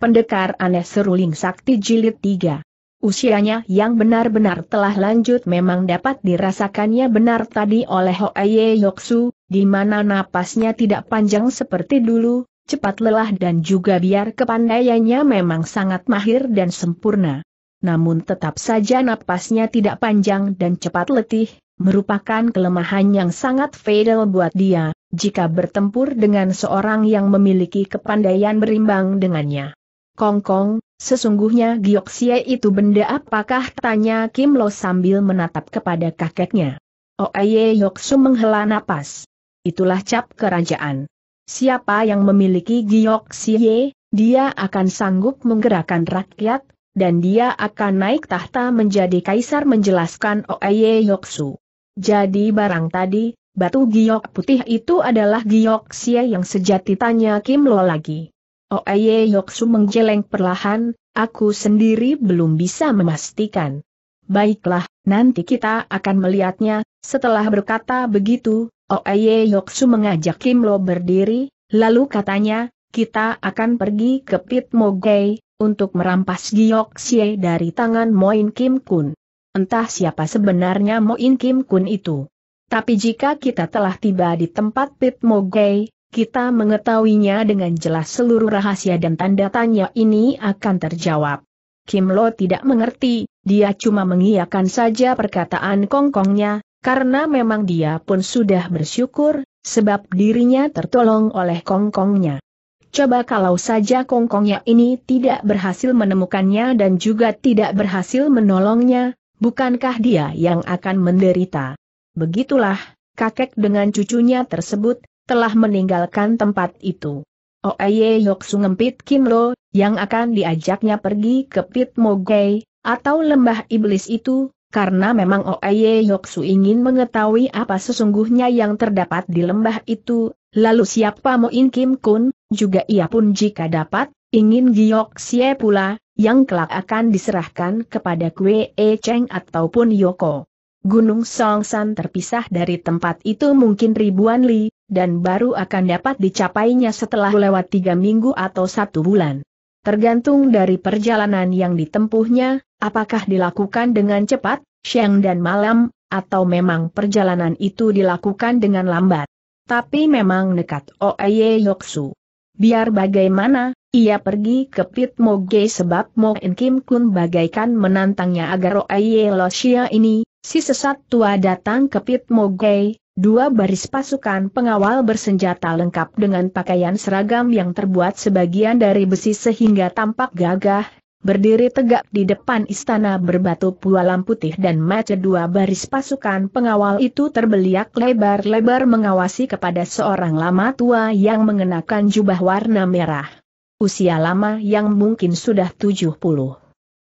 Pendekar aneh seruling sakti jilid 3. Usianya yang benar-benar telah lanjut memang dapat dirasakannya benar tadi oleh Hoaye Yoksu, di mana napasnya tidak panjang seperti dulu, cepat lelah dan juga biar kepandaiannya memang sangat mahir dan sempurna. Namun tetap saja napasnya tidak panjang dan cepat letih, merupakan kelemahan yang sangat fatal buat dia, jika bertempur dengan seorang yang memiliki kepandaian berimbang dengannya. Kongkong, Kong, sesungguhnya Sia itu benda apakah tanya Kim Lo sambil menatap kepada kakeknya. Oeye oh, Yoksu menghela napas. Itulah cap kerajaan. Siapa yang memiliki Sia, dia akan sanggup menggerakkan rakyat, dan dia akan naik tahta menjadi kaisar menjelaskan Oeye oh, Yoksu. Jadi barang tadi, batu giok putih itu adalah giok sia yang sejati tanya Kim Lo lagi. Oeye oh, Yoksu menggeleng perlahan, aku sendiri belum bisa memastikan. Baiklah, nanti kita akan melihatnya, setelah berkata begitu, Oeye oh, Yoksu mengajak Kim Lo berdiri, lalu katanya, kita akan pergi ke Pit Mogei, untuk merampas Giok Xie dari tangan Moin Kim Kun. Entah siapa sebenarnya Moin Kim Kun itu. Tapi jika kita telah tiba di tempat Pit Mogei, kita mengetahuinya dengan jelas seluruh rahasia dan tanda tanya ini akan terjawab. Kim Lo tidak mengerti, dia cuma mengiyakan saja perkataan kongkongnya, karena memang dia pun sudah bersyukur, sebab dirinya tertolong oleh kongkongnya. Coba kalau saja kongkongnya ini tidak berhasil menemukannya dan juga tidak berhasil menolongnya, bukankah dia yang akan menderita? Begitulah, kakek dengan cucunya tersebut, telah meninggalkan tempat itu. Oeye su ngempit Kim Lo, yang akan diajaknya pergi ke Pit Mogei, atau lembah iblis itu, karena memang Oeye su ingin mengetahui apa sesungguhnya yang terdapat di lembah itu, lalu siapa Moin Kim Kun, juga ia pun jika dapat, ingin Giok Xie pula, yang kelak akan diserahkan kepada Kwe E Cheng ataupun Yoko. Gunung Songsan terpisah dari tempat itu mungkin ribuan li, dan baru akan dapat dicapainya setelah lewat tiga minggu atau satu bulan. Tergantung dari perjalanan yang ditempuhnya, apakah dilakukan dengan cepat, siang dan malam, atau memang perjalanan itu dilakukan dengan lambat. Tapi memang nekat Oeye Yoksu. Biar bagaimana, ia pergi ke Pit Moge sebab Mo In Kim Kun bagaikan menantangnya agar Oeye Losia ini Si sesat tua datang ke Pit Mogei, dua baris pasukan pengawal bersenjata lengkap dengan pakaian seragam yang terbuat sebagian dari besi sehingga tampak gagah, berdiri tegak di depan istana berbatu pualam putih dan mata dua baris pasukan pengawal itu terbeliak lebar-lebar mengawasi kepada seorang lama tua yang mengenakan jubah warna merah. Usia lama yang mungkin sudah 70.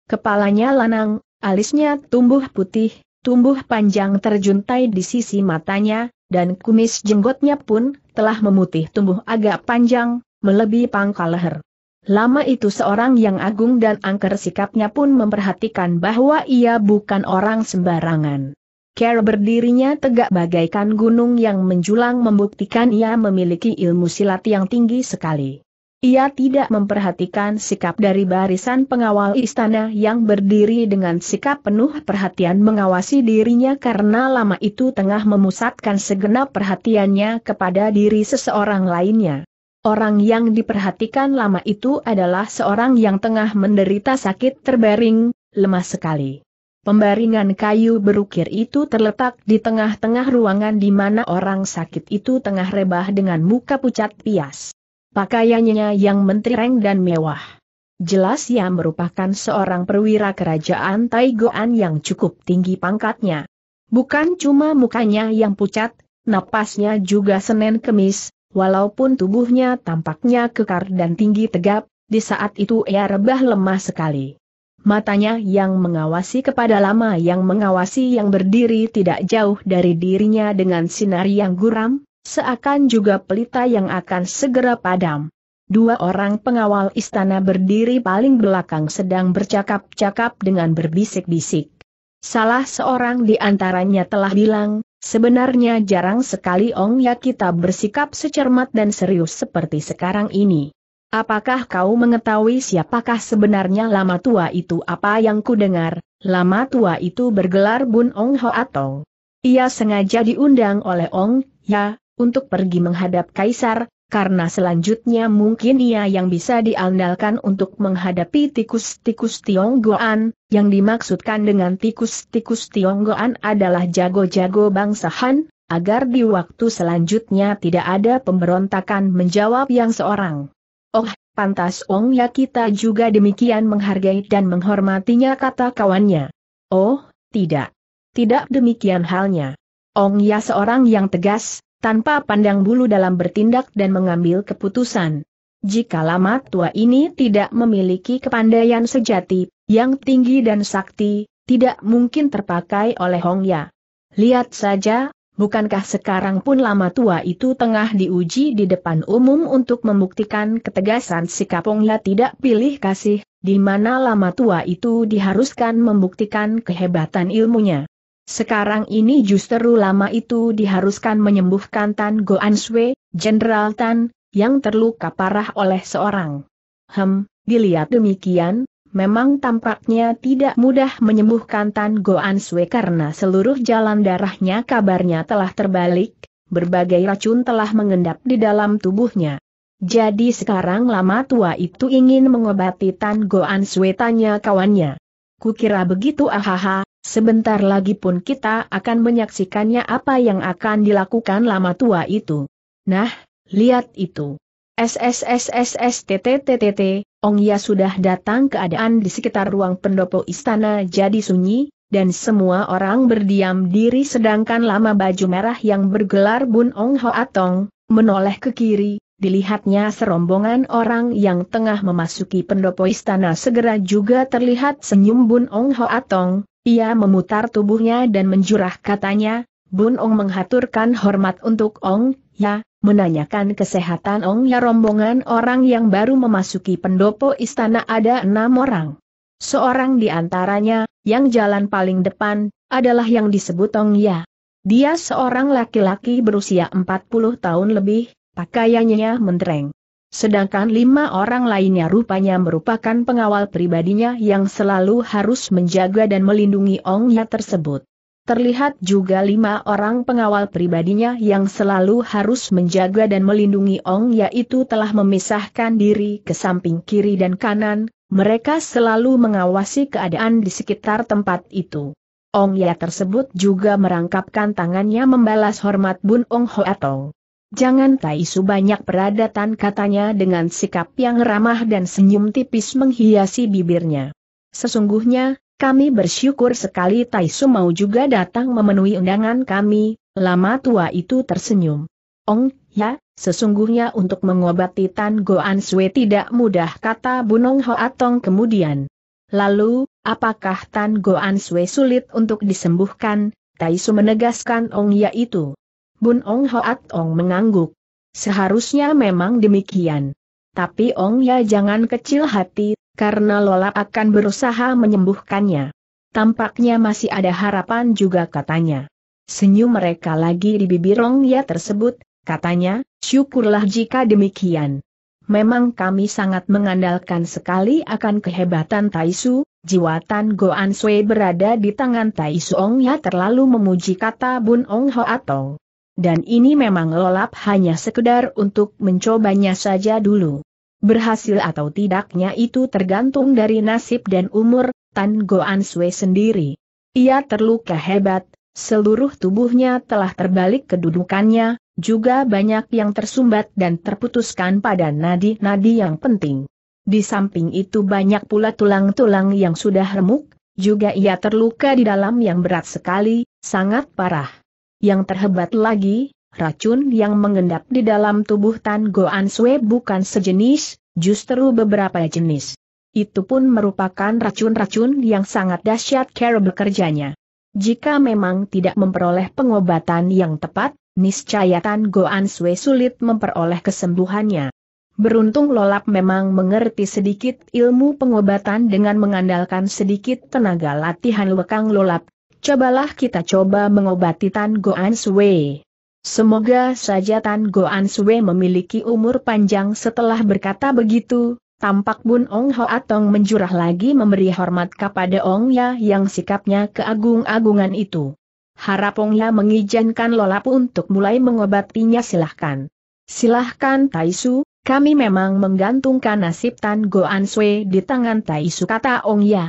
Kepalanya lanang, alisnya tumbuh putih, Tumbuh panjang terjuntai di sisi matanya, dan kumis jenggotnya pun telah memutih tumbuh agak panjang, melebihi pangkal leher. Lama itu seorang yang agung dan angker sikapnya pun memperhatikan bahwa ia bukan orang sembarangan. Care berdirinya tegak bagaikan gunung yang menjulang membuktikan ia memiliki ilmu silat yang tinggi sekali. Ia tidak memperhatikan sikap dari barisan pengawal istana yang berdiri dengan sikap penuh perhatian mengawasi dirinya karena lama itu tengah memusatkan segenap perhatiannya kepada diri seseorang lainnya. Orang yang diperhatikan lama itu adalah seorang yang tengah menderita sakit terbaring, lemah sekali. Pembaringan kayu berukir itu terletak di tengah-tengah ruangan di mana orang sakit itu tengah rebah dengan muka pucat pias pakaiannya yang mentereng dan mewah. Jelas ia merupakan seorang perwira kerajaan Taigoan yang cukup tinggi pangkatnya. Bukan cuma mukanya yang pucat, napasnya juga senen kemis, walaupun tubuhnya tampaknya kekar dan tinggi tegap, di saat itu ia rebah lemah sekali. Matanya yang mengawasi kepada lama yang mengawasi yang berdiri tidak jauh dari dirinya dengan sinar yang guram, Seakan juga pelita yang akan segera padam. Dua orang pengawal istana berdiri paling belakang sedang bercakap-cakap dengan berbisik-bisik. Salah seorang di antaranya telah bilang, sebenarnya jarang sekali Ong Ya kita bersikap secermat dan serius seperti sekarang ini. Apakah kau mengetahui siapakah sebenarnya lama tua itu apa yang ku dengar? Lama tua itu bergelar Bun Ong Ho Atong. Ia sengaja diundang oleh Ong Ya untuk pergi menghadap kaisar, karena selanjutnya mungkin ia yang bisa diandalkan untuk menghadapi tikus-tikus Tionggoan, yang dimaksudkan dengan tikus-tikus Tionggoan adalah jago-jago bangsa Han, agar di waktu selanjutnya tidak ada pemberontakan menjawab yang seorang. Oh, pantas Ong ya kita juga demikian menghargai dan menghormatinya kata kawannya. Oh, tidak. Tidak demikian halnya. Ong ya seorang yang tegas, tanpa pandang bulu dalam bertindak dan mengambil keputusan. Jika lama tua ini tidak memiliki kepandaian sejati, yang tinggi dan sakti, tidak mungkin terpakai oleh Hong Ya. Lihat saja, bukankah sekarang pun lama tua itu tengah diuji di depan umum untuk membuktikan ketegasan sikap Hong Ya tidak pilih kasih, di mana lama tua itu diharuskan membuktikan kehebatan ilmunya. Sekarang ini justru lama itu diharuskan menyembuhkan Tan Goan Sui, Jenderal Tan, yang terluka parah oleh seorang. Hem, dilihat demikian, memang tampaknya tidak mudah menyembuhkan Tan Goan Sui karena seluruh jalan darahnya kabarnya telah terbalik, berbagai racun telah mengendap di dalam tubuhnya. Jadi sekarang lama tua itu ingin mengobati Tan Goan Sui tanya kawannya. Kukira begitu ahaha, Sebentar lagi pun kita akan menyaksikannya apa yang akan dilakukan lama tua itu. Nah, lihat itu. SSSSSTTTTT, Ong Ya sudah datang keadaan di sekitar ruang pendopo istana jadi sunyi, dan semua orang berdiam diri sedangkan lama baju merah yang bergelar Bun Ong ho atong menoleh ke kiri, dilihatnya serombongan orang yang tengah memasuki pendopo istana segera juga terlihat senyum Bun Ong ho atong. Ia memutar tubuhnya dan menjurah katanya, Bun Ong menghaturkan hormat untuk Ong, ya, menanyakan kesehatan Ong ya rombongan orang yang baru memasuki pendopo istana ada enam orang. Seorang di antaranya, yang jalan paling depan, adalah yang disebut Ong ya. Dia seorang laki-laki berusia 40 tahun lebih, pakaiannya mentereng. Sedangkan lima orang lainnya rupanya merupakan pengawal pribadinya yang selalu harus menjaga dan melindungi Ong Ya tersebut. Terlihat juga lima orang pengawal pribadinya yang selalu harus menjaga dan melindungi Ong Ya itu telah memisahkan diri ke samping kiri dan kanan, mereka selalu mengawasi keadaan di sekitar tempat itu. Ong Ya tersebut juga merangkapkan tangannya membalas hormat Bun Ong Ho Atong. Jangan taisu banyak peradatan katanya dengan sikap yang ramah dan senyum tipis menghiasi bibirnya. Sesungguhnya, kami bersyukur sekali Taisu mau juga datang memenuhi undangan kami, lama tua itu tersenyum. Ong, ya, sesungguhnya untuk mengobati Tan Goan Sue tidak mudah kata Bunong Hoatong kemudian. Lalu, apakah Tan Goan Sue sulit untuk disembuhkan? Taisu menegaskan Ong ya itu. Bun Ong Hoat Ong mengangguk. Seharusnya memang demikian. Tapi Ong Ya jangan kecil hati, karena Lola akan berusaha menyembuhkannya. Tampaknya masih ada harapan juga katanya. Senyum mereka lagi di bibir Ong Ya tersebut, katanya, syukurlah jika demikian. Memang kami sangat mengandalkan sekali akan kehebatan Taisu, jiwatan Goan Sui berada di tangan Taisu Ong Ya terlalu memuji kata Bun Ong Ho Ong. Dan ini memang lolap hanya sekedar untuk mencobanya saja dulu. Berhasil atau tidaknya itu tergantung dari nasib dan umur, Tan Goan Sui sendiri. Ia terluka hebat, seluruh tubuhnya telah terbalik kedudukannya, juga banyak yang tersumbat dan terputuskan pada nadi-nadi yang penting. Di samping itu banyak pula tulang-tulang yang sudah remuk, juga ia terluka di dalam yang berat sekali, sangat parah. Yang terhebat lagi, racun yang mengendap di dalam tubuh Tan Goan Sue bukan sejenis, justru beberapa jenis. Itu pun merupakan racun-racun yang sangat dahsyat cara bekerjanya. Jika memang tidak memperoleh pengobatan yang tepat, niscaya Tan Goan Sue sulit memperoleh kesembuhannya. Beruntung Lolap memang mengerti sedikit ilmu pengobatan dengan mengandalkan sedikit tenaga latihan lekang Lolap, Cobalah kita coba mengobati Tan Goan Sue. Semoga saja Tan Goan Sue memiliki umur panjang setelah berkata begitu, tampak Bun Ong ho Atong menjurah lagi memberi hormat kepada Ong Ya yang sikapnya keagung-agungan itu. Harap Ong Ya mengizinkan Lolapu untuk mulai mengobatinya silahkan. Silahkan Taisu, kami memang menggantungkan nasib Tan Goan Sue di tangan Taisu kata Ong Ya.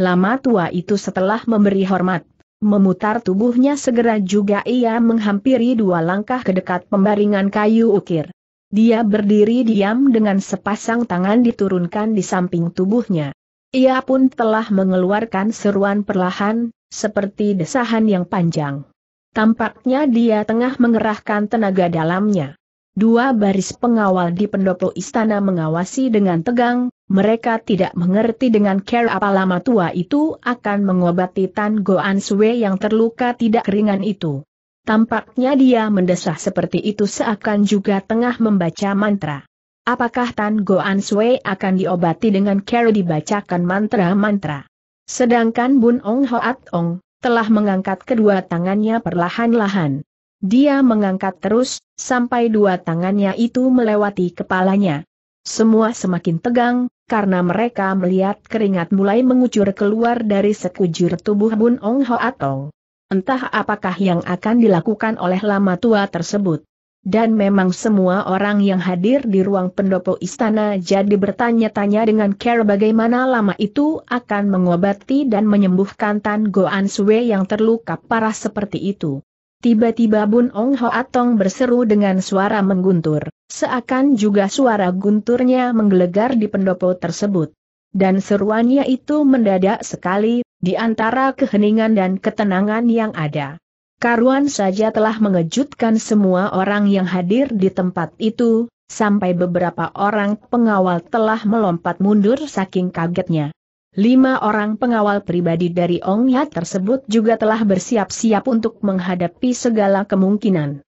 Lama tua itu setelah memberi hormat Memutar tubuhnya segera juga ia menghampiri dua langkah ke dekat pembaringan kayu ukir. Dia berdiri diam dengan sepasang tangan diturunkan di samping tubuhnya. Ia pun telah mengeluarkan seruan perlahan, seperti desahan yang panjang. Tampaknya dia tengah mengerahkan tenaga dalamnya. Dua baris pengawal di pendopo istana mengawasi dengan tegang, mereka tidak mengerti dengan care apa lama tua itu akan mengobati Tan Goan Sue yang terluka tidak ringan itu. Tampaknya dia mendesah seperti itu seakan juga tengah membaca mantra. Apakah Tan Goan Sue akan diobati dengan care dibacakan mantra-mantra? Sedangkan Bun Ong Hoat Ong telah mengangkat kedua tangannya perlahan-lahan. Dia mengangkat terus, sampai dua tangannya itu melewati kepalanya. Semua semakin tegang, karena mereka melihat keringat mulai mengucur keluar dari sekujur tubuh Bun Ong Ho Atong. Entah apakah yang akan dilakukan oleh lama tua tersebut. Dan memang semua orang yang hadir di ruang pendopo istana jadi bertanya-tanya dengan care bagaimana lama itu akan mengobati dan menyembuhkan Tan Goan Sue yang terluka parah seperti itu. Tiba-tiba Bun Ong Ho Atong berseru dengan suara mengguntur. Seakan juga suara gunturnya menggelegar di pendopo tersebut. Dan seruannya itu mendadak sekali, di antara keheningan dan ketenangan yang ada. Karuan saja telah mengejutkan semua orang yang hadir di tempat itu, sampai beberapa orang pengawal telah melompat mundur saking kagetnya. Lima orang pengawal pribadi dari Ong Ya tersebut juga telah bersiap-siap untuk menghadapi segala kemungkinan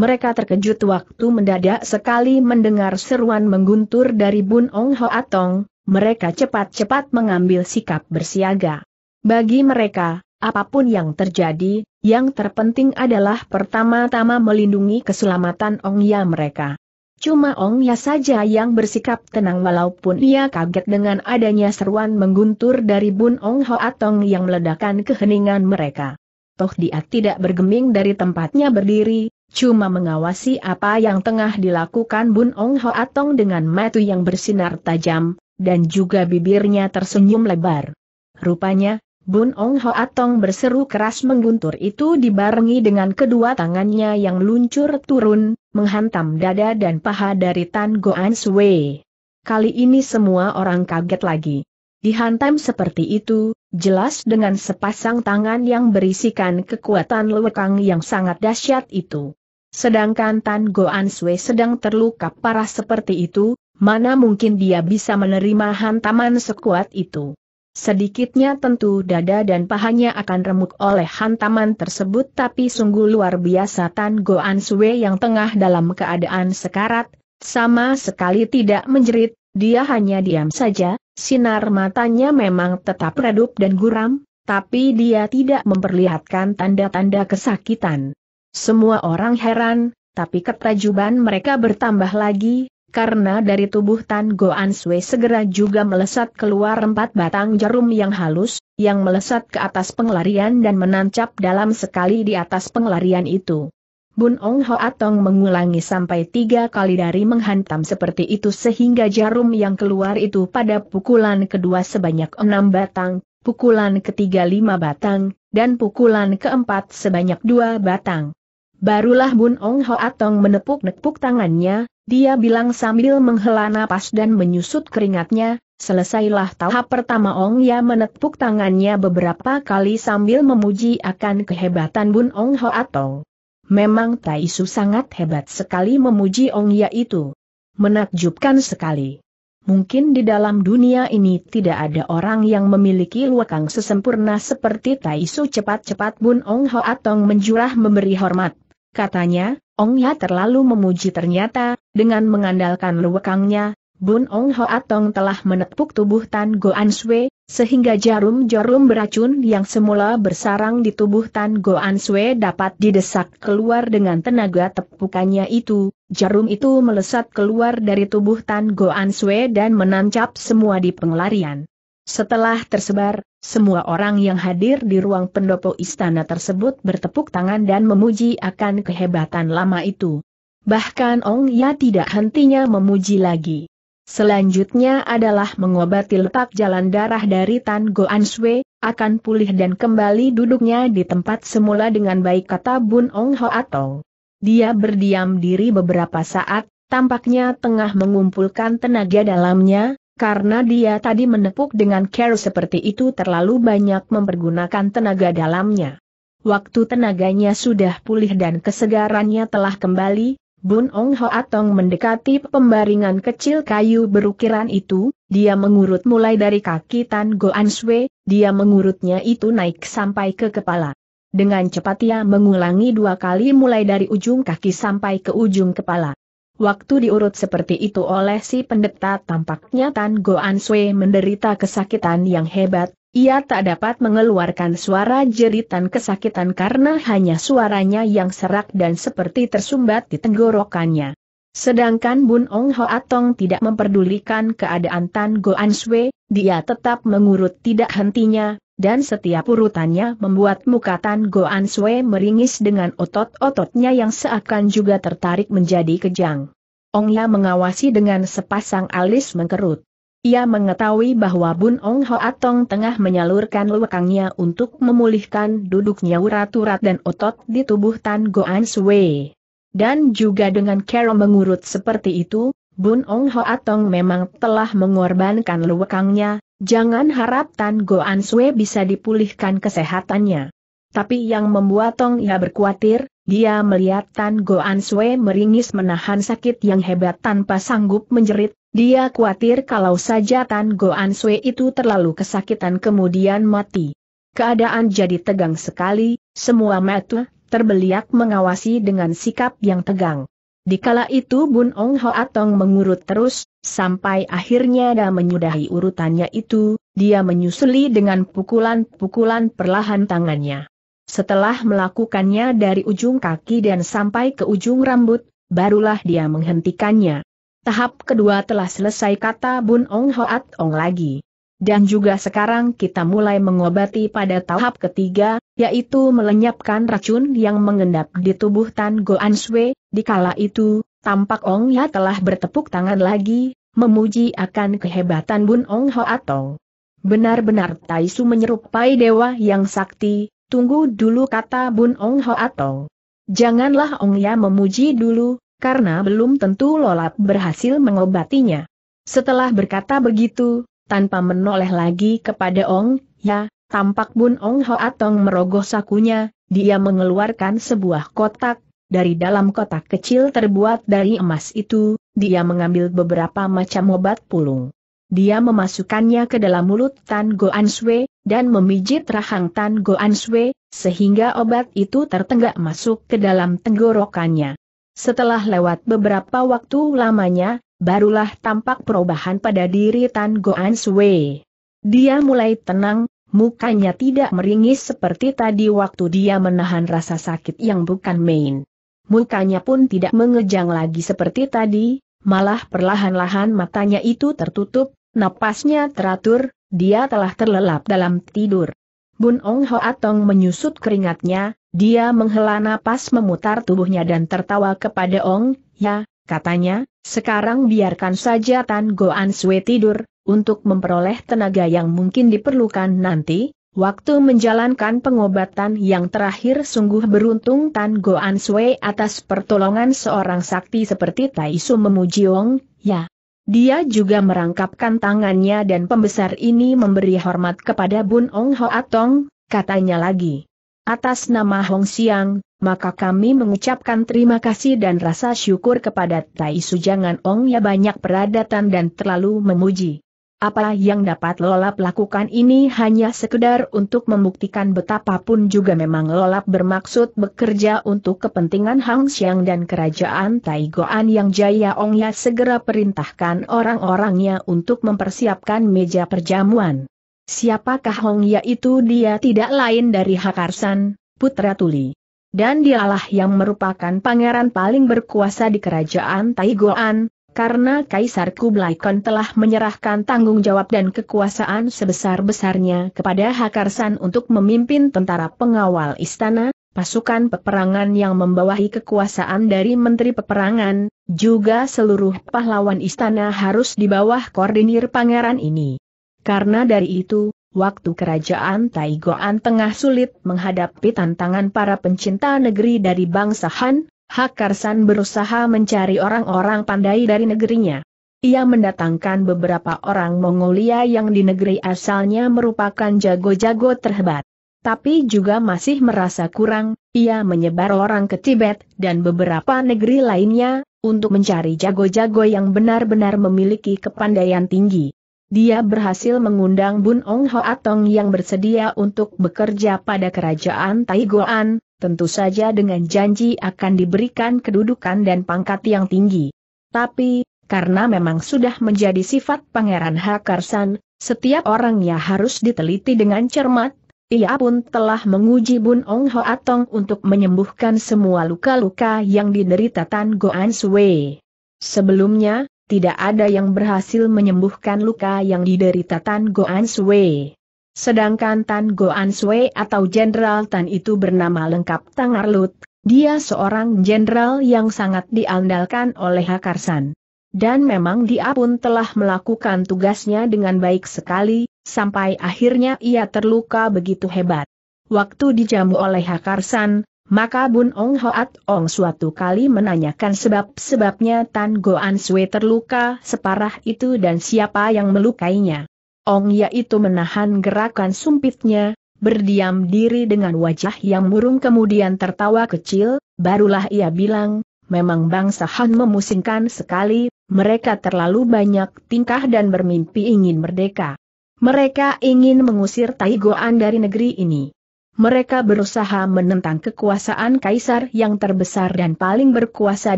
mereka terkejut waktu mendadak sekali mendengar seruan mengguntur dari Bun Ong Ho Atong. mereka cepat-cepat mengambil sikap bersiaga. Bagi mereka, apapun yang terjadi, yang terpenting adalah pertama-tama melindungi keselamatan Ong Ya mereka. Cuma Ong Ya saja yang bersikap tenang walaupun ia kaget dengan adanya seruan mengguntur dari Bun Ong Ho Atong yang meledakan keheningan mereka. Toh dia tidak bergeming dari tempatnya berdiri, Cuma mengawasi apa yang tengah dilakukan Bun Ong Ho Atong dengan mata yang bersinar tajam, dan juga bibirnya tersenyum lebar. Rupanya, Bun Ong Ho Atong berseru keras mengguntur itu dibarengi dengan kedua tangannya yang luncur turun, menghantam dada dan paha dari Tan Goan Sui. Kali ini semua orang kaget lagi. Dihantam seperti itu, jelas dengan sepasang tangan yang berisikan kekuatan lewekang yang sangat dahsyat itu. Sedangkan Tan Goan Sui sedang terluka parah seperti itu, mana mungkin dia bisa menerima hantaman sekuat itu. Sedikitnya tentu dada dan pahanya akan remuk oleh hantaman tersebut tapi sungguh luar biasa Tan Goan Sui yang tengah dalam keadaan sekarat, sama sekali tidak menjerit, dia hanya diam saja, sinar matanya memang tetap redup dan guram, tapi dia tidak memperlihatkan tanda-tanda kesakitan. Semua orang heran, tapi ketajuban mereka bertambah lagi, karena dari tubuh Tan Goan Sui segera juga melesat keluar empat batang jarum yang halus, yang melesat ke atas penglarian dan menancap dalam sekali di atas penglarian itu. Bun Ong Ho Atong mengulangi sampai tiga kali dari menghantam seperti itu sehingga jarum yang keluar itu pada pukulan kedua sebanyak enam batang, pukulan ketiga lima batang, dan pukulan keempat sebanyak dua batang. Barulah Bun Ong Ho Atong menepuk-nepuk tangannya, dia bilang sambil menghela napas dan menyusut keringatnya, selesailah tahap pertama Ong Ya menepuk tangannya beberapa kali sambil memuji akan kehebatan Bun Ong Ho Atong. Memang Tai Su sangat hebat sekali memuji Ong Ya itu. Menakjubkan sekali. Mungkin di dalam dunia ini tidak ada orang yang memiliki luakang sesempurna seperti Tai Su. cepat-cepat Bun Ong Ho Atong menjurah memberi hormat katanya, Ong Ya terlalu memuji ternyata, dengan mengandalkan luwekangnya, Bun Ong Ho Atong telah menepuk tubuh Tan Goan Sui, sehingga jarum-jarum beracun yang semula bersarang di tubuh Tan Goan Sui dapat didesak keluar dengan tenaga tepukannya itu. Jarum itu melesat keluar dari tubuh Tan Goan Sui dan menancap semua di penglarian. Setelah tersebar, semua orang yang hadir di ruang pendopo istana tersebut bertepuk tangan dan memuji akan kehebatan lama itu. Bahkan Ong Ya tidak hentinya memuji lagi. Selanjutnya adalah mengobati letak jalan darah dari Tan Goan Sui, akan pulih dan kembali duduknya di tempat semula dengan baik kata Bun Ong Ho Atong. Dia berdiam diri beberapa saat, tampaknya tengah mengumpulkan tenaga dalamnya, karena dia tadi menepuk dengan care seperti itu terlalu banyak mempergunakan tenaga dalamnya. Waktu tenaganya sudah pulih dan kesegarannya telah kembali, Bun Ong Ho Atong mendekati pembaringan kecil kayu berukiran itu, dia mengurut mulai dari kaki Tan Go An Sui, dia mengurutnya itu naik sampai ke kepala. Dengan cepat ia mengulangi dua kali mulai dari ujung kaki sampai ke ujung kepala. Waktu diurut seperti itu oleh si pendeta tampaknya Tan Goan Sui menderita kesakitan yang hebat, ia tak dapat mengeluarkan suara jeritan kesakitan karena hanya suaranya yang serak dan seperti tersumbat di tenggorokannya. Sedangkan Bun Ong Ho Atong tidak memperdulikan keadaan Tan Goan Sui, dia tetap mengurut tidak hentinya, dan setiap urutannya membuat muka Tan Goan Sue meringis dengan otot-ototnya yang seakan juga tertarik menjadi kejang. Ongya mengawasi dengan sepasang alis mengkerut. Ia mengetahui bahwa Bun Ong Hoatong tengah menyalurkan lewekangnya untuk memulihkan duduknya urat-urat dan otot di tubuh Tan Goan Sue. Dan juga dengan cara mengurut seperti itu, Bun Ong Hoatong memang telah mengorbankan lewekangnya, Jangan harap Tan Goan bisa dipulihkan kesehatannya. Tapi yang membuat Tong Ya berkuatir, dia melihat Tan Goan meringis menahan sakit yang hebat tanpa sanggup menjerit, dia khawatir kalau saja Tan Go Sue itu terlalu kesakitan kemudian mati. Keadaan jadi tegang sekali, semua mata terbeliak mengawasi dengan sikap yang tegang. Di kala itu Bun Ong Hoa Atong mengurut terus, Sampai akhirnya dia menyudahi urutannya itu, dia menyusuli dengan pukulan-pukulan perlahan tangannya. Setelah melakukannya dari ujung kaki dan sampai ke ujung rambut, barulah dia menghentikannya. Tahap kedua telah selesai kata Bun Ong Hoat Ong lagi. Dan juga sekarang kita mulai mengobati pada tahap ketiga, yaitu melenyapkan racun yang mengendap di tubuh Tan Goan Sui, di kala itu, Tampak Ong Ya telah bertepuk tangan lagi, memuji akan kehebatan Bun Ong Ho Atong. Benar-benar Tai Su menyerupai dewa yang sakti, tunggu dulu kata Bun Ong Ho Atong. Janganlah Ong Ya memuji dulu, karena belum tentu Lolap berhasil mengobatinya. Setelah berkata begitu, tanpa menoleh lagi kepada Ong Ya, tampak Bun Ong Ho Atong merogoh sakunya, dia mengeluarkan sebuah kotak, dari dalam kotak kecil terbuat dari emas itu, dia mengambil beberapa macam obat pulung. Dia memasukkannya ke dalam mulut Tan Goan Sui, dan memijit rahang Tan Goan Sui, sehingga obat itu tertenggak masuk ke dalam tenggorokannya. Setelah lewat beberapa waktu lamanya, barulah tampak perubahan pada diri Tan Goan Sui. Dia mulai tenang, mukanya tidak meringis seperti tadi waktu dia menahan rasa sakit yang bukan main mukanya pun tidak mengejang lagi seperti tadi, malah perlahan-lahan matanya itu tertutup, napasnya teratur, dia telah terlelap dalam tidur. Bun Ong Ho atong menyusut keringatnya, dia menghela napas memutar tubuhnya dan tertawa kepada Ong, ya, katanya, sekarang biarkan saja Tan Goan Sui tidur, untuk memperoleh tenaga yang mungkin diperlukan nanti, Waktu menjalankan pengobatan yang terakhir sungguh beruntung Tan Goan Sui atas pertolongan seorang sakti seperti Tai Taisu Memujiong, ya. Dia juga merangkapkan tangannya dan pembesar ini memberi hormat kepada Bun Ong Ho Atong, katanya lagi. Atas nama Hong Siang, maka kami mengucapkan terima kasih dan rasa syukur kepada Tai Su jangan Ong ya banyak peradatan dan terlalu memuji. Apa yang dapat Lolap lakukan ini hanya sekedar untuk membuktikan betapapun juga memang Lolap bermaksud bekerja untuk kepentingan Hang Xiang dan kerajaan Taigoan yang Jaya Ongya segera perintahkan orang-orangnya untuk mempersiapkan meja perjamuan. Siapakah Hongya itu dia tidak lain dari Hakarsan, putra Tuli. Dan dialah yang merupakan pangeran paling berkuasa di kerajaan Taigoan, karena Kaisar Kublai Khan telah menyerahkan tanggung jawab dan kekuasaan sebesar-besarnya kepada Hakarsan untuk memimpin tentara pengawal istana, pasukan peperangan yang membawahi kekuasaan dari Menteri Peperangan, juga seluruh pahlawan istana harus di bawah koordinir pangeran ini. Karena dari itu, waktu kerajaan Taigoan tengah sulit menghadapi tantangan para pencinta negeri dari bangsa Han, Hakarsan berusaha mencari orang-orang pandai dari negerinya. Ia mendatangkan beberapa orang Mongolia yang di negeri asalnya merupakan jago-jago terhebat. Tapi juga masih merasa kurang, ia menyebar orang ke Tibet dan beberapa negeri lainnya, untuk mencari jago-jago yang benar-benar memiliki kepandaian tinggi. Dia berhasil mengundang Bun Ong Hoatong yang bersedia untuk bekerja pada kerajaan Taiguan tentu saja dengan janji akan diberikan kedudukan dan pangkat yang tinggi. Tapi, karena memang sudah menjadi sifat Pangeran Hakarsan, setiap orangnya harus diteliti dengan cermat, ia pun telah menguji Bun Ong Ho Atong untuk menyembuhkan semua luka-luka yang diderita Tan Goan Sui. Sebelumnya, tidak ada yang berhasil menyembuhkan luka yang diderita Tan Goan Sui. Sedangkan Tan Goan Sui atau Jenderal Tan itu bernama lengkap Tang Arlut, dia seorang jenderal yang sangat diandalkan oleh Hakarsan. Dan memang dia pun telah melakukan tugasnya dengan baik sekali, sampai akhirnya ia terluka begitu hebat. Waktu dijamu oleh Hakarsan, maka Bun Ong Hoat Ong suatu kali menanyakan sebab-sebabnya Tan Goan Sui terluka separah itu dan siapa yang melukainya. Ong yaitu menahan gerakan sumpitnya, berdiam diri dengan wajah yang murung kemudian tertawa kecil, barulah ia bilang, memang bangsa Han memusingkan sekali, mereka terlalu banyak tingkah dan bermimpi ingin merdeka. Mereka ingin mengusir Taigoan dari negeri ini. Mereka berusaha menentang kekuasaan kaisar yang terbesar dan paling berkuasa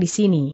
di sini.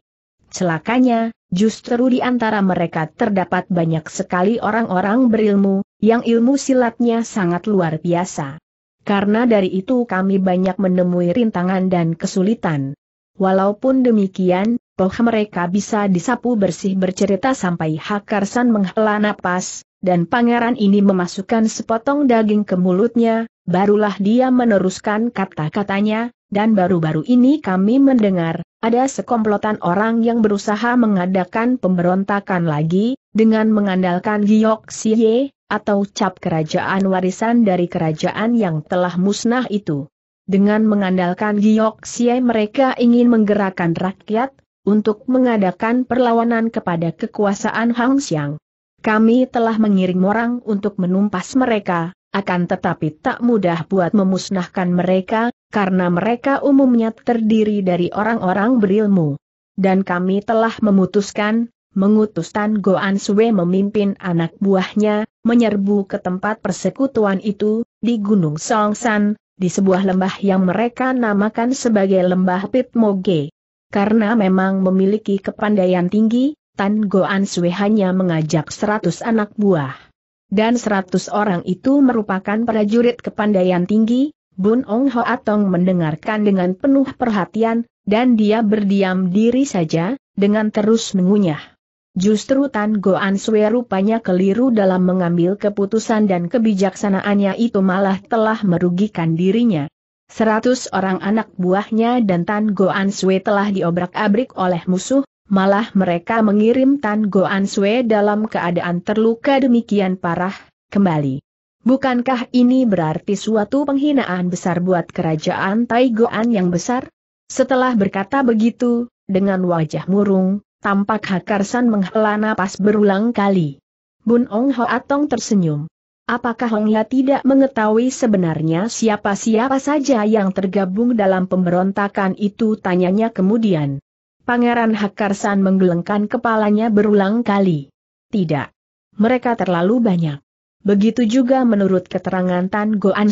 Celakanya, justru di antara mereka terdapat banyak sekali orang-orang berilmu, yang ilmu silatnya sangat luar biasa. Karena dari itu kami banyak menemui rintangan dan kesulitan. Walaupun demikian, toh mereka bisa disapu bersih bercerita sampai Hakarsan menghela napas, dan pangeran ini memasukkan sepotong daging ke mulutnya, barulah dia meneruskan kata-katanya, dan baru-baru ini kami mendengar, ada sekomplotan orang yang berusaha mengadakan pemberontakan lagi, dengan mengandalkan Giyok Siye, atau cap kerajaan warisan dari kerajaan yang telah musnah itu. Dengan mengandalkan Giyok Siye mereka ingin menggerakkan rakyat, untuk mengadakan perlawanan kepada kekuasaan Hang Xiang. Kami telah mengirim orang untuk menumpas mereka, akan tetapi tak mudah buat memusnahkan mereka, karena mereka umumnya terdiri dari orang-orang berilmu. Dan kami telah memutuskan, mengutus Tan Goan Sue memimpin anak buahnya, menyerbu ke tempat persekutuan itu, di Gunung Songsan, di sebuah lembah yang mereka namakan sebagai Lembah Pitmoge. Karena memang memiliki kepandaian tinggi, Tan Goan Sue hanya mengajak seratus anak buah dan seratus orang itu merupakan prajurit kepandaian tinggi, Bun Ong Ho Atong mendengarkan dengan penuh perhatian, dan dia berdiam diri saja, dengan terus mengunyah. Justru Tan Goan Sui rupanya keliru dalam mengambil keputusan dan kebijaksanaannya itu malah telah merugikan dirinya. Seratus orang anak buahnya dan Tan Goan Sui telah diobrak-abrik oleh musuh, malah mereka mengirim Tan Goan Sue dalam keadaan terluka demikian parah, kembali. Bukankah ini berarti suatu penghinaan besar buat kerajaan Tai Goan yang besar? Setelah berkata begitu, dengan wajah murung, tampak Hakarsan menghela napas berulang kali. Bun Ong Ho Atong tersenyum. Apakah Hong Hongya tidak mengetahui sebenarnya siapa-siapa saja yang tergabung dalam pemberontakan itu tanyanya kemudian. Pangeran Hakarsan menggelengkan kepalanya berulang kali. Tidak. Mereka terlalu banyak. Begitu juga menurut keterangan Tan Goan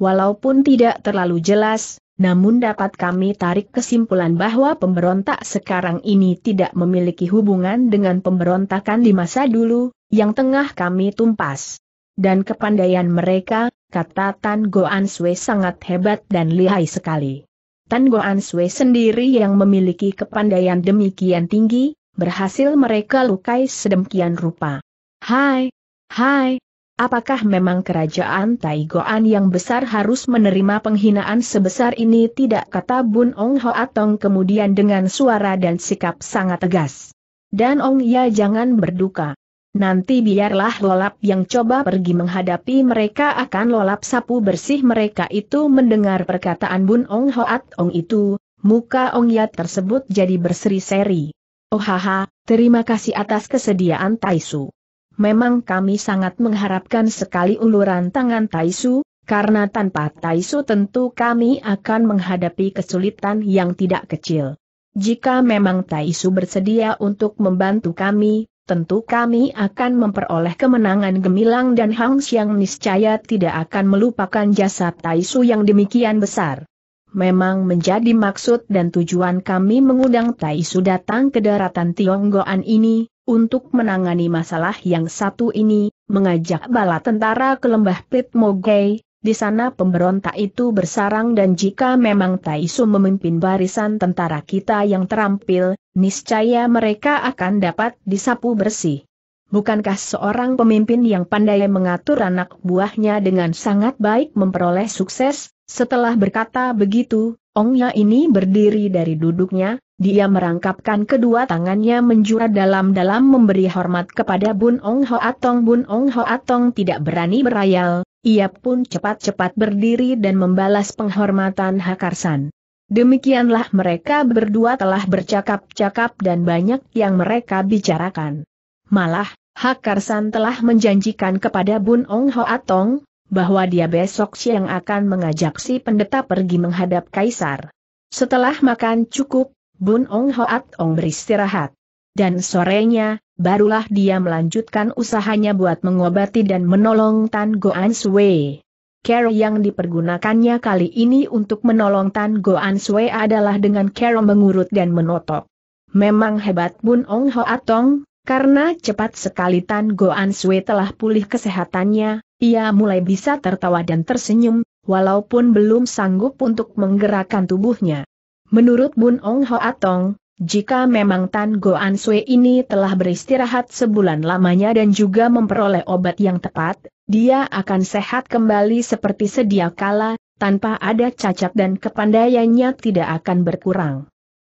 walaupun tidak terlalu jelas, namun dapat kami tarik kesimpulan bahwa pemberontak sekarang ini tidak memiliki hubungan dengan pemberontakan di masa dulu, yang tengah kami tumpas. Dan kepandaian mereka, kata Tan Goan sangat hebat dan lihai sekali. Tan Goan Sui sendiri yang memiliki kepandaian demikian tinggi, berhasil mereka lukai sedemikian rupa. Hai, hai, apakah memang kerajaan Tai Goan yang besar harus menerima penghinaan sebesar ini tidak kata Bun Ong Hoatong kemudian dengan suara dan sikap sangat tegas. Dan Ong Ya jangan berduka. Nanti biarlah lolap yang coba pergi menghadapi mereka akan lolap sapu bersih mereka itu mendengar perkataan Bun Ong Hoat Ong itu, muka Ong Yat tersebut jadi berseri-seri. Oh haha, terima kasih atas kesediaan Taisu. Memang kami sangat mengharapkan sekali uluran tangan Taisu, karena tanpa Taisu tentu kami akan menghadapi kesulitan yang tidak kecil. Jika memang Taisu bersedia untuk membantu kami, tentu kami akan memperoleh kemenangan gemilang dan Hang Xiang niscaya tidak akan melupakan jasa Taisu yang demikian besar. Memang menjadi maksud dan tujuan kami mengundang Taisu datang ke daratan Tionggoan ini, untuk menangani masalah yang satu ini, mengajak bala tentara ke lembah Pit Mogai, di sana pemberontak itu bersarang dan jika memang Taisu memimpin barisan tentara kita yang terampil, niscaya mereka akan dapat disapu bersih. Bukankah seorang pemimpin yang pandai mengatur anak buahnya dengan sangat baik memperoleh sukses? Setelah berkata begitu, Ongnya ini berdiri dari duduknya, dia merangkapkan kedua tangannya menjura dalam-dalam memberi hormat kepada Bun Ong Ho Atong. Bun Ong Ho Atong tidak berani berayal, ia pun cepat-cepat berdiri dan membalas penghormatan Hakarsan. Demikianlah mereka berdua telah bercakap-cakap dan banyak yang mereka bicarakan. Malah, Hakarsan telah menjanjikan kepada Bun Ong Hoatong, bahwa dia besok siang akan mengajak si pendeta pergi menghadap Kaisar. Setelah makan cukup, Bun Ong Hoat Ong beristirahat dan sorenya, barulah dia melanjutkan usahanya buat mengobati dan menolong Tan Goan Sui. Care yang dipergunakannya kali ini untuk menolong Tan Goan Sui adalah dengan care mengurut dan menotok. Memang hebat Bun Ong Ho Atong, karena cepat sekali Tan Goan Sui telah pulih kesehatannya, ia mulai bisa tertawa dan tersenyum, walaupun belum sanggup untuk menggerakkan tubuhnya. Menurut Bun Ong Ho Atong, jika memang Tan Go An Sui ini telah beristirahat sebulan lamanya dan juga memperoleh obat yang tepat, dia akan sehat kembali seperti sedia kala, tanpa ada cacat dan kepandaiannya tidak akan berkurang.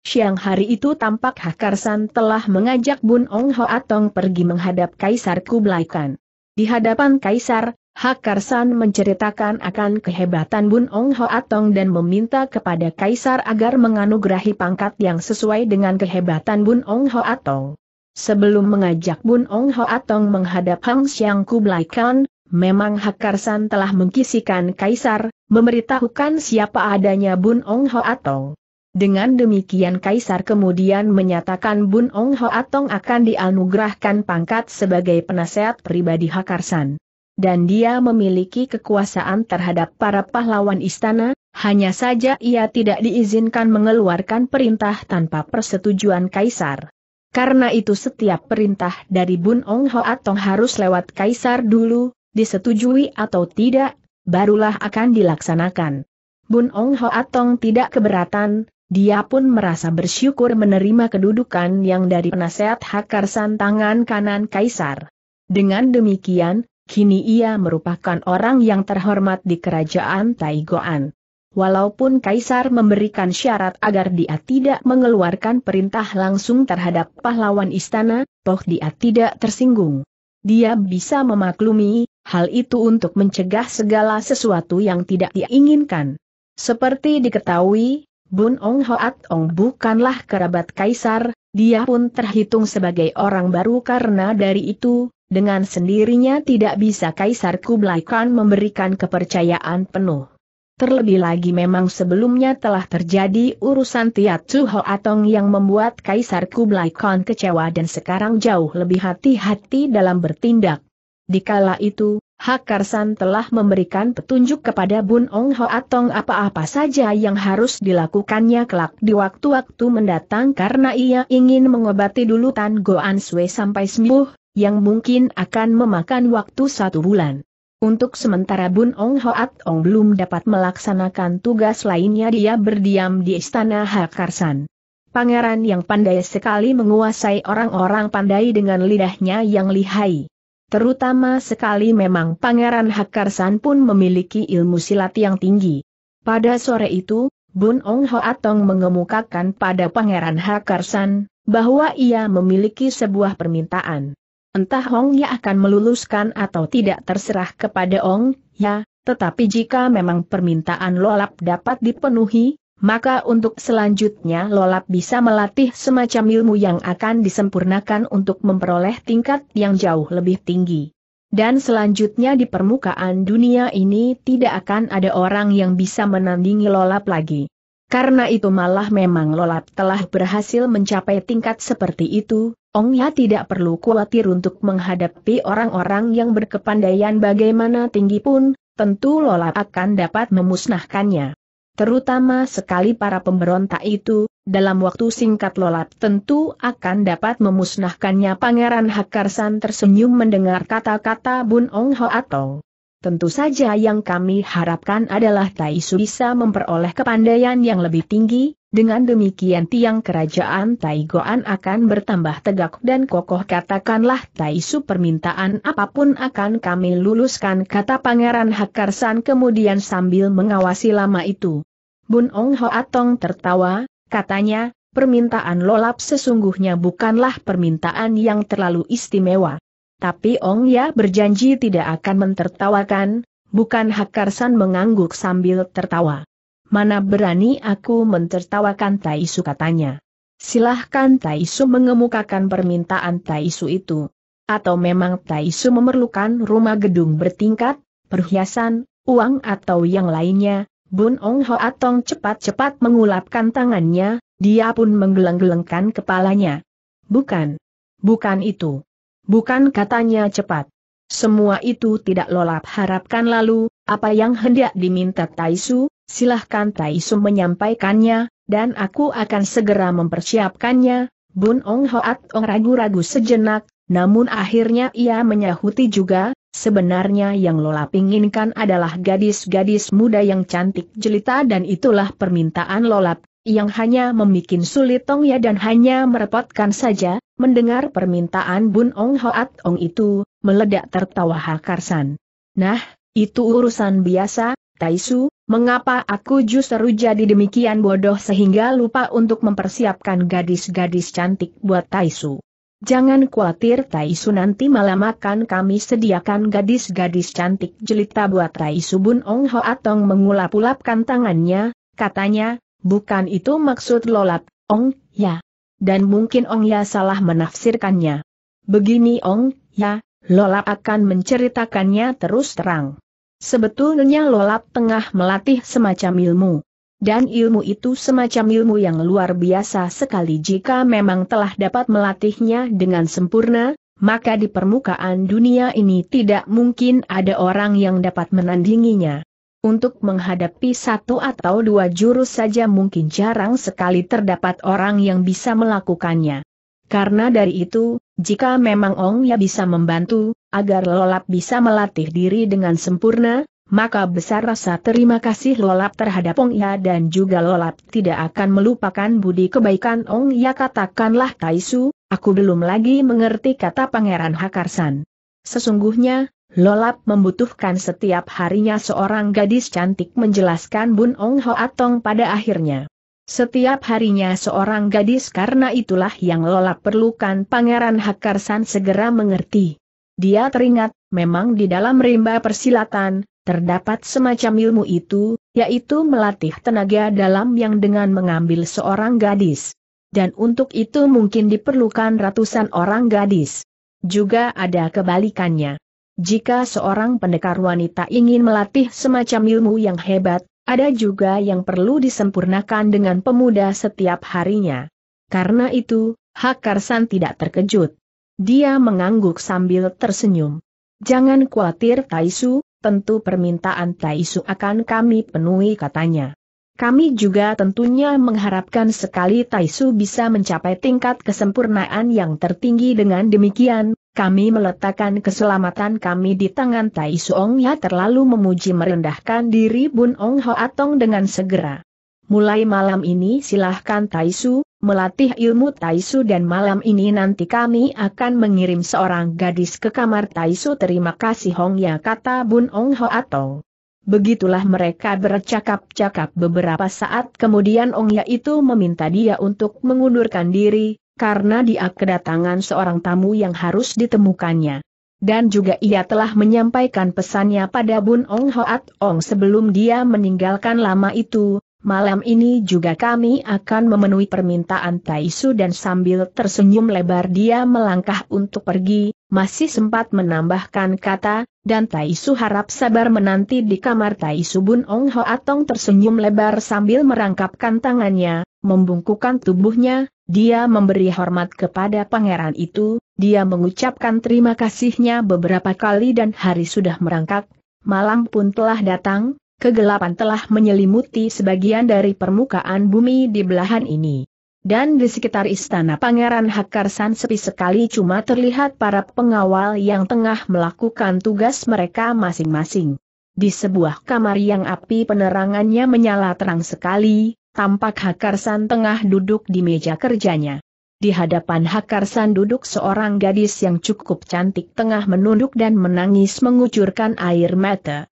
Siang hari itu tampak Hakarsan telah mengajak Bun Ong Ho Atong pergi menghadap Kaisar Kublai Khan. Di hadapan Kaisar, Hakarsan menceritakan akan kehebatan Bun Ong Ho Atong dan meminta kepada Kaisar agar menganugerahi pangkat yang sesuai dengan kehebatan Bun Ong Ho Atong. Sebelum mengajak Bun Ong Ho Atong menghadap Hang Xiang Kublai Khan, memang Hakarsan telah mengkisikan Kaisar, memberitahukan siapa adanya Bun Ong Ho Atong. Dengan demikian Kaisar kemudian menyatakan Bun Ong Ho Atong akan dianugerahkan pangkat sebagai penasehat pribadi Hakarsan dan dia memiliki kekuasaan terhadap para pahlawan istana, hanya saja ia tidak diizinkan mengeluarkan perintah tanpa persetujuan kaisar. Karena itu setiap perintah dari Bun Ong Ho Atong harus lewat kaisar dulu, disetujui atau tidak, barulah akan dilaksanakan. Bun Ong Ho Atong tidak keberatan, dia pun merasa bersyukur menerima kedudukan yang dari penasehat Hakarsan tangan kanan kaisar. Dengan demikian, kini ia merupakan orang yang terhormat di kerajaan Taigoan. Walaupun Kaisar memberikan syarat agar dia tidak mengeluarkan perintah langsung terhadap pahlawan istana, toh dia tidak tersinggung. Dia bisa memaklumi, hal itu untuk mencegah segala sesuatu yang tidak diinginkan. Seperti diketahui, Bun Ong Hoat Ong bukanlah kerabat Kaisar, dia pun terhitung sebagai orang baru karena dari itu, dengan sendirinya tidak bisa Kaisar Kublai Khan memberikan kepercayaan penuh. Terlebih lagi memang sebelumnya telah terjadi urusan Tiatsu Hoatong yang membuat Kaisar Kublai Khan kecewa dan sekarang jauh lebih hati-hati dalam bertindak. Di kala itu, Hakarsan telah memberikan petunjuk kepada Bun Ong Hoatong apa-apa saja yang harus dilakukannya kelak di waktu-waktu mendatang karena ia ingin mengobati dulu Tan Goan Sui sampai sembuh, yang mungkin akan memakan waktu satu bulan. Untuk sementara Bun Ong Hoat Ong belum dapat melaksanakan tugas lainnya dia berdiam di istana Hakarsan. Pangeran yang pandai sekali menguasai orang-orang pandai dengan lidahnya yang lihai. Terutama sekali memang Pangeran Hakarsan pun memiliki ilmu silat yang tinggi. Pada sore itu, Bun Ong Hoat Ong mengemukakan pada Pangeran Hakarsan, bahwa ia memiliki sebuah permintaan. Entah Hong Ya akan meluluskan atau tidak terserah kepada Ong Ya, tetapi jika memang permintaan Lolap dapat dipenuhi, maka untuk selanjutnya Lolap bisa melatih semacam ilmu yang akan disempurnakan untuk memperoleh tingkat yang jauh lebih tinggi. Dan selanjutnya di permukaan dunia ini tidak akan ada orang yang bisa menandingi Lolap lagi. Karena itu malah memang Lolap telah berhasil mencapai tingkat seperti itu, ya tidak perlu khawatir untuk menghadapi orang-orang yang berkepandaian bagaimana tinggi pun, tentu Lolap akan dapat memusnahkannya. Terutama sekali para pemberontak itu, dalam waktu singkat Lolap tentu akan dapat memusnahkannya Pangeran Hakarsan tersenyum mendengar kata-kata Bun Ong Ho atau Tentu saja yang kami harapkan adalah Tai Su bisa memperoleh kepandaian yang lebih tinggi, dengan demikian tiang kerajaan Taigoan akan bertambah tegak dan kokoh katakanlah Tai Su permintaan apapun akan kami luluskan kata Pangeran Hakarsan kemudian sambil mengawasi lama itu. Bun Ong Ho Atong tertawa, katanya, permintaan lolap sesungguhnya bukanlah permintaan yang terlalu istimewa. Tapi Ong Ya berjanji tidak akan mentertawakan, bukan Hakarsan mengangguk sambil tertawa. Mana berani aku mentertawakan Taisu katanya. Silahkan Taisu mengemukakan permintaan Taisu itu. Atau memang Taisu memerlukan rumah gedung bertingkat, perhiasan, uang atau yang lainnya, Bun Ong Ho Atong cepat-cepat mengulapkan tangannya, dia pun menggeleng-gelengkan kepalanya. Bukan. Bukan itu bukan katanya cepat. Semua itu tidak lolap harapkan lalu, apa yang hendak diminta Taisu, silahkan Taisu menyampaikannya, dan aku akan segera mempersiapkannya. Bun Ong Hoat Ong ragu-ragu sejenak, namun akhirnya ia menyahuti juga, sebenarnya yang Lola pinginkan adalah gadis-gadis muda yang cantik jelita dan itulah permintaan Lolap, yang hanya memikin sulit Ya dan hanya merepotkan saja, Mendengar permintaan Bun Ong Hoat Ong itu, meledak tertawa Karsan. Nah, itu urusan biasa, Taisu, mengapa aku justru jadi demikian bodoh sehingga lupa untuk mempersiapkan gadis-gadis cantik buat Taisu. Jangan khawatir Taisu nanti malam akan kami sediakan gadis-gadis cantik jelita buat Taisu Bun Ong Hoat Ong mengulap-ulapkan tangannya, katanya, bukan itu maksud lolap, Ong, ya dan mungkin Ong Ya salah menafsirkannya. Begini Ong Ya, Lolap akan menceritakannya terus terang. Sebetulnya Lolap tengah melatih semacam ilmu. Dan ilmu itu semacam ilmu yang luar biasa sekali jika memang telah dapat melatihnya dengan sempurna, maka di permukaan dunia ini tidak mungkin ada orang yang dapat menandinginya. Untuk menghadapi satu atau dua jurus saja mungkin jarang sekali terdapat orang yang bisa melakukannya. Karena dari itu, jika memang Ong Ya bisa membantu, agar Lolap bisa melatih diri dengan sempurna, maka besar rasa terima kasih Lolap terhadap Ong Ya dan juga Lolap tidak akan melupakan budi kebaikan Ong Ya katakanlah Taisu, aku belum lagi mengerti kata Pangeran Hakarsan. Sesungguhnya, Lolap membutuhkan setiap harinya seorang gadis cantik menjelaskan Bun Ong Ho Atong pada akhirnya. Setiap harinya seorang gadis karena itulah yang Lolap perlukan Pangeran Hakarsan segera mengerti. Dia teringat, memang di dalam rimba persilatan, terdapat semacam ilmu itu, yaitu melatih tenaga dalam yang dengan mengambil seorang gadis. Dan untuk itu mungkin diperlukan ratusan orang gadis. Juga ada kebalikannya. Jika seorang pendekar wanita ingin melatih semacam ilmu yang hebat, ada juga yang perlu disempurnakan dengan pemuda setiap harinya. Karena itu, Hakarsan tidak terkejut. Dia mengangguk sambil tersenyum. Jangan khawatir Taisu, tentu permintaan Taisu akan kami penuhi katanya. Kami juga tentunya mengharapkan sekali Taisu bisa mencapai tingkat kesempurnaan yang tertinggi dengan demikian, kami meletakkan keselamatan kami di tangan Tai Suong Ya terlalu memuji merendahkan diri Bun Ong Ho Atong dengan segera. Mulai malam ini silahkan Tai Su, melatih ilmu Tai Su dan malam ini nanti kami akan mengirim seorang gadis ke kamar Tai Su terima kasih Hong Ya kata Bun Ong Ho Atong. Begitulah mereka bercakap-cakap beberapa saat kemudian Ong Ya itu meminta dia untuk mengundurkan diri, karena dia kedatangan seorang tamu yang harus ditemukannya. Dan juga ia telah menyampaikan pesannya pada Bun Ong Hoat Ong sebelum dia meninggalkan lama itu, malam ini juga kami akan memenuhi permintaan Taisu dan sambil tersenyum lebar dia melangkah untuk pergi, masih sempat menambahkan kata, dan Taisu harap sabar menanti di kamar Taisu Bun Ong Hoat Ong tersenyum lebar sambil merangkapkan tangannya, membungkukkan tubuhnya, dia memberi hormat kepada pangeran itu, dia mengucapkan terima kasihnya beberapa kali dan hari sudah merangkak, malam pun telah datang, kegelapan telah menyelimuti sebagian dari permukaan bumi di belahan ini. Dan di sekitar istana Pangeran Hakarsan sepi sekali cuma terlihat para pengawal yang tengah melakukan tugas mereka masing-masing. Di sebuah kamar yang api penerangannya menyala terang sekali, tampak Hakarsan tengah duduk di meja kerjanya. Di hadapan Hakarsan duduk seorang gadis yang cukup cantik tengah menunduk dan menangis mengucurkan air mata.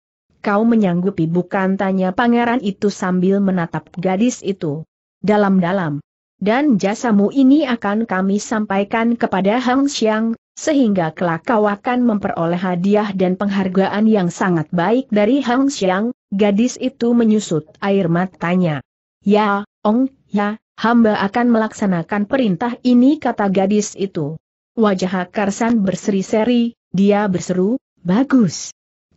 Kau menyanggupi bukan tanya pangeran itu sambil menatap gadis itu. Dalam-dalam. Dan jasamu ini akan kami sampaikan kepada Hang Xiang, sehingga kelak kau akan memperoleh hadiah dan penghargaan yang sangat baik dari Hang Xiang, gadis itu menyusut air matanya. Ya, Ong, ya, hamba akan melaksanakan perintah ini kata gadis itu. Wajah Karsan berseri-seri, dia berseru, bagus.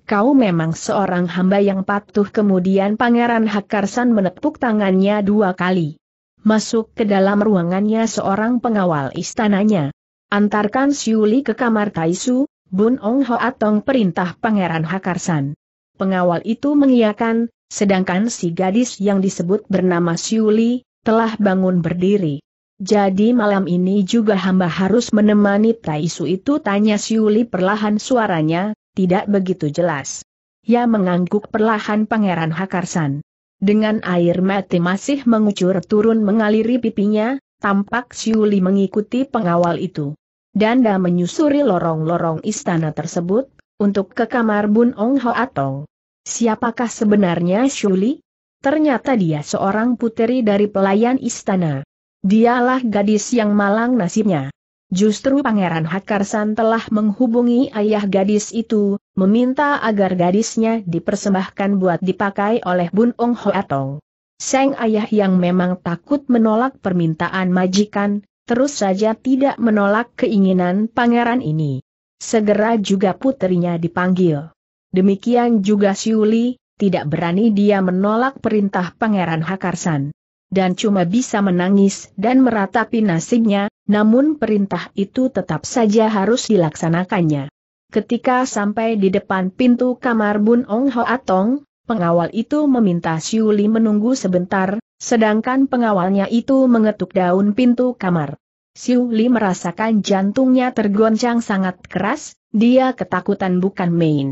Kau memang seorang hamba yang patuh kemudian Pangeran Hakarsan menepuk tangannya dua kali. Masuk ke dalam ruangannya seorang pengawal istananya. Antarkan Siuli ke kamar Taisu, Bun Ong Hoatong perintah Pangeran Hakarsan. Pengawal itu mengiakan, Sedangkan si gadis yang disebut bernama Siuli, telah bangun berdiri. Jadi malam ini juga hamba harus menemani Taisu itu tanya Siuli perlahan suaranya, tidak begitu jelas. Ya mengangguk perlahan Pangeran Hakarsan. Dengan air mati masih mengucur turun mengaliri pipinya, tampak Siuli mengikuti pengawal itu. Danda menyusuri lorong-lorong istana tersebut, untuk ke kamar Bun Ong Ho Atong. Siapakah sebenarnya Shuli? Ternyata dia seorang puteri dari pelayan istana. Dialah gadis yang malang nasibnya. Justru Pangeran Hakarsan telah menghubungi ayah gadis itu, meminta agar gadisnya dipersembahkan buat dipakai oleh Bun Ong Atong. Seng ayah yang memang takut menolak permintaan majikan, terus saja tidak menolak keinginan pangeran ini. Segera juga putrinya dipanggil. Demikian juga Siuli, tidak berani dia menolak perintah Pangeran Hakarsan. Dan cuma bisa menangis dan meratapi nasibnya, namun perintah itu tetap saja harus dilaksanakannya. Ketika sampai di depan pintu kamar Bun Ong Ho Atong, pengawal itu meminta Siuli menunggu sebentar, sedangkan pengawalnya itu mengetuk daun pintu kamar. Siuli merasakan jantungnya tergoncang sangat keras, dia ketakutan bukan main.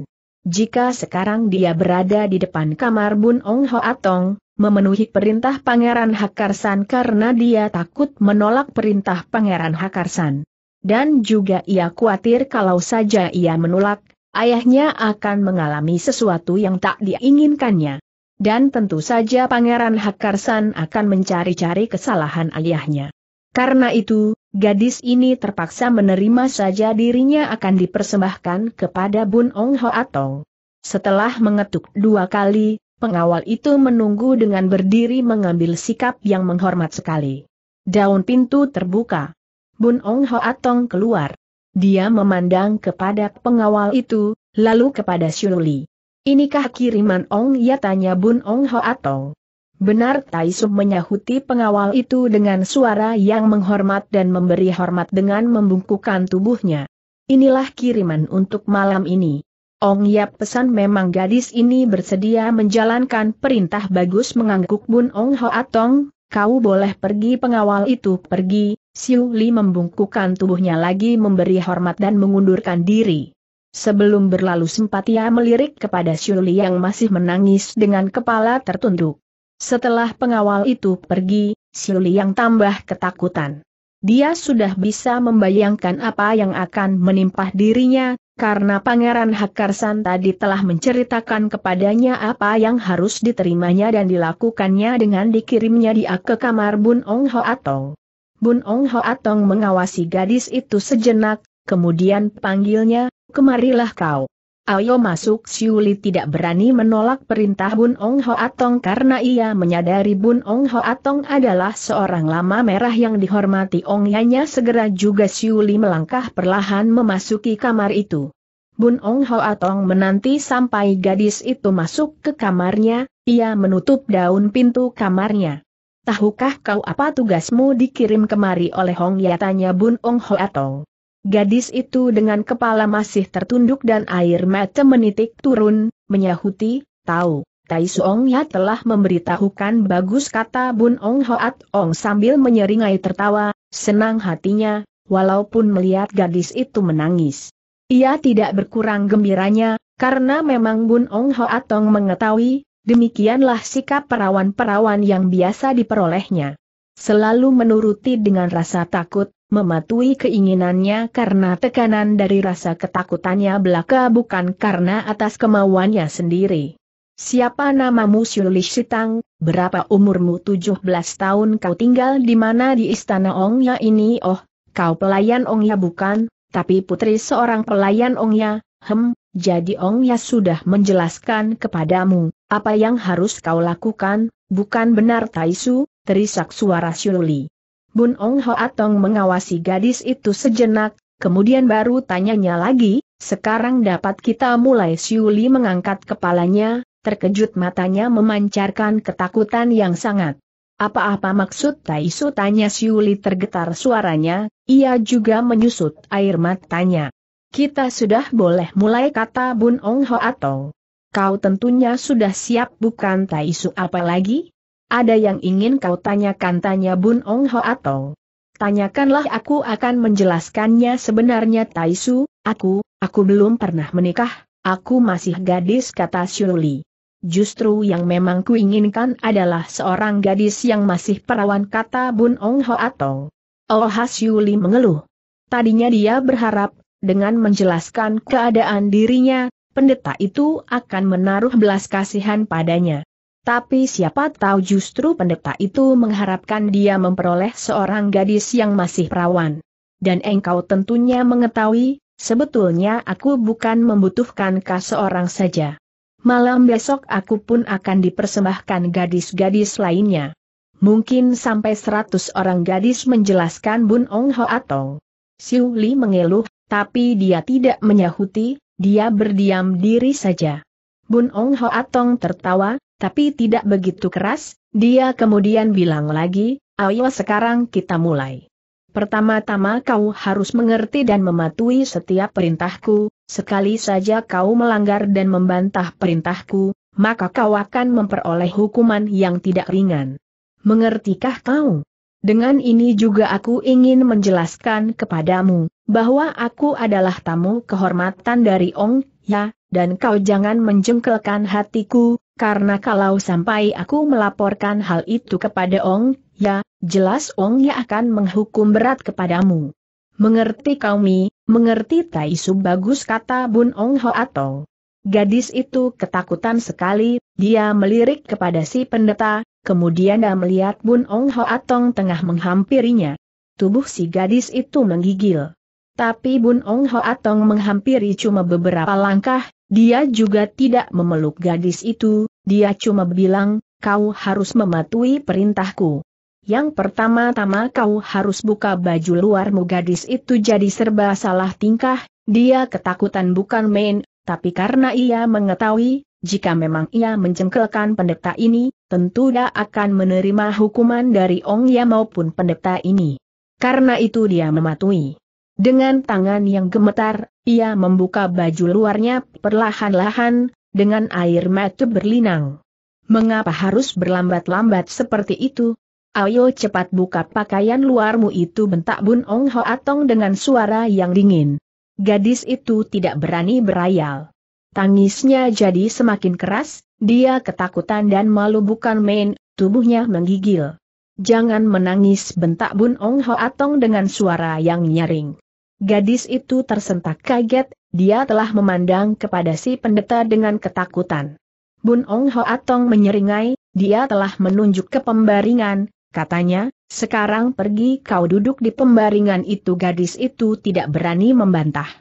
Jika sekarang dia berada di depan kamar Bun Ong Ho Atong, memenuhi perintah Pangeran Hakarsan karena dia takut menolak perintah Pangeran Hakarsan. Dan juga ia khawatir kalau saja ia menolak, ayahnya akan mengalami sesuatu yang tak diinginkannya. Dan tentu saja Pangeran Hakarsan akan mencari-cari kesalahan ayahnya. Karena itu, gadis ini terpaksa menerima saja dirinya akan dipersembahkan kepada Bun Ong Ho Atong. Setelah mengetuk dua kali, pengawal itu menunggu dengan berdiri mengambil sikap yang menghormat sekali. Daun pintu terbuka. Bun Ong Ho Atong keluar. Dia memandang kepada pengawal itu, lalu kepada Shirley. Inikah kiriman Ong ya tanya Bun Ong Ho Atong. Benar Taisum menyahuti pengawal itu dengan suara yang menghormat dan memberi hormat dengan membungkukkan tubuhnya. Inilah kiriman untuk malam ini. Ong Yap pesan memang gadis ini bersedia menjalankan perintah bagus mengangguk Bun Ong Ho Atong, kau boleh pergi pengawal itu pergi, Siu Li membungkukan tubuhnya lagi memberi hormat dan mengundurkan diri. Sebelum berlalu sempat ia melirik kepada Siu Li yang masih menangis dengan kepala tertunduk. Setelah pengawal itu pergi, Siuli yang tambah ketakutan. Dia sudah bisa membayangkan apa yang akan menimpa dirinya, karena Pangeran Hakarsan tadi telah menceritakan kepadanya apa yang harus diterimanya dan dilakukannya dengan dikirimnya dia ke kamar Bun Ong Ho Atong. Bun Ong Ho Atong mengawasi gadis itu sejenak, kemudian panggilnya, kemarilah kau. Ayo masuk Siuli tidak berani menolak perintah Bun Ong Ho Atong karena ia menyadari Bun Ong Ho Atong adalah seorang lama merah yang dihormati Ong Yanya segera juga Siuli melangkah perlahan memasuki kamar itu. Bun Ong Ho Atong menanti sampai gadis itu masuk ke kamarnya, ia menutup daun pintu kamarnya. Tahukah kau apa tugasmu dikirim kemari oleh Hong Ya tanya Bun Ong Ho Atong. Gadis itu dengan kepala masih tertunduk dan air mata menitik turun, menyahuti, tahu, Tai Suong Ya telah memberitahukan bagus kata Bun Ong Hoat Ong sambil menyeringai tertawa, senang hatinya, walaupun melihat gadis itu menangis. Ia tidak berkurang gembiranya, karena memang Bun Ong Hoat Ong mengetahui, demikianlah sikap perawan-perawan yang biasa diperolehnya. Selalu menuruti dengan rasa takut, mematuhi keinginannya karena tekanan dari rasa ketakutannya belaka bukan karena atas kemauannya sendiri. Siapa namamu Syulih Sitang, berapa umurmu 17 tahun kau tinggal di mana di istana Ongya ini oh, kau pelayan Ongya bukan, tapi putri seorang pelayan Ongya, hem, jadi Ongya sudah menjelaskan kepadamu, apa yang harus kau lakukan, bukan benar Taisu, terisak suara Syulih. Bun Ong Ho Atong mengawasi gadis itu sejenak, kemudian baru tanyanya lagi, sekarang dapat kita mulai Siuli mengangkat kepalanya, terkejut matanya memancarkan ketakutan yang sangat. Apa-apa maksud Taisu tanya Siuli tergetar suaranya, ia juga menyusut air matanya. Kita sudah boleh mulai kata Bun Ong Ho Atong. Kau tentunya sudah siap bukan Taisu apalagi? Ada yang ingin kau tanyakan tanya Bun Ong Ho atau? Tanyakanlah aku akan menjelaskannya sebenarnya Taisu, aku, aku belum pernah menikah, aku masih gadis kata Shuli. Justru yang memang kuinginkan adalah seorang gadis yang masih perawan kata Bun Ong Ho atau? Oh Shuli mengeluh. Tadinya dia berharap, dengan menjelaskan keadaan dirinya, pendeta itu akan menaruh belas kasihan padanya. Tapi siapa tahu justru pendeta itu mengharapkan dia memperoleh seorang gadis yang masih perawan. Dan engkau tentunya mengetahui, sebetulnya aku bukan membutuhkan kau seorang saja. Malam besok aku pun akan dipersembahkan gadis-gadis lainnya. Mungkin sampai seratus orang gadis menjelaskan Bun Ong Ho Atong. Siu Li mengeluh, tapi dia tidak menyahuti, dia berdiam diri saja. Bun Ong Ho Atong tertawa, tapi tidak begitu keras, dia kemudian bilang lagi, ayo sekarang kita mulai. Pertama-tama kau harus mengerti dan mematuhi setiap perintahku, sekali saja kau melanggar dan membantah perintahku, maka kau akan memperoleh hukuman yang tidak ringan. Mengertikah kau? Dengan ini juga aku ingin menjelaskan kepadamu, bahwa aku adalah tamu kehormatan dari Ong Ya, dan kau jangan menjengkelkan hatiku, karena kalau sampai aku melaporkan hal itu kepada Ong, ya, jelas Ong ya akan menghukum berat kepadamu. Mengerti kau Mi, mengerti Tai Su bagus kata Bun Ong Ho atau. Gadis itu ketakutan sekali, dia melirik kepada si pendeta, kemudian dia melihat Bun Ong Ho Atong tengah menghampirinya. Tubuh si gadis itu menggigil. Tapi Bun Ong Ho Atong menghampiri cuma beberapa langkah, dia juga tidak memeluk gadis itu, dia cuma bilang, kau harus mematuhi perintahku. Yang pertama-tama kau harus buka baju luarmu gadis itu jadi serba salah tingkah, dia ketakutan bukan main, tapi karena ia mengetahui, jika memang ia mencengkelkan pendeta ini, tentu dia akan menerima hukuman dari Ong Ya maupun pendeta ini. Karena itu dia mematuhi. Dengan tangan yang gemetar, ia membuka baju luarnya perlahan-lahan, dengan air mata berlinang. Mengapa harus berlambat-lambat seperti itu? Ayo cepat buka pakaian luarmu itu bentak Bun Ong Ho Atong dengan suara yang dingin. Gadis itu tidak berani berayal. Tangisnya jadi semakin keras, dia ketakutan dan malu bukan main, tubuhnya menggigil. Jangan menangis bentak Bun Ong Ho Atong dengan suara yang nyaring. Gadis itu tersentak kaget, dia telah memandang kepada si pendeta dengan ketakutan. Bun Ong Ho Atong menyeringai, dia telah menunjuk ke pembaringan, katanya, sekarang pergi kau duduk di pembaringan itu gadis itu tidak berani membantah.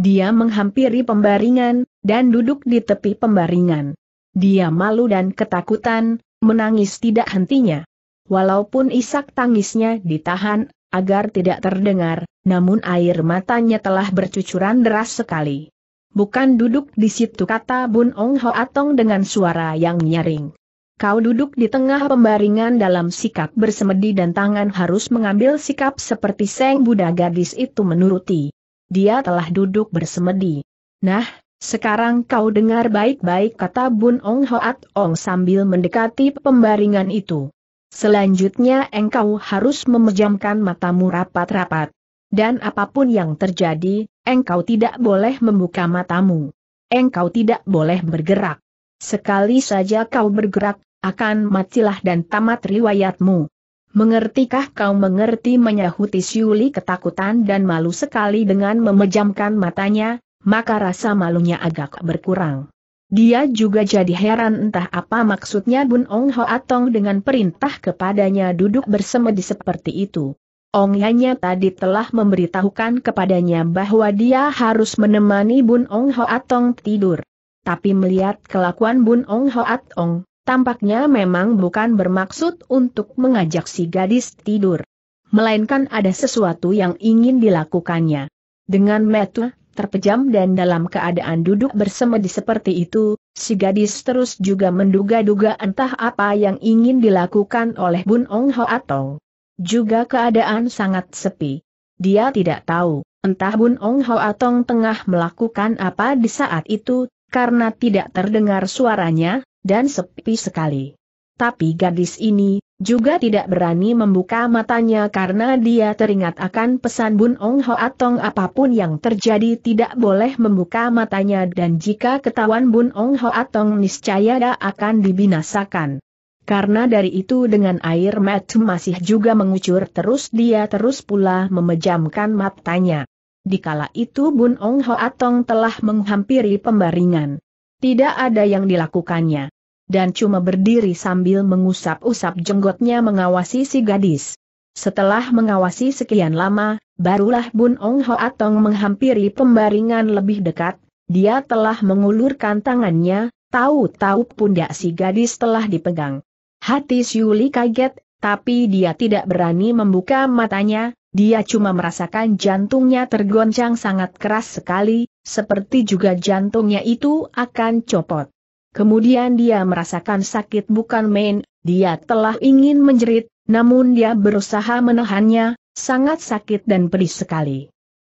Dia menghampiri pembaringan, dan duduk di tepi pembaringan. Dia malu dan ketakutan, menangis tidak hentinya. Walaupun isak tangisnya ditahan, agar tidak terdengar, namun air matanya telah bercucuran deras sekali. Bukan duduk di situ kata Bun Ong Ho Atong dengan suara yang nyaring. Kau duduk di tengah pembaringan dalam sikap bersemedi dan tangan harus mengambil sikap seperti Seng Buddha gadis itu menuruti. Dia telah duduk bersemedi. Nah, sekarang kau dengar baik-baik kata Bun Ong Ho Atong sambil mendekati pembaringan itu. Selanjutnya engkau harus memejamkan matamu rapat-rapat. Dan apapun yang terjadi, engkau tidak boleh membuka matamu. Engkau tidak boleh bergerak. Sekali saja kau bergerak, akan matilah dan tamat riwayatmu. Mengertikah kau mengerti menyahuti Siuli ketakutan dan malu sekali dengan memejamkan matanya, maka rasa malunya agak berkurang. Dia juga jadi heran entah apa maksudnya Bun Ong Ho Atong dengan perintah kepadanya duduk bersemedi seperti itu. Ong Ongnya tadi telah memberitahukan kepadanya bahwa dia harus menemani Bun Ong Atong tidur. Tapi melihat kelakuan Bun Ong Atong, tampaknya memang bukan bermaksud untuk mengajak si gadis tidur. Melainkan ada sesuatu yang ingin dilakukannya. Dengan metu, terpejam dan dalam keadaan duduk bersemedi seperti itu, si gadis terus juga menduga-duga entah apa yang ingin dilakukan oleh Bun Ong Atong. Juga keadaan sangat sepi. Dia tidak tahu, entah Bun Ong Hao Atong tengah melakukan apa di saat itu, karena tidak terdengar suaranya, dan sepi sekali. Tapi gadis ini, juga tidak berani membuka matanya karena dia teringat akan pesan Bun Ong Ho Atong apapun yang terjadi tidak boleh membuka matanya dan jika ketahuan Bun Ong Ho Atong niscaya akan dibinasakan. Karena dari itu dengan air mata masih juga mengucur terus dia terus pula memejamkan matanya. Dikala itu Bun Ong Ho Atong telah menghampiri pembaringan. Tidak ada yang dilakukannya. Dan cuma berdiri sambil mengusap-usap jenggotnya mengawasi si gadis. Setelah mengawasi sekian lama, barulah Bun Ong Ho Atong menghampiri pembaringan lebih dekat. Dia telah mengulurkan tangannya, tahu-tahu pundak si gadis telah dipegang. Hati Siuli kaget, tapi dia tidak berani membuka matanya, dia cuma merasakan jantungnya tergoncang sangat keras sekali, seperti juga jantungnya itu akan copot. Kemudian dia merasakan sakit bukan main, dia telah ingin menjerit, namun dia berusaha menahannya, sangat sakit dan pedih sekali.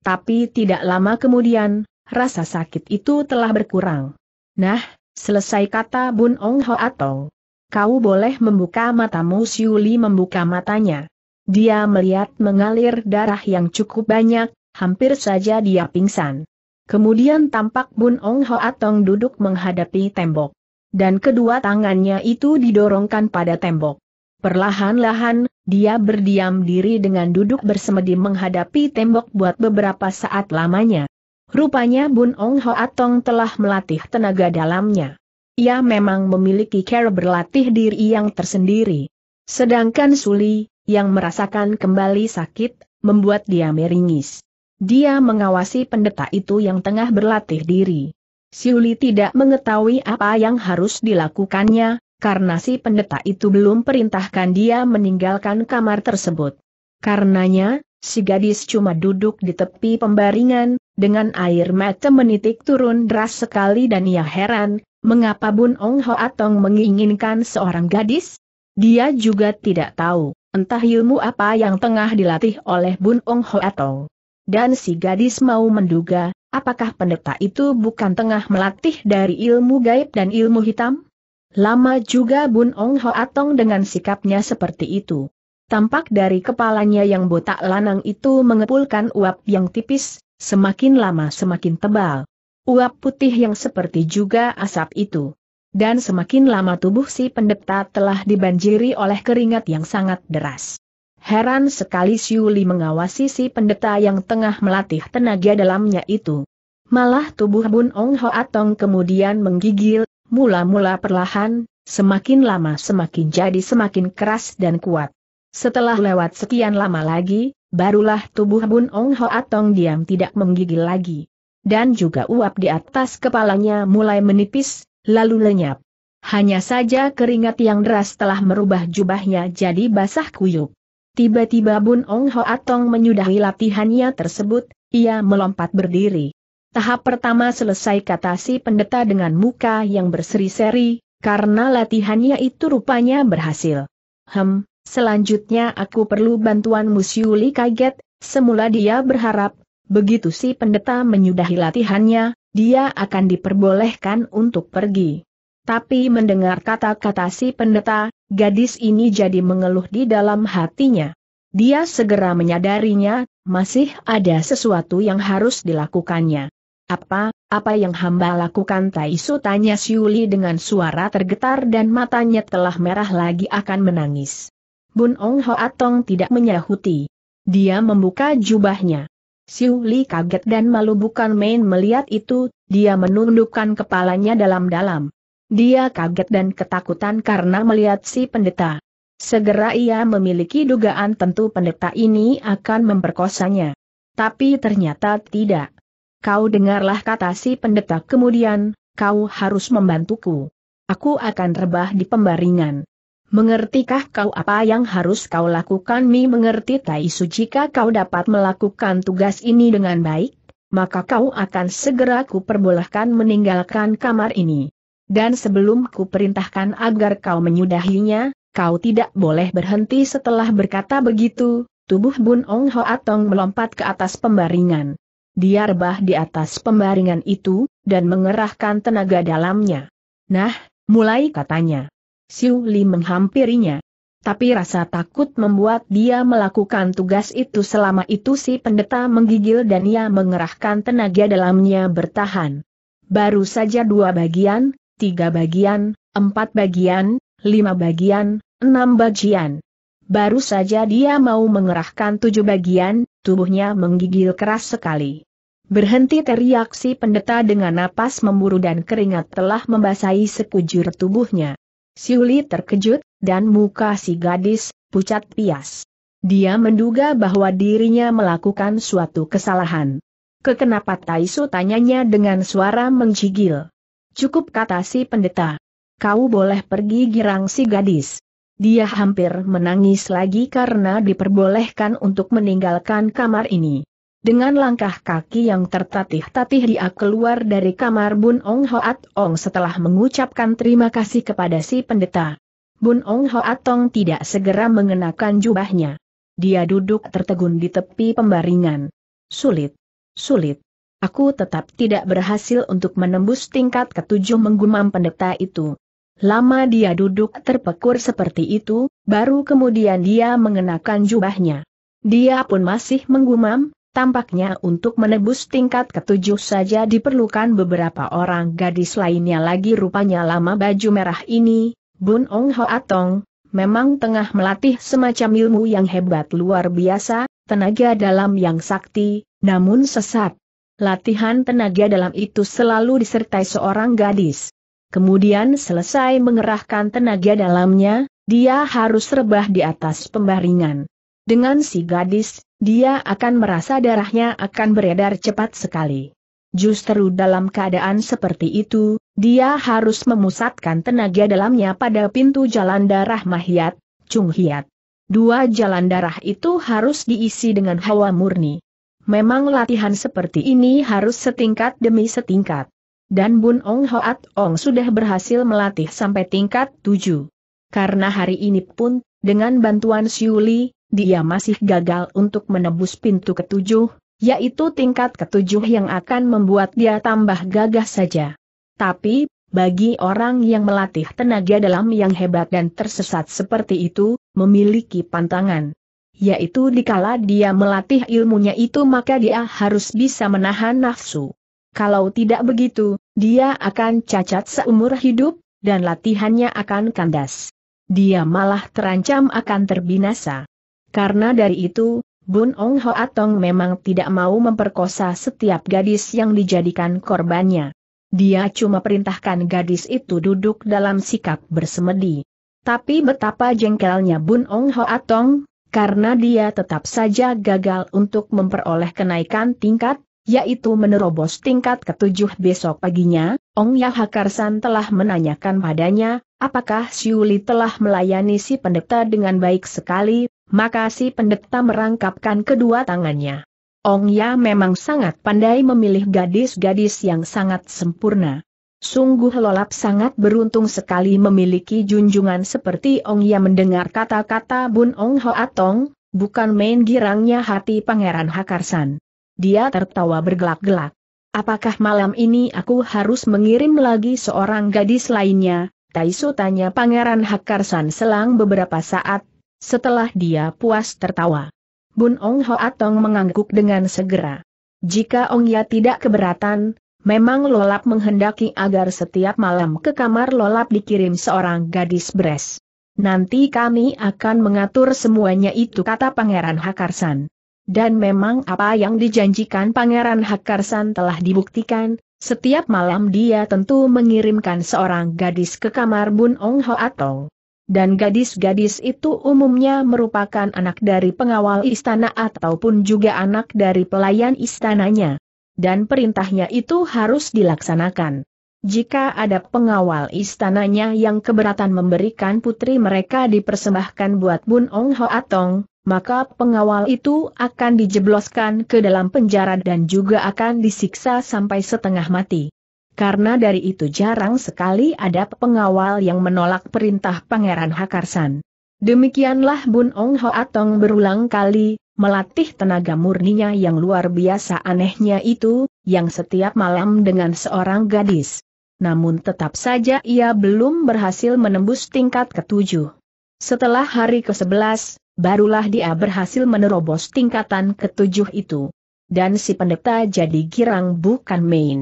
Tapi tidak lama kemudian, rasa sakit itu telah berkurang. Nah, selesai kata Bun Ong Ho Atong. Kau boleh membuka matamu Siuli membuka matanya. Dia melihat mengalir darah yang cukup banyak, hampir saja dia pingsan. Kemudian tampak Bun Ong Ho Atong duduk menghadapi tembok. Dan kedua tangannya itu didorongkan pada tembok. Perlahan-lahan, dia berdiam diri dengan duduk bersemedi menghadapi tembok buat beberapa saat lamanya. Rupanya Bun Ong Ho Atong telah melatih tenaga dalamnya ia memang memiliki cara berlatih diri yang tersendiri. Sedangkan Suli, yang merasakan kembali sakit, membuat dia meringis. Dia mengawasi pendeta itu yang tengah berlatih diri. Suli tidak mengetahui apa yang harus dilakukannya, karena si pendeta itu belum perintahkan dia meninggalkan kamar tersebut. Karenanya, si gadis cuma duduk di tepi pembaringan, dengan air mata menitik turun deras sekali dan ia heran, Mengapa Bun Ong Ho Atong menginginkan seorang gadis? Dia juga tidak tahu, entah ilmu apa yang tengah dilatih oleh Bun Ong Ho Atong. Dan si gadis mau menduga, apakah pendeta itu bukan tengah melatih dari ilmu gaib dan ilmu hitam? Lama juga Bun Ong Ho Atong dengan sikapnya seperti itu. Tampak dari kepalanya yang botak lanang itu mengepulkan uap yang tipis, semakin lama semakin tebal uap putih yang seperti juga asap itu. Dan semakin lama tubuh si pendeta telah dibanjiri oleh keringat yang sangat deras. Heran sekali Siuli mengawasi si pendeta yang tengah melatih tenaga dalamnya itu. Malah tubuh Bun Ong Ho Atong kemudian menggigil, mula-mula perlahan, semakin lama semakin jadi semakin keras dan kuat. Setelah lewat sekian lama lagi, barulah tubuh Bun Ong Ho Atong diam tidak menggigil lagi dan juga uap di atas kepalanya mulai menipis, lalu lenyap. Hanya saja keringat yang deras telah merubah jubahnya jadi basah kuyup. Tiba-tiba Bun Ong Ho Atong menyudahi latihannya tersebut, ia melompat berdiri. Tahap pertama selesai kata si pendeta dengan muka yang berseri-seri, karena latihannya itu rupanya berhasil. Hem, selanjutnya aku perlu bantuan Musiuli kaget, semula dia berharap, Begitu si pendeta menyudahi latihannya, dia akan diperbolehkan untuk pergi. Tapi mendengar kata-kata si pendeta, gadis ini jadi mengeluh di dalam hatinya. Dia segera menyadarinya, masih ada sesuatu yang harus dilakukannya. Apa, apa yang hamba lakukan Taisu tanya Siuli dengan suara tergetar dan matanya telah merah lagi akan menangis. Bun Ong Ho Atong tidak menyahuti. Dia membuka jubahnya. Siu Li kaget dan malu bukan main melihat itu, dia menundukkan kepalanya dalam-dalam. Dia kaget dan ketakutan karena melihat si pendeta. Segera ia memiliki dugaan tentu pendeta ini akan memperkosanya. Tapi ternyata tidak. Kau dengarlah kata si pendeta kemudian, kau harus membantuku. Aku akan rebah di pembaringan. Mengertikah kau apa yang harus kau lakukan? Mi mengerti Tai Su jika kau dapat melakukan tugas ini dengan baik, maka kau akan segera kuperbolehkan meninggalkan kamar ini. Dan sebelum kuperintahkan agar kau menyudahinya, kau tidak boleh berhenti setelah berkata begitu, tubuh Bun Ong Ho Atong melompat ke atas pembaringan. Dia rebah di atas pembaringan itu, dan mengerahkan tenaga dalamnya. Nah, mulai katanya. Siu Li menghampirinya. Tapi rasa takut membuat dia melakukan tugas itu selama itu si pendeta menggigil dan ia mengerahkan tenaga dalamnya bertahan. Baru saja dua bagian, tiga bagian, empat bagian, lima bagian, enam bagian. Baru saja dia mau mengerahkan tujuh bagian, tubuhnya menggigil keras sekali. Berhenti teriak si pendeta dengan napas memburu dan keringat telah membasahi sekujur tubuhnya. Siuli terkejut, dan muka si gadis, pucat pias. Dia menduga bahwa dirinya melakukan suatu kesalahan. Kekenapa Taisu tanyanya dengan suara menggigil. Cukup kata si pendeta. Kau boleh pergi girang si gadis. Dia hampir menangis lagi karena diperbolehkan untuk meninggalkan kamar ini. Dengan langkah kaki yang tertatih-tatih dia keluar dari kamar Bun Ong Hoat Ong setelah mengucapkan terima kasih kepada si pendeta. Bun Ong Hoat Ong tidak segera mengenakan jubahnya. Dia duduk tertegun di tepi pembaringan. Sulit. Sulit. Aku tetap tidak berhasil untuk menembus tingkat ketujuh menggumam pendeta itu. Lama dia duduk terpekur seperti itu, baru kemudian dia mengenakan jubahnya. Dia pun masih menggumam, Tampaknya untuk menebus tingkat ketujuh saja diperlukan beberapa orang gadis lainnya lagi rupanya lama baju merah ini, Bun Ong Atong, memang tengah melatih semacam ilmu yang hebat luar biasa, tenaga dalam yang sakti, namun sesat. Latihan tenaga dalam itu selalu disertai seorang gadis. Kemudian selesai mengerahkan tenaga dalamnya, dia harus rebah di atas pembaringan. Dengan si gadis, dia akan merasa darahnya akan beredar cepat sekali. Justru dalam keadaan seperti itu, dia harus memusatkan tenaga dalamnya pada pintu jalan darah Mahiat, Chung Hiat. Dua jalan darah itu harus diisi dengan hawa murni. Memang latihan seperti ini harus setingkat demi setingkat. Dan Bun Ong Hoat Ong sudah berhasil melatih sampai tingkat 7. Karena hari ini pun, dengan bantuan Siuli, dia masih gagal untuk menebus pintu ketujuh, yaitu tingkat ketujuh yang akan membuat dia tambah gagah saja. Tapi, bagi orang yang melatih tenaga dalam yang hebat dan tersesat seperti itu, memiliki pantangan yaitu dikala dia melatih ilmunya itu maka dia harus bisa menahan nafsu. Kalau tidak begitu, dia akan cacat seumur hidup, dan latihannya akan kandas. Dia malah terancam akan terbinasa. Karena dari itu, Bun Ong Ho Atong memang tidak mau memperkosa setiap gadis yang dijadikan korbannya. Dia cuma perintahkan gadis itu duduk dalam sikap bersemedi. Tapi betapa jengkelnya Bun Ong Ho Atong, karena dia tetap saja gagal untuk memperoleh kenaikan tingkat, yaitu menerobos tingkat ketujuh besok paginya, Ong Yahakarsan telah menanyakan padanya, apakah Siuli telah melayani si pendeta dengan baik sekali, maka si pendeta merangkapkan kedua tangannya. Ong Ya memang sangat pandai memilih gadis-gadis yang sangat sempurna. Sungguh lolap sangat beruntung sekali memiliki junjungan seperti Ong Ya mendengar kata-kata Bun Ong Ho Atong, bukan main girangnya hati Pangeran Hakarsan. Dia tertawa bergelak-gelak. Apakah malam ini aku harus mengirim lagi seorang gadis lainnya? Taiso tanya Pangeran Hakarsan selang beberapa saat setelah dia puas tertawa. Bun Ong Ho Atong mengangguk dengan segera. Jika Ong Ya tidak keberatan, memang Lolap menghendaki agar setiap malam ke kamar Lolap dikirim seorang gadis beres. Nanti kami akan mengatur semuanya itu kata Pangeran Hakarsan. Dan memang apa yang dijanjikan Pangeran Hakarsan telah dibuktikan, setiap malam dia tentu mengirimkan seorang gadis ke kamar Bun Ong Ho Atong dan gadis-gadis itu umumnya merupakan anak dari pengawal istana ataupun juga anak dari pelayan istananya. Dan perintahnya itu harus dilaksanakan. Jika ada pengawal istananya yang keberatan memberikan putri mereka dipersembahkan buat Bun Ong Ho Atong, maka pengawal itu akan dijebloskan ke dalam penjara dan juga akan disiksa sampai setengah mati karena dari itu jarang sekali ada pengawal yang menolak perintah Pangeran Hakarsan. Demikianlah Bun Ong Atong berulang kali, melatih tenaga murninya yang luar biasa anehnya itu, yang setiap malam dengan seorang gadis. Namun tetap saja ia belum berhasil menembus tingkat ketujuh. Setelah hari ke-11, barulah dia berhasil menerobos tingkatan ketujuh itu. Dan si pendeta jadi girang bukan main.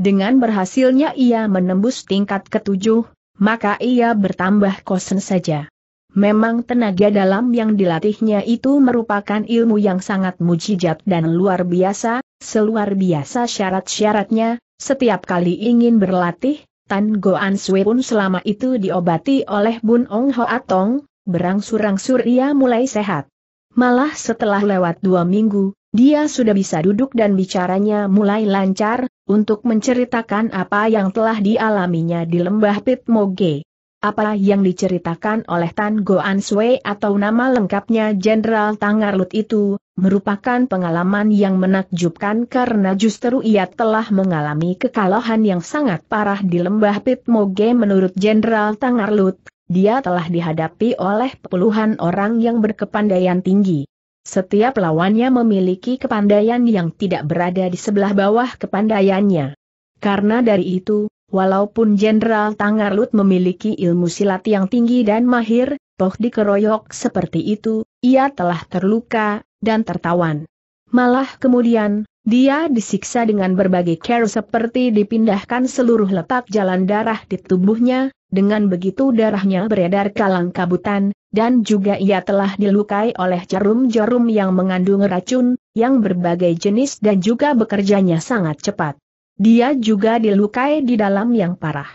Dengan berhasilnya ia menembus tingkat ketujuh, maka ia bertambah kosen saja. Memang tenaga dalam yang dilatihnya itu merupakan ilmu yang sangat mujijat dan luar biasa, seluar biasa syarat-syaratnya, setiap kali ingin berlatih, Tan Goan Sui pun selama itu diobati oleh Bun Ong Hoa Tong, berangsur-angsur ia mulai sehat. Malah setelah lewat dua minggu, dia sudah bisa duduk dan bicaranya mulai lancar, untuk menceritakan apa yang telah dialaminya di lembah Pit Moge. Apa yang diceritakan oleh Tan Goan Sui atau nama lengkapnya Jenderal Tangarlut itu, merupakan pengalaman yang menakjubkan karena justru ia telah mengalami kekalahan yang sangat parah di lembah Pit Moge menurut Jenderal Tangarlut, dia telah dihadapi oleh puluhan orang yang berkepandaian tinggi. Setiap lawannya memiliki kepandaian yang tidak berada di sebelah bawah kepandaiannya. Karena dari itu, walaupun Jenderal Tangarlut memiliki ilmu silat yang tinggi dan mahir, toh dikeroyok seperti itu, ia telah terluka, dan tertawan. Malah kemudian, dia disiksa dengan berbagai care seperti dipindahkan seluruh letak jalan darah di tubuhnya, dengan begitu darahnya beredar kalang kabutan, dan juga ia telah dilukai oleh jarum-jarum yang mengandung racun, yang berbagai jenis dan juga bekerjanya sangat cepat. Dia juga dilukai di dalam yang parah.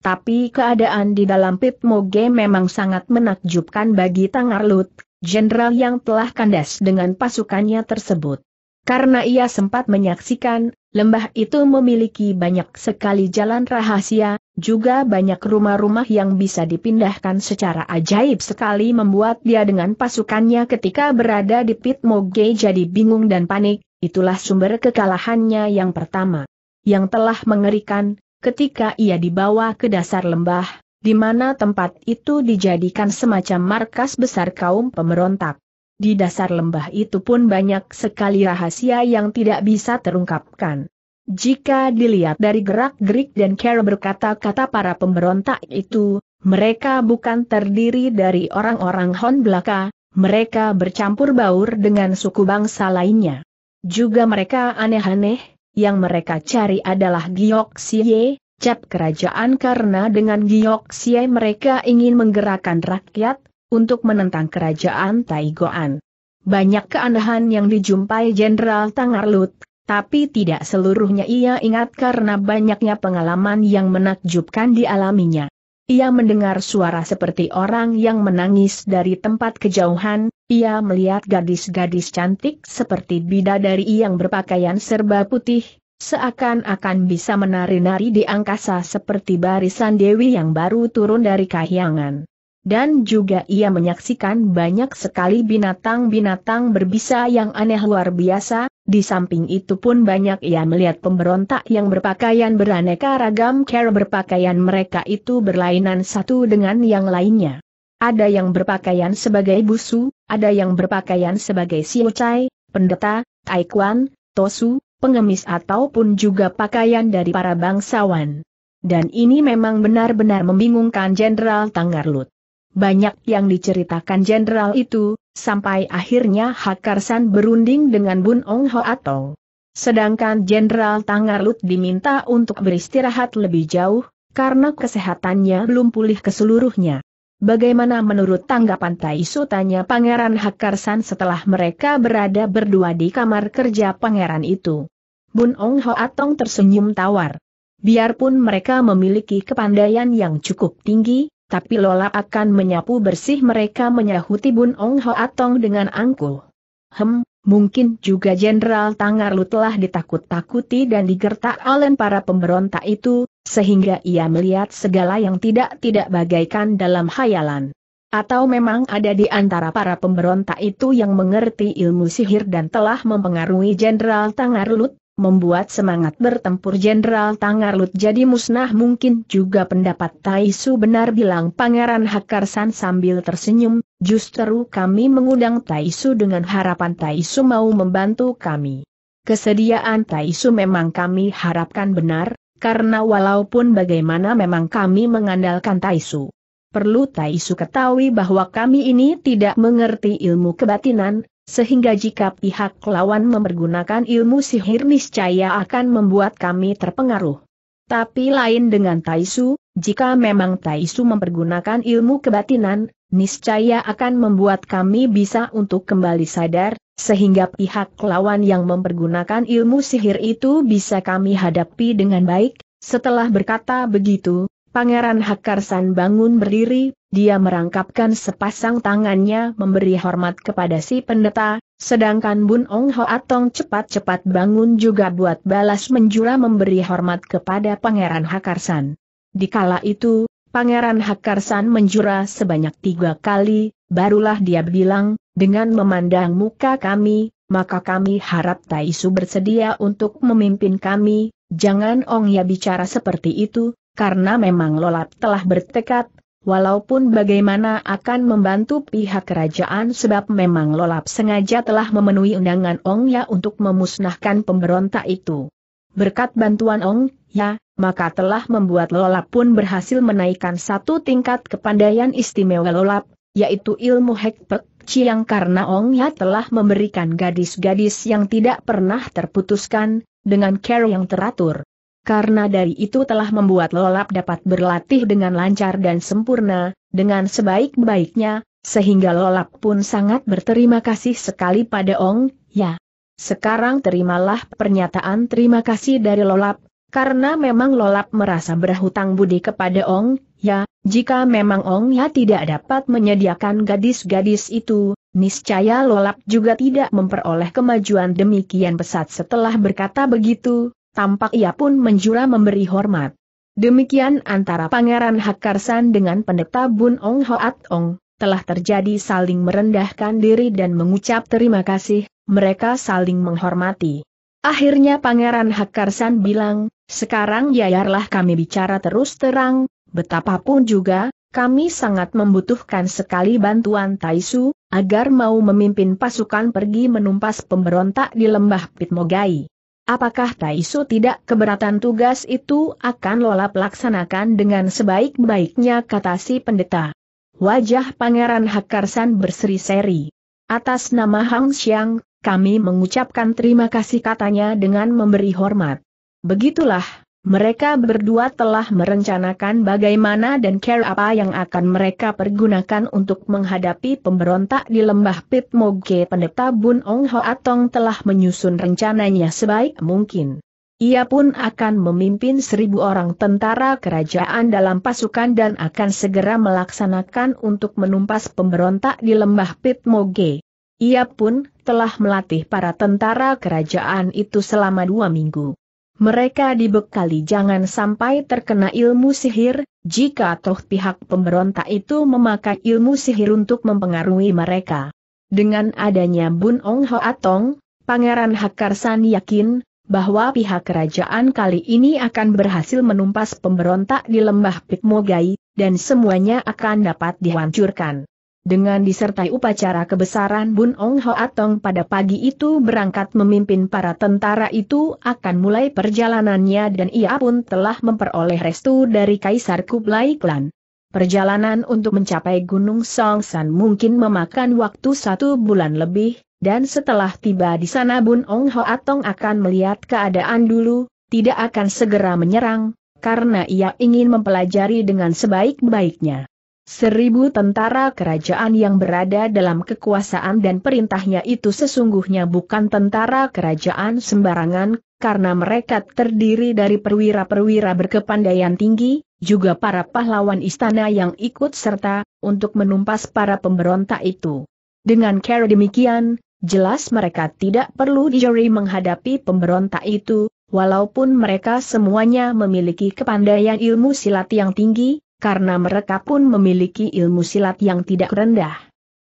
Tapi keadaan di dalam pit moge memang sangat menakjubkan bagi Tangarlut, jenderal yang telah kandas dengan pasukannya tersebut. Karena ia sempat menyaksikan, lembah itu memiliki banyak sekali jalan rahasia, juga banyak rumah-rumah yang bisa dipindahkan secara ajaib sekali membuat dia dengan pasukannya ketika berada di Pit Moge jadi bingung dan panik, itulah sumber kekalahannya yang pertama. Yang telah mengerikan, ketika ia dibawa ke dasar lembah, di mana tempat itu dijadikan semacam markas besar kaum pemberontak. Di dasar lembah itu pun banyak sekali rahasia yang tidak bisa terungkapkan. Jika dilihat dari gerak-gerik dan cara berkata-kata para pemberontak itu, mereka bukan terdiri dari orang-orang Hon belaka, mereka bercampur baur dengan suku bangsa lainnya. Juga mereka aneh-aneh, yang mereka cari adalah Giok Siye, cap kerajaan karena dengan Giok mereka ingin menggerakkan rakyat, untuk menentang kerajaan Taigoan. Banyak keanehan yang dijumpai Jenderal Tangarlut, tapi tidak seluruhnya ia ingat karena banyaknya pengalaman yang menakjubkan dialaminya. Ia mendengar suara seperti orang yang menangis dari tempat kejauhan, ia melihat gadis-gadis cantik seperti bidadari yang berpakaian serba putih, seakan-akan bisa menari-nari di angkasa seperti barisan dewi yang baru turun dari kahyangan dan juga ia menyaksikan banyak sekali binatang-binatang berbisa yang aneh luar biasa, di samping itu pun banyak ia melihat pemberontak yang berpakaian beraneka ragam cara berpakaian mereka itu berlainan satu dengan yang lainnya. Ada yang berpakaian sebagai busu, ada yang berpakaian sebagai siucai, pendeta, taikwan, tosu, pengemis ataupun juga pakaian dari para bangsawan. Dan ini memang benar-benar membingungkan Jenderal Tangarlut. Banyak yang diceritakan jenderal itu, sampai akhirnya Hakarsan berunding dengan Bun Ong Ho Hoatong. Sedangkan Jenderal Tangarlut diminta untuk beristirahat lebih jauh, karena kesehatannya belum pulih keseluruhnya. Bagaimana menurut tanggapan Taisu tanya Pangeran Hakarsan setelah mereka berada berdua di kamar kerja pangeran itu. Bun Ong Ho Atong tersenyum tawar. Biarpun mereka memiliki kepandaian yang cukup tinggi, tapi Lola akan menyapu bersih mereka menyahuti Bun Ong Ho Atong dengan angkuh. Hem, mungkin juga Jenderal Tangarlu telah ditakut-takuti dan digertak oleh para pemberontak itu, sehingga ia melihat segala yang tidak-tidak bagaikan dalam hayalan. Atau memang ada di antara para pemberontak itu yang mengerti ilmu sihir dan telah mempengaruhi Jenderal Tangarlut? membuat semangat bertempur Jenderal Tangarlut jadi musnah mungkin juga pendapat Taisu benar bilang Pangeran Hakarsan sambil tersenyum, justru kami mengundang Taisu dengan harapan Taisu mau membantu kami. Kesediaan Taisu memang kami harapkan benar, karena walaupun bagaimana memang kami mengandalkan Taisu. Perlu Taisu ketahui bahwa kami ini tidak mengerti ilmu kebatinan, sehingga jika pihak lawan mempergunakan ilmu sihir niscaya akan membuat kami terpengaruh. Tapi lain dengan Taisu, jika memang Taisu mempergunakan ilmu kebatinan, niscaya akan membuat kami bisa untuk kembali sadar, sehingga pihak lawan yang mempergunakan ilmu sihir itu bisa kami hadapi dengan baik. Setelah berkata begitu, Pangeran Hakarsan bangun berdiri, dia merangkapkan sepasang tangannya memberi hormat kepada si pendeta, sedangkan Bun Ong Ho Atong cepat-cepat bangun juga buat balas menjura memberi hormat kepada Pangeran Hakarsan. Di kala itu, Pangeran Hakarsan menjura sebanyak tiga kali, barulah dia bilang, dengan memandang muka kami, maka kami harap Taisu bersedia untuk memimpin kami, jangan Ong Ya bicara seperti itu, karena memang Lolap telah bertekad Walaupun bagaimana akan membantu pihak kerajaan sebab memang Lolap sengaja telah memenuhi undangan Ong Ya untuk memusnahkan pemberontak itu. Berkat bantuan Ong Ya, maka telah membuat Lolap pun berhasil menaikkan satu tingkat kepandaian istimewa Lolap, yaitu ilmu Hekpek yang karena Ong Ya telah memberikan gadis-gadis yang tidak pernah terputuskan, dengan care yang teratur karena dari itu telah membuat Lolap dapat berlatih dengan lancar dan sempurna, dengan sebaik-baiknya, sehingga Lolap pun sangat berterima kasih sekali pada Ong, ya. Sekarang terimalah pernyataan terima kasih dari Lolap, karena memang Lolap merasa berhutang budi kepada Ong, ya, jika memang Ong Ya tidak dapat menyediakan gadis-gadis itu, niscaya Lolap juga tidak memperoleh kemajuan demikian pesat setelah berkata begitu, tampak ia pun menjura memberi hormat. Demikian antara Pangeran Hakarsan dengan pendeta Bun Ong Hoat Ong, telah terjadi saling merendahkan diri dan mengucap terima kasih, mereka saling menghormati. Akhirnya Pangeran Hakarsan bilang, sekarang yayarlah kami bicara terus terang, betapapun juga, kami sangat membutuhkan sekali bantuan Taisu, agar mau memimpin pasukan pergi menumpas pemberontak di lembah Pitmogai. Apakah Taisu tidak keberatan tugas itu akan Lola pelaksanakan dengan sebaik-baiknya kata si pendeta. Wajah Pangeran Hakarsan berseri-seri. Atas nama Hang Xiang, kami mengucapkan terima kasih katanya dengan memberi hormat. Begitulah, mereka berdua telah merencanakan bagaimana dan care apa yang akan mereka pergunakan untuk menghadapi pemberontak di lembah Pit Moge pendeta Bun Ong Atong telah menyusun rencananya sebaik mungkin. Ia pun akan memimpin seribu orang tentara kerajaan dalam pasukan dan akan segera melaksanakan untuk menumpas pemberontak di lembah Pit Moge. Ia pun telah melatih para tentara kerajaan itu selama dua minggu. Mereka dibekali jangan sampai terkena ilmu sihir, jika toh pihak pemberontak itu memakai ilmu sihir untuk mempengaruhi mereka. Dengan adanya Bun Ong Ho Atong, Pangeran Hakarsan yakin, bahwa pihak kerajaan kali ini akan berhasil menumpas pemberontak di lembah Pikmogai, dan semuanya akan dapat dihancurkan dengan disertai upacara kebesaran Bun Ong Ho Atong pada pagi itu berangkat memimpin para tentara itu akan mulai perjalanannya dan ia pun telah memperoleh restu dari Kaisar Kublai Klan. Perjalanan untuk mencapai Gunung Songsan mungkin memakan waktu satu bulan lebih, dan setelah tiba di sana Bun Ong Ho Atong akan melihat keadaan dulu, tidak akan segera menyerang, karena ia ingin mempelajari dengan sebaik-baiknya. Seribu tentara kerajaan yang berada dalam kekuasaan dan perintahnya itu sesungguhnya bukan tentara kerajaan sembarangan, karena mereka terdiri dari perwira-perwira berkepandaian tinggi, juga para pahlawan istana yang ikut serta, untuk menumpas para pemberontak itu. Dengan cara demikian, jelas mereka tidak perlu dijeri menghadapi pemberontak itu, walaupun mereka semuanya memiliki kepandaian ilmu silat yang tinggi, karena mereka pun memiliki ilmu silat yang tidak rendah.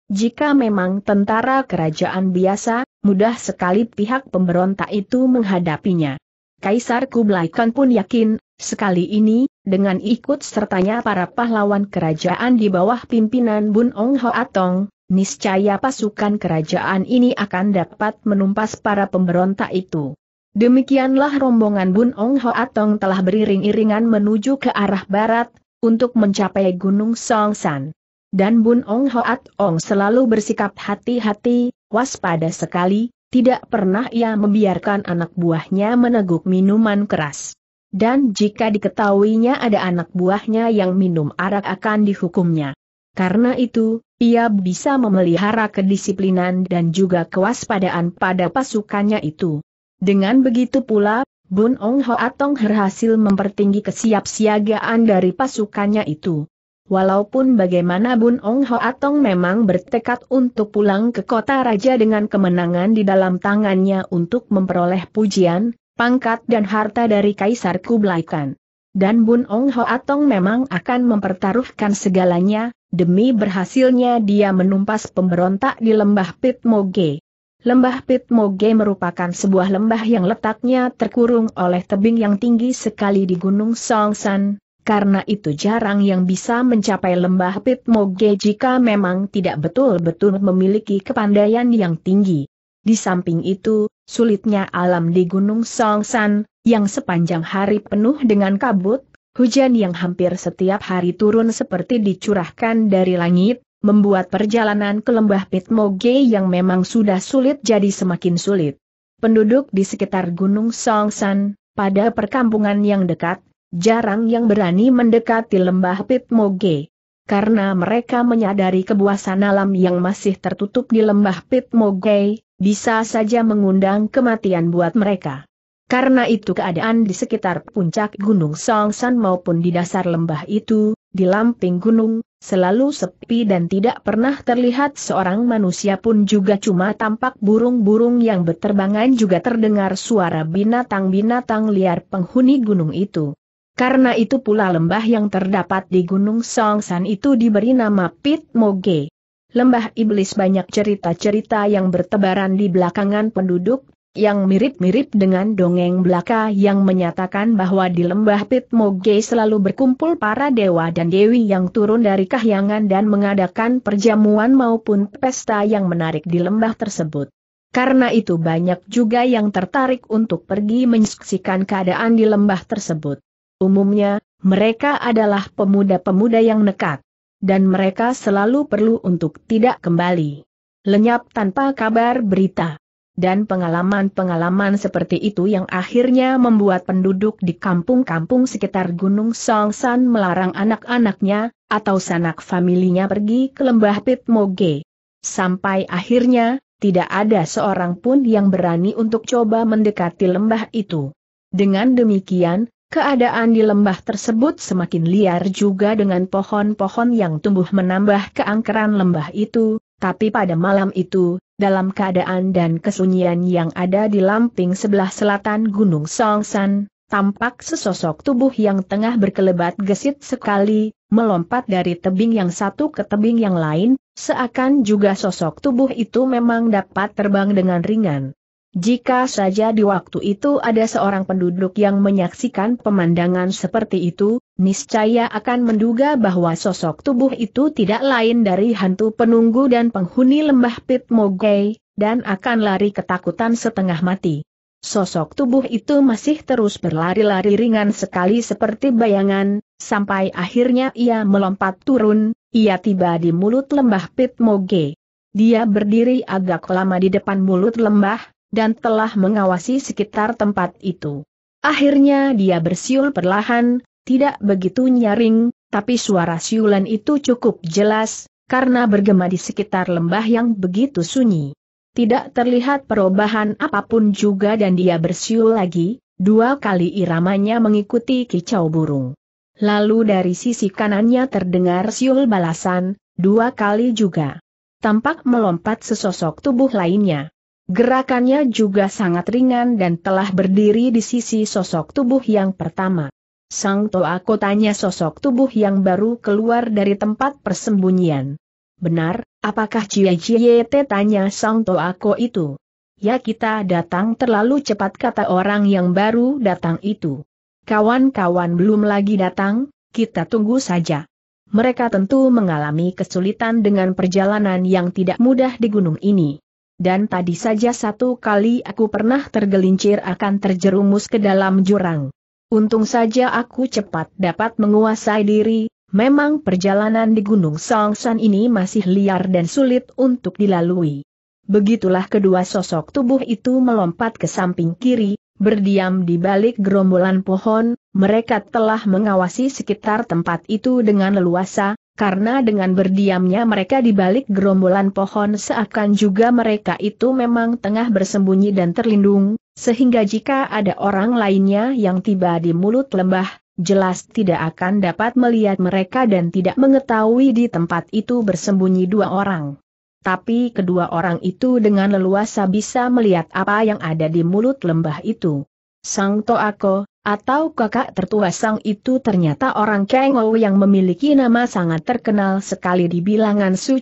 Jika memang tentara kerajaan biasa, mudah sekali pihak pemberontak itu menghadapinya. Kaisar Kublai Khan pun yakin, sekali ini, dengan ikut sertanya para pahlawan kerajaan di bawah pimpinan Bun Ong Ho Atong, niscaya pasukan kerajaan ini akan dapat menumpas para pemberontak itu. Demikianlah rombongan Bun Ong Ho Atong telah beriring-iringan menuju ke arah barat, untuk mencapai Gunung Songsan. Dan Bun Ong Hoat Ong selalu bersikap hati-hati, waspada sekali, tidak pernah ia membiarkan anak buahnya meneguk minuman keras. Dan jika diketahuinya ada anak buahnya yang minum arak akan dihukumnya. Karena itu, ia bisa memelihara kedisiplinan dan juga kewaspadaan pada pasukannya itu. Dengan begitu pula, Bun Ong Ho Atong berhasil mempertinggi kesiapsiagaan dari pasukannya itu. Walaupun bagaimana Bun Ong Ho Atong memang bertekad untuk pulang ke kota raja dengan kemenangan di dalam tangannya untuk memperoleh pujian, pangkat dan harta dari Kaisar Kublai Khan. Dan Bun Ong Ho Atong memang akan mempertaruhkan segalanya, demi berhasilnya dia menumpas pemberontak di lembah Pit Moge. Lembah Moge merupakan sebuah lembah yang letaknya terkurung oleh tebing yang tinggi sekali di Gunung Songsan, karena itu jarang yang bisa mencapai lembah Moge jika memang tidak betul-betul memiliki kepandaian yang tinggi. Di samping itu, sulitnya alam di Gunung Songsan, yang sepanjang hari penuh dengan kabut, hujan yang hampir setiap hari turun seperti dicurahkan dari langit, membuat perjalanan ke lembah Pitmoge yang memang sudah sulit jadi semakin sulit. Penduduk di sekitar Gunung Songsan, pada perkampungan yang dekat, jarang yang berani mendekati lembah Pitmoge. Karena mereka menyadari kebuasan alam yang masih tertutup di lembah Pitmoge, bisa saja mengundang kematian buat mereka. Karena itu keadaan di sekitar puncak Gunung Songsan maupun di dasar lembah itu, di lamping gunung, Selalu sepi dan tidak pernah terlihat seorang manusia pun juga cuma tampak burung-burung yang beterbangan juga terdengar suara binatang-binatang liar penghuni gunung itu. Karena itu pula lembah yang terdapat di Gunung Songsan itu diberi nama Pit Moge. Lembah Iblis banyak cerita-cerita yang bertebaran di belakangan penduduk yang mirip-mirip dengan dongeng belaka yang menyatakan bahwa di lembah Pitmoge selalu berkumpul para dewa dan dewi yang turun dari kahyangan dan mengadakan perjamuan maupun pesta yang menarik di lembah tersebut. Karena itu banyak juga yang tertarik untuk pergi menyaksikan keadaan di lembah tersebut. Umumnya, mereka adalah pemuda-pemuda yang nekat. Dan mereka selalu perlu untuk tidak kembali. Lenyap tanpa kabar berita dan pengalaman-pengalaman seperti itu yang akhirnya membuat penduduk di kampung-kampung sekitar Gunung Songsan melarang anak-anaknya, atau sanak familinya pergi ke lembah Pitmoge. Sampai akhirnya, tidak ada seorang pun yang berani untuk coba mendekati lembah itu. Dengan demikian, keadaan di lembah tersebut semakin liar juga dengan pohon-pohon yang tumbuh menambah keangkeran lembah itu, tapi pada malam itu, dalam keadaan dan kesunyian yang ada di lamping sebelah selatan Gunung Songsan, tampak sesosok tubuh yang tengah berkelebat gesit sekali, melompat dari tebing yang satu ke tebing yang lain, seakan juga sosok tubuh itu memang dapat terbang dengan ringan. Jika saja di waktu itu ada seorang penduduk yang menyaksikan pemandangan seperti itu, niscaya akan menduga bahwa sosok tubuh itu tidak lain dari hantu penunggu dan penghuni lembah Pit Mogei, dan akan lari ketakutan setengah mati. Sosok tubuh itu masih terus berlari-lari ringan sekali seperti bayangan, sampai akhirnya ia melompat turun, ia tiba di mulut lembah Pit Moge. Dia berdiri agak lama di depan mulut lembah, dan telah mengawasi sekitar tempat itu. Akhirnya dia bersiul perlahan, tidak begitu nyaring, tapi suara siulan itu cukup jelas, karena bergema di sekitar lembah yang begitu sunyi. Tidak terlihat perubahan apapun juga dan dia bersiul lagi, dua kali iramanya mengikuti kicau burung. Lalu dari sisi kanannya terdengar siul balasan, dua kali juga. Tampak melompat sesosok tubuh lainnya. Gerakannya juga sangat ringan dan telah berdiri di sisi sosok tubuh yang pertama. Sang Toa kotanya sosok tubuh yang baru keluar dari tempat persembunyian. Benar, apakah Cie Cie Te tanya Sang Toa Ko itu? Ya kita datang terlalu cepat kata orang yang baru datang itu. Kawan-kawan belum lagi datang, kita tunggu saja. Mereka tentu mengalami kesulitan dengan perjalanan yang tidak mudah di gunung ini dan tadi saja satu kali aku pernah tergelincir akan terjerumus ke dalam jurang. Untung saja aku cepat dapat menguasai diri, memang perjalanan di Gunung Songsan ini masih liar dan sulit untuk dilalui. Begitulah kedua sosok tubuh itu melompat ke samping kiri, berdiam di balik gerombolan pohon, mereka telah mengawasi sekitar tempat itu dengan leluasa, karena dengan berdiamnya mereka di balik gerombolan pohon seakan juga mereka itu memang tengah bersembunyi dan terlindung, sehingga jika ada orang lainnya yang tiba di mulut lembah, jelas tidak akan dapat melihat mereka dan tidak mengetahui di tempat itu bersembunyi dua orang. Tapi kedua orang itu dengan leluasa bisa melihat apa yang ada di mulut lembah itu. Sang Toako, atau kakak tertua Sang itu ternyata orang Kengou yang memiliki nama sangat terkenal sekali di bilangan Su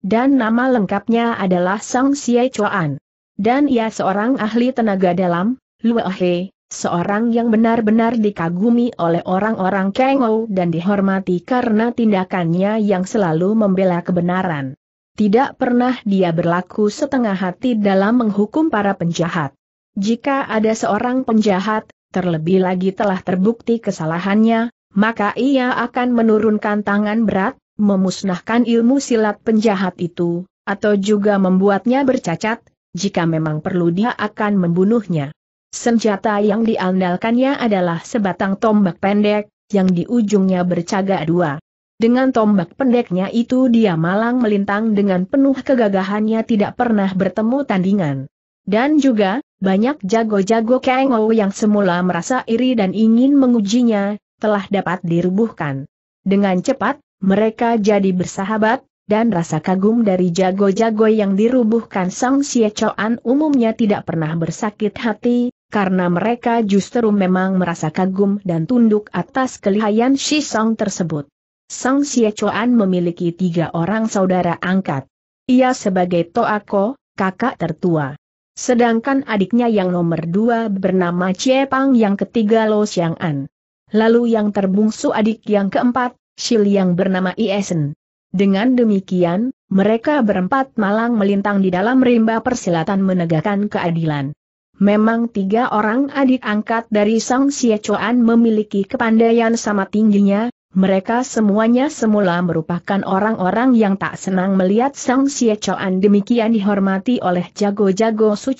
Dan nama lengkapnya adalah Sang Xie Chuan. Dan ia seorang ahli tenaga dalam, Luohe, seorang yang benar-benar dikagumi oleh orang-orang Kengou dan dihormati karena tindakannya yang selalu membela kebenaran. Tidak pernah dia berlaku setengah hati dalam menghukum para penjahat. Jika ada seorang penjahat, terlebih lagi telah terbukti kesalahannya, maka ia akan menurunkan tangan berat, memusnahkan ilmu silat penjahat itu, atau juga membuatnya bercacat, jika memang perlu dia akan membunuhnya. Senjata yang diandalkannya adalah sebatang tombak pendek, yang di ujungnya bercaga dua. Dengan tombak pendeknya itu dia malang melintang dengan penuh kegagahannya tidak pernah bertemu tandingan. Dan juga, banyak jago-jago Kang yang semula merasa iri dan ingin mengujinya, telah dapat dirubuhkan. Dengan cepat, mereka jadi bersahabat, dan rasa kagum dari jago-jago yang dirubuhkan Sang Siecoan umumnya tidak pernah bersakit hati, karena mereka justru memang merasa kagum dan tunduk atas kelihayan Shi Song tersebut. Sang Siecoan memiliki tiga orang saudara angkat. Ia sebagai Toako, kakak tertua. Sedangkan adiknya yang nomor dua bernama Cie Pang yang ketiga Lo Xiang An. Lalu yang terbungsu adik yang keempat, Shil yang bernama Iesen. Dengan demikian, mereka berempat malang melintang di dalam rimba persilatan menegakkan keadilan. Memang tiga orang adik angkat dari Sang Xie Chuan memiliki kepandaian sama tingginya, mereka semuanya semula merupakan orang-orang yang tak senang melihat Sang Xie demikian dihormati oleh jago-jago Su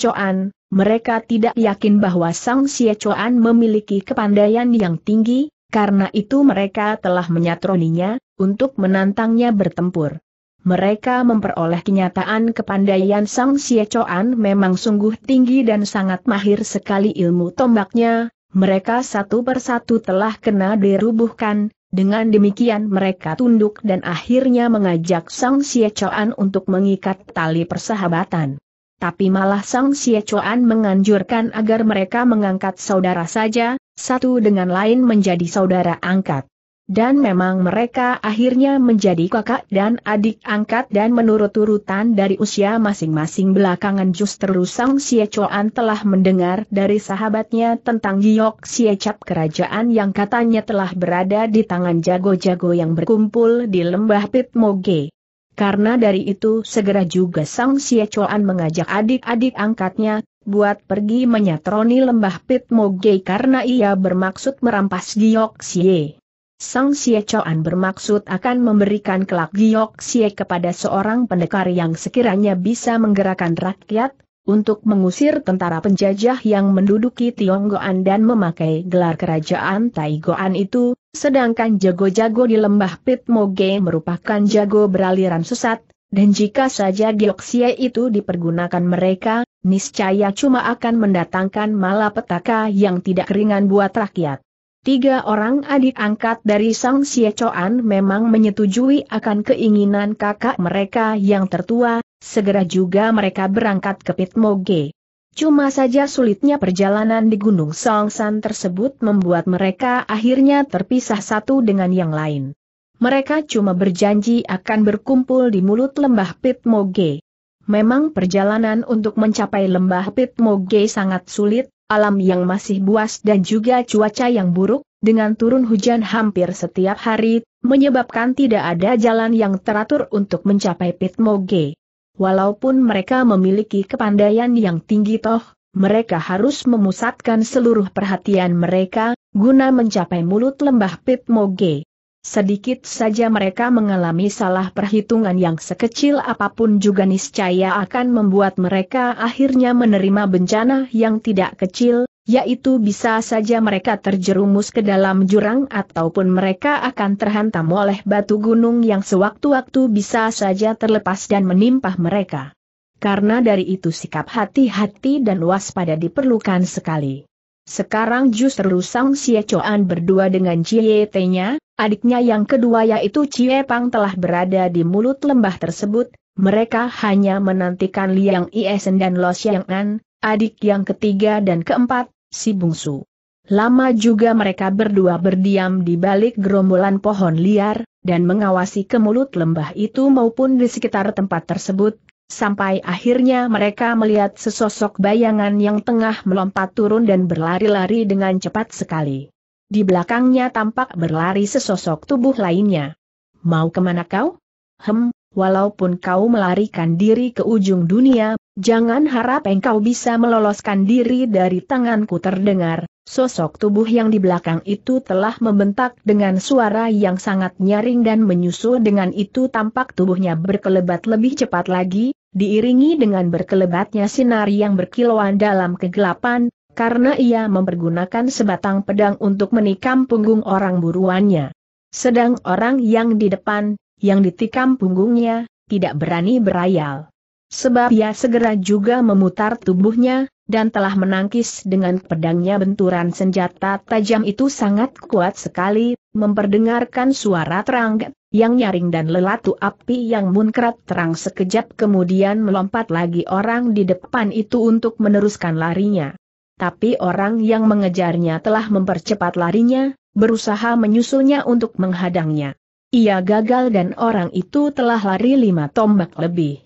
Mereka tidak yakin bahwa Sang Xie memiliki kepandaian yang tinggi, karena itu mereka telah menyatroninya, untuk menantangnya bertempur. Mereka memperoleh kenyataan kepandaian Sang Xie memang sungguh tinggi dan sangat mahir sekali ilmu tombaknya, mereka satu persatu telah kena dirubuhkan, dengan demikian mereka tunduk dan akhirnya mengajak Sang Siecoan untuk mengikat tali persahabatan. Tapi malah Sang Siecoan menganjurkan agar mereka mengangkat saudara saja, satu dengan lain menjadi saudara angkat. Dan memang mereka akhirnya menjadi kakak dan adik angkat dan menurut urutan dari usia masing-masing belakangan justru Sang Chuan telah mendengar dari sahabatnya tentang Giok Chap kerajaan yang katanya telah berada di tangan jago-jago yang berkumpul di lembah Moge. Karena dari itu segera juga Sang Chuan mengajak adik-adik angkatnya buat pergi menyatroni lembah Moge karena ia bermaksud merampas Giok Sie. Sang Xie Chuan bermaksud akan memberikan kelak Giok Xie kepada seorang pendekar yang sekiranya bisa menggerakkan rakyat, untuk mengusir tentara penjajah yang menduduki Tionggoan dan memakai gelar kerajaan Taigoan itu, sedangkan jago-jago di lembah Pitmoge merupakan jago beraliran sesat, dan jika saja siak itu dipergunakan mereka, niscaya cuma akan mendatangkan malapetaka yang tidak ringan buat rakyat. Tiga orang adik angkat dari Sang Siecoan memang menyetujui akan keinginan kakak mereka yang tertua, segera juga mereka berangkat ke Pitmoge. Cuma saja sulitnya perjalanan di Gunung Songsan tersebut membuat mereka akhirnya terpisah satu dengan yang lain. Mereka cuma berjanji akan berkumpul di mulut lembah Pitmoge. Memang perjalanan untuk mencapai lembah Pitmoge sangat sulit, alam yang masih buas dan juga cuaca yang buruk, dengan turun hujan hampir setiap hari, menyebabkan tidak ada jalan yang teratur untuk mencapai Pitmoge. Walaupun mereka memiliki kepandaian yang tinggi toh, mereka harus memusatkan seluruh perhatian mereka, guna mencapai mulut lembah Pitmoge. Sedikit saja mereka mengalami salah perhitungan yang sekecil apapun juga niscaya akan membuat mereka akhirnya menerima bencana yang tidak kecil, yaitu bisa saja mereka terjerumus ke dalam jurang ataupun mereka akan terhantam oleh batu gunung yang sewaktu-waktu bisa saja terlepas dan menimpa mereka. Karena dari itu sikap hati-hati dan waspada diperlukan sekali. Sekarang justru Sang Xie Chuan berdua dengan Cie Tenya, adiknya yang kedua yaitu Cie Pang telah berada di mulut lembah tersebut, mereka hanya menantikan Liang Iesen dan Lo An, adik yang ketiga dan keempat, si bungsu. Lama juga mereka berdua berdiam di balik gerombolan pohon liar, dan mengawasi ke mulut lembah itu maupun di sekitar tempat tersebut, sampai akhirnya mereka melihat sesosok bayangan yang tengah melompat turun dan berlari-lari dengan cepat sekali. Di belakangnya tampak berlari sesosok tubuh lainnya. Mau kemana kau? Hem, walaupun kau melarikan diri ke ujung dunia, jangan harap engkau bisa meloloskan diri dari tanganku terdengar. Sosok tubuh yang di belakang itu telah membentak dengan suara yang sangat nyaring dan menyusul dengan itu tampak tubuhnya berkelebat lebih cepat lagi, diiringi dengan berkelebatnya sinar yang berkilauan dalam kegelapan, karena ia mempergunakan sebatang pedang untuk menikam punggung orang buruannya. Sedang orang yang di depan, yang ditikam punggungnya, tidak berani berayal. Sebab ia segera juga memutar tubuhnya, dan telah menangkis dengan pedangnya benturan senjata tajam itu sangat kuat sekali, memperdengarkan suara terang yang nyaring dan lelatu api yang munkrat terang sekejap kemudian melompat lagi orang di depan itu untuk meneruskan larinya. Tapi orang yang mengejarnya telah mempercepat larinya, berusaha menyusulnya untuk menghadangnya. Ia gagal dan orang itu telah lari lima tombak lebih.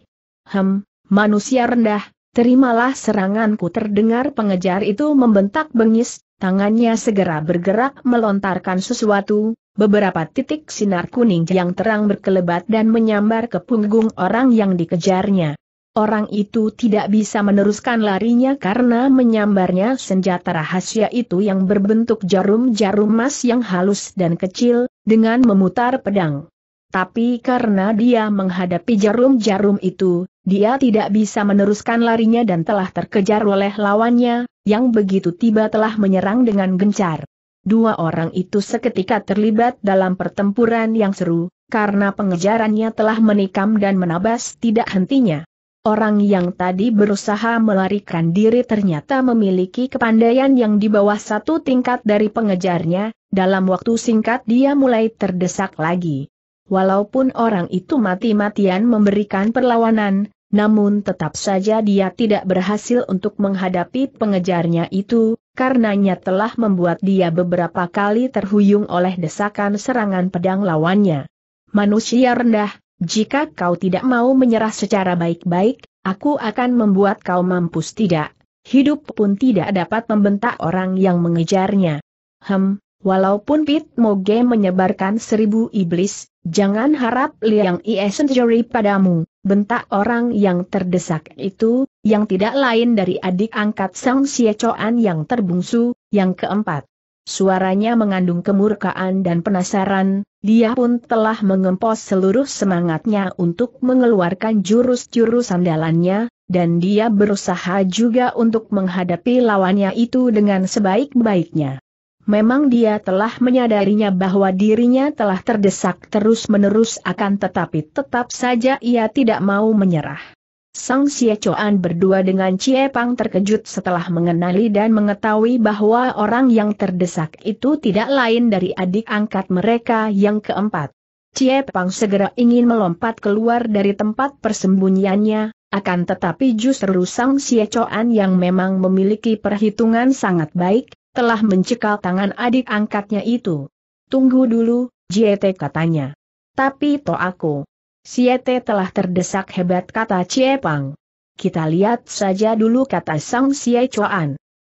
Hem, manusia rendah, Terimalah seranganku terdengar pengejar itu membentak bengis, tangannya segera bergerak melontarkan sesuatu, beberapa titik sinar kuning yang terang berkelebat dan menyambar ke punggung orang yang dikejarnya. Orang itu tidak bisa meneruskan larinya karena menyambarnya senjata rahasia itu yang berbentuk jarum-jarum emas yang halus dan kecil, dengan memutar pedang. Tapi karena dia menghadapi jarum-jarum itu, dia tidak bisa meneruskan larinya dan telah terkejar oleh lawannya, yang begitu tiba telah menyerang dengan gencar. Dua orang itu seketika terlibat dalam pertempuran yang seru, karena pengejarannya telah menikam dan menabas tidak hentinya. Orang yang tadi berusaha melarikan diri ternyata memiliki kepandaian yang di bawah satu tingkat dari pengejarnya, dalam waktu singkat dia mulai terdesak lagi. Walaupun orang itu mati-matian memberikan perlawanan, namun tetap saja dia tidak berhasil untuk menghadapi pengejarnya itu, karenanya telah membuat dia beberapa kali terhuyung oleh desakan serangan pedang lawannya. Manusia rendah, jika kau tidak mau menyerah secara baik-baik, aku akan membuat kau mampus tidak. Hidup pun tidak dapat membentak orang yang mengejarnya. Hem, walaupun Pit Moge menyebarkan seribu iblis, Jangan harap Liang Ie sendiri padamu, bentak orang yang terdesak itu, yang tidak lain dari adik angkat Sang Siecoan yang terbungsu, yang keempat. Suaranya mengandung kemurkaan dan penasaran, dia pun telah mengempos seluruh semangatnya untuk mengeluarkan jurus-jurus andalannya, dan dia berusaha juga untuk menghadapi lawannya itu dengan sebaik-baiknya. Memang dia telah menyadarinya bahwa dirinya telah terdesak terus-menerus akan tetapi tetap saja ia tidak mau menyerah. Sang Xie berdua dengan Cie Pang terkejut setelah mengenali dan mengetahui bahwa orang yang terdesak itu tidak lain dari adik angkat mereka yang keempat. Cie Pang segera ingin melompat keluar dari tempat persembunyiannya, akan tetapi justru Sang Xie yang memang memiliki perhitungan sangat baik, telah mencekal tangan adik angkatnya itu. Tunggu dulu, Jiete katanya. Tapi to aku. Siete telah terdesak hebat kata Ciepang. Kita lihat saja dulu kata Sang Xie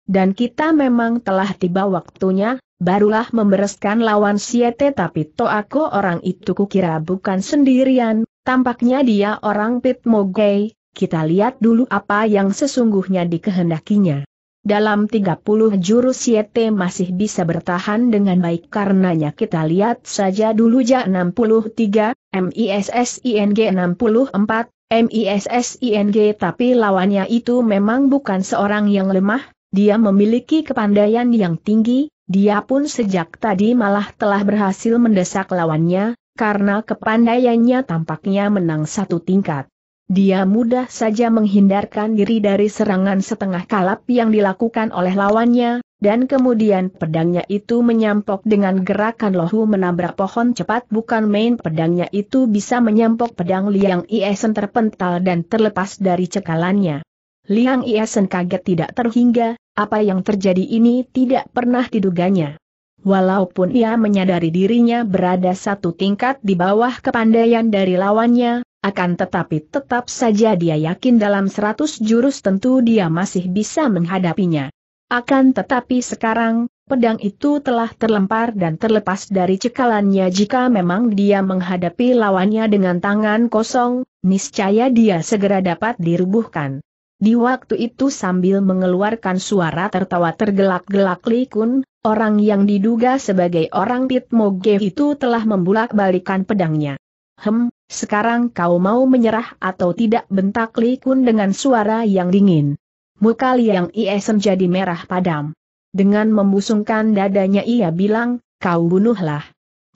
Dan kita memang telah tiba waktunya, barulah membereskan lawan Siete tapi to aku orang itu kukira bukan sendirian, tampaknya dia orang Pit Mogei, kita lihat dulu apa yang sesungguhnya dikehendakinya dalam 30 jurus Yete masih bisa bertahan dengan baik karenanya kita lihat saja dulu Ja 63, MISSING 64, MISSING tapi lawannya itu memang bukan seorang yang lemah, dia memiliki kepandaian yang tinggi, dia pun sejak tadi malah telah berhasil mendesak lawannya, karena kepandaiannya tampaknya menang satu tingkat. Dia mudah saja menghindarkan diri dari serangan setengah kalap yang dilakukan oleh lawannya, dan kemudian pedangnya itu menyampok dengan gerakan lohu menabrak pohon cepat bukan main pedangnya itu bisa menyampok pedang Liang Iesen terpental dan terlepas dari cekalannya. Liang Iesen kaget tidak terhingga, apa yang terjadi ini tidak pernah diduganya. Walaupun ia menyadari dirinya berada satu tingkat di bawah kepandaian dari lawannya, akan tetapi tetap saja dia yakin dalam seratus jurus tentu dia masih bisa menghadapinya. Akan tetapi sekarang, pedang itu telah terlempar dan terlepas dari cekalannya jika memang dia menghadapi lawannya dengan tangan kosong, niscaya dia segera dapat dirubuhkan. Di waktu itu sambil mengeluarkan suara tertawa tergelak-gelak Li Kun, Orang yang diduga sebagai orang Moge itu telah membulak-balikan pedangnya. Hem, sekarang kau mau menyerah atau tidak bentak Li Kun dengan suara yang dingin. Muka Liang Iesen menjadi merah padam. Dengan membusungkan dadanya ia bilang, kau bunuhlah.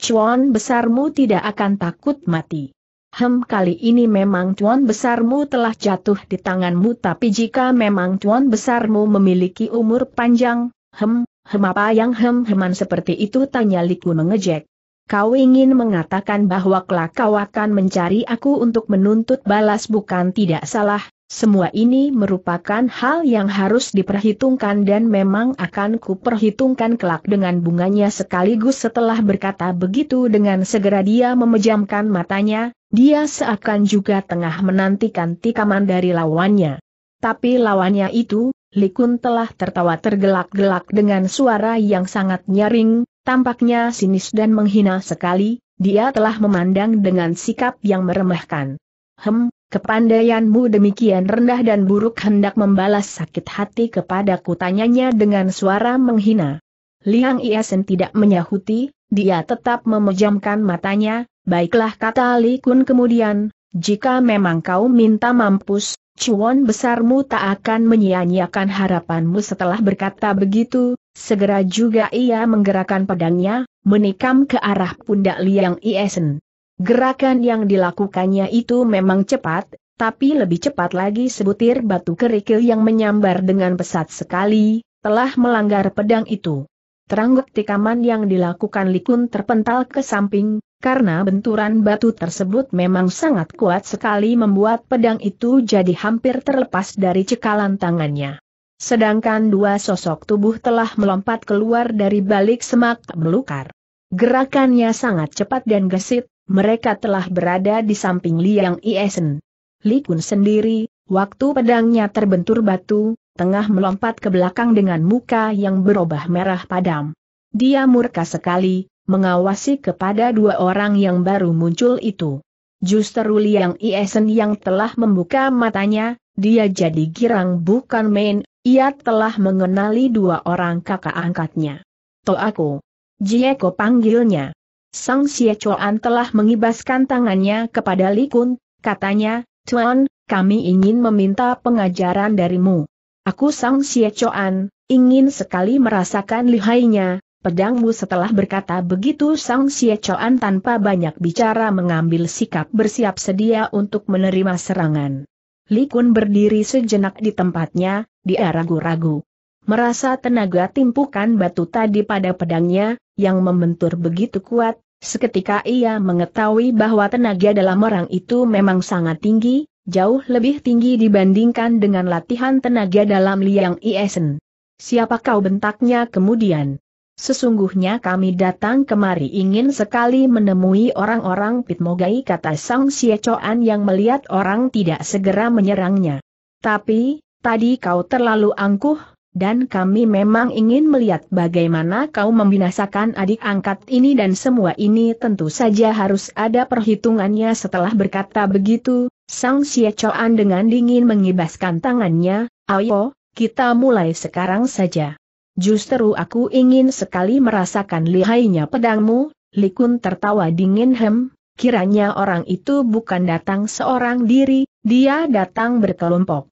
Cuan besarmu tidak akan takut mati. Hem kali ini memang tuan besarmu telah jatuh di tanganmu tapi jika memang tuan besarmu memiliki umur panjang, hem, Hem apa yang hem-heman seperti itu tanya Liku mengejek. Kau ingin mengatakan bahwa kelak kau akan mencari aku untuk menuntut balas bukan tidak salah, semua ini merupakan hal yang harus diperhitungkan dan memang akan kuperhitungkan kelak dengan bunganya sekaligus setelah berkata begitu dengan segera dia memejamkan matanya, dia seakan juga tengah menantikan tikaman dari lawannya. Tapi lawannya itu, Likun telah tertawa tergelak-gelak dengan suara yang sangat nyaring, tampaknya sinis dan menghina sekali, dia telah memandang dengan sikap yang meremehkan. Hem, kepandaianmu demikian rendah dan buruk hendak membalas sakit hati kepada kutanyanya dengan suara menghina. Liang Iesen tidak menyahuti, dia tetap memejamkan matanya, baiklah kata Likun kemudian, jika memang kau minta mampus, cuan besarmu tak akan menyia-nyiakan harapanmu setelah berkata begitu, segera juga ia menggerakkan pedangnya, menikam ke arah pundak Liang Iesen. Gerakan yang dilakukannya itu memang cepat, tapi lebih cepat lagi sebutir batu kerikil yang menyambar dengan pesat sekali, telah melanggar pedang itu. Terangguk tikaman yang dilakukan Likun terpental ke samping, karena benturan batu tersebut memang sangat kuat sekali membuat pedang itu jadi hampir terlepas dari cekalan tangannya. Sedangkan dua sosok tubuh telah melompat keluar dari balik semak belukar. Gerakannya sangat cepat dan gesit, mereka telah berada di samping Liang Iesen. Kun sendiri, waktu pedangnya terbentur batu, tengah melompat ke belakang dengan muka yang berubah merah padam. Dia murka sekali, mengawasi kepada dua orang yang baru muncul itu. Justru Liang Iesen yang telah membuka matanya, dia jadi girang bukan main, ia telah mengenali dua orang kakak angkatnya. aku. Jieko panggilnya. Sang Siecoan telah mengibaskan tangannya kepada Li Kun, katanya, Tuan, kami ingin meminta pengajaran darimu. Aku Sang Siecoan, ingin sekali merasakan lihainya, pedangmu setelah berkata begitu Sang siecoan tanpa banyak bicara mengambil sikap bersiap sedia untuk menerima serangan. Li Kun berdiri sejenak di tempatnya, dia ragu-ragu. Merasa tenaga timpukan batu tadi pada pedangnya, yang membentur begitu kuat, seketika ia mengetahui bahwa tenaga dalam orang itu memang sangat tinggi, jauh lebih tinggi dibandingkan dengan latihan tenaga dalam Liang Iesen. Siapa kau bentaknya kemudian? Sesungguhnya kami datang kemari ingin sekali menemui orang-orang Pitmogai kata Sang Siecoan yang melihat orang tidak segera menyerangnya. Tapi, tadi kau terlalu angkuh, dan kami memang ingin melihat bagaimana kau membinasakan adik angkat ini dan semua ini tentu saja harus ada perhitungannya setelah berkata begitu, Sang Siecoan dengan dingin mengibaskan tangannya, ayo, kita mulai sekarang saja. Justru aku ingin sekali merasakan lihainya pedangmu, Likun tertawa dingin hem, kiranya orang itu bukan datang seorang diri, dia datang berkelompok.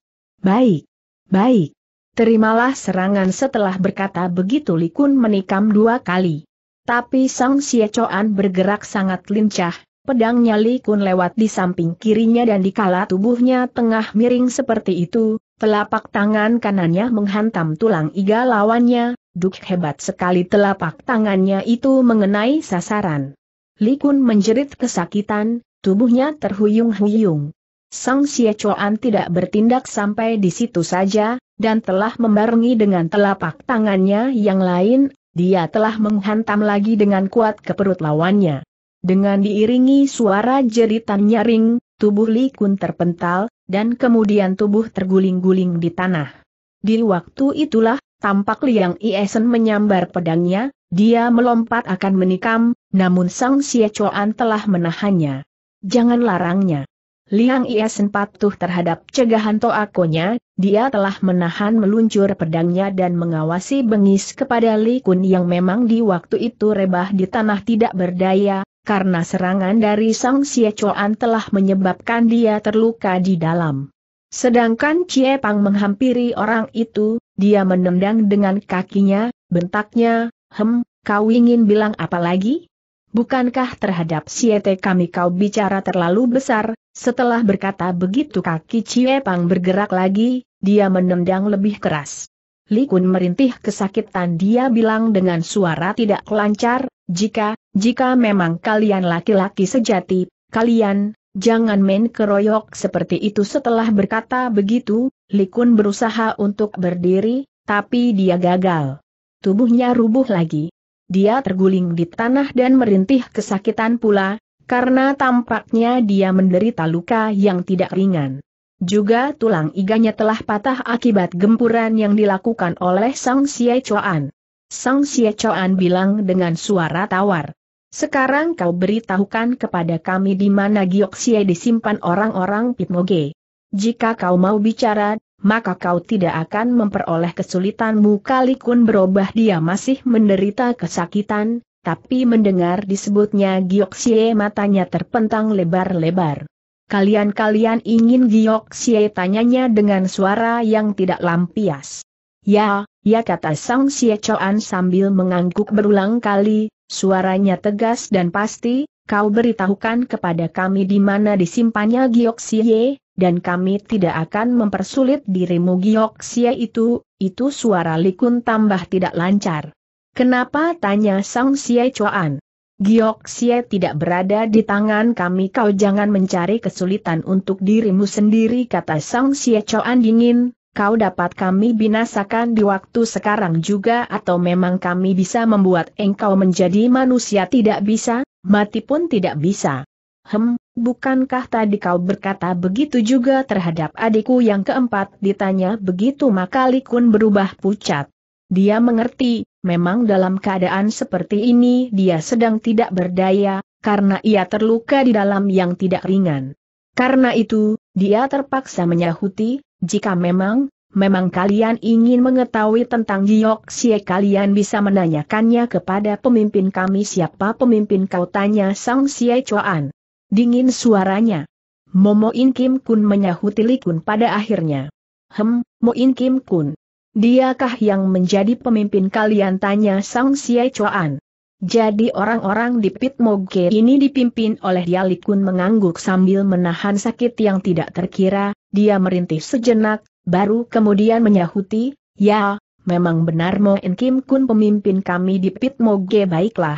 Baik, baik. Terimalah serangan setelah berkata begitu Likun menikam dua kali. Tapi Sang Siecoan bergerak sangat lincah, pedangnya Likun lewat di samping kirinya dan dikala tubuhnya tengah miring seperti itu, Telapak tangan kanannya menghantam tulang iga lawannya, duk hebat sekali telapak tangannya itu mengenai sasaran. Likun menjerit kesakitan, tubuhnya terhuyung-huyung. Sang Siecoan tidak bertindak sampai di situ saja, dan telah membarengi dengan telapak tangannya yang lain, dia telah menghantam lagi dengan kuat ke perut lawannya. Dengan diiringi suara jeritan nyaring, tubuh Likun terpental, dan kemudian tubuh terguling-guling di tanah. Di waktu itulah, tampak Liang Iesen menyambar pedangnya, dia melompat akan menikam, namun Sang siacuan telah menahannya. Jangan larangnya. Liang Iesen patuh terhadap cegahan toakonya, dia telah menahan meluncur pedangnya dan mengawasi bengis kepada Li Kun yang memang di waktu itu rebah di tanah tidak berdaya, karena serangan dari Sang Siecoan telah menyebabkan dia terluka di dalam. Sedangkan Cie Pang menghampiri orang itu, dia menendang dengan kakinya, bentaknya, hem, kau ingin bilang apa lagi? Bukankah terhadap Siete kami kau bicara terlalu besar, setelah berkata begitu kaki Cie Pang bergerak lagi, dia menendang lebih keras. Likun merintih kesakitan dia bilang dengan suara tidak lancar, jika, jika memang kalian laki-laki sejati, kalian, jangan main keroyok seperti itu setelah berkata begitu, Likun berusaha untuk berdiri, tapi dia gagal. Tubuhnya rubuh lagi. Dia terguling di tanah dan merintih kesakitan pula, karena tampaknya dia menderita luka yang tidak ringan. Juga tulang iganya telah patah akibat gempuran yang dilakukan oleh Sang sia Chuan. Sang sia Chuan bilang dengan suara tawar. Sekarang kau beritahukan kepada kami di mana Giok Gioksie disimpan orang-orang Pitmoge. Jika kau mau bicara, maka kau tidak akan memperoleh kesulitanmu kali kun berubah dia masih menderita kesakitan, tapi mendengar disebutnya Giok Gioksie matanya terpentang lebar-lebar. Kalian-kalian ingin Gioksie tanyanya dengan suara yang tidak lampias. Ya, ya kata Sang Coan sambil mengangguk berulang kali, Suaranya tegas dan pasti, kau beritahukan kepada kami di mana disimpannya Giok Gioksie, dan kami tidak akan mempersulit dirimu Giok Gioksie itu, itu suara Likun tambah tidak lancar. Kenapa tanya Sang Xie Chuan? Giok Gioksie tidak berada di tangan kami kau jangan mencari kesulitan untuk dirimu sendiri kata Sang Xie Chuan dingin, kau dapat kami binasakan di waktu sekarang juga atau memang kami bisa membuat engkau menjadi manusia tidak bisa, mati pun tidak bisa. Hem, bukankah tadi kau berkata begitu juga terhadap adikku yang keempat ditanya begitu maka Likun berubah pucat. Dia mengerti, memang dalam keadaan seperti ini dia sedang tidak berdaya, karena ia terluka di dalam yang tidak ringan. Karena itu, dia terpaksa menyahuti, jika memang, memang kalian ingin mengetahui tentang Giok Xie kalian bisa menanyakannya kepada pemimpin kami siapa pemimpin kau tanya Sang Xie Chuan. Dingin suaranya. Momo In Kim Kun menyahuti Likun pada akhirnya. Hem, Mo In Kim Kun. Diakah yang menjadi pemimpin kalian tanya Sang Xie Chuan. Jadi orang-orang di Pit Moge ini dipimpin oleh Yalikun mengangguk sambil menahan sakit yang tidak terkira, dia merintih sejenak, baru kemudian menyahuti, ya, memang benar Moen Kim Kun pemimpin kami di Pit Moge baiklah.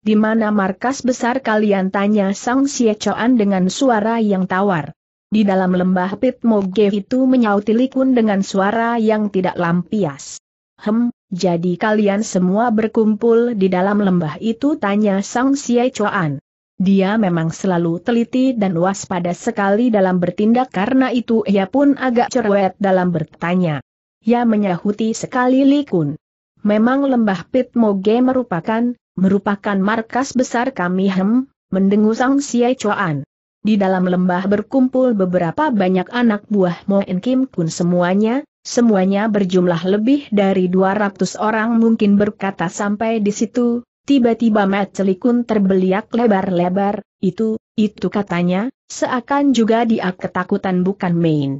Di mana markas besar kalian tanya Sang Sye Choan dengan suara yang tawar. Di dalam lembah Pit Moge itu menyauti Likun dengan suara yang tidak lampias. Hem, jadi kalian semua berkumpul di dalam lembah itu tanya Sang Xie Chuan. Dia memang selalu teliti dan waspada sekali dalam bertindak karena itu ia pun agak cerewet dalam bertanya. Ia menyahuti sekali Li Kun. Memang lembah Moge merupakan, merupakan markas besar kami hem, mendengu Sang Xie Chuan. Di dalam lembah berkumpul beberapa banyak anak buah Moen Kim Kun semuanya, Semuanya berjumlah lebih dari 200 orang mungkin berkata sampai di situ, tiba-tiba Mat Celikun terbeliak lebar-lebar, itu, itu katanya, seakan juga dia ketakutan bukan main.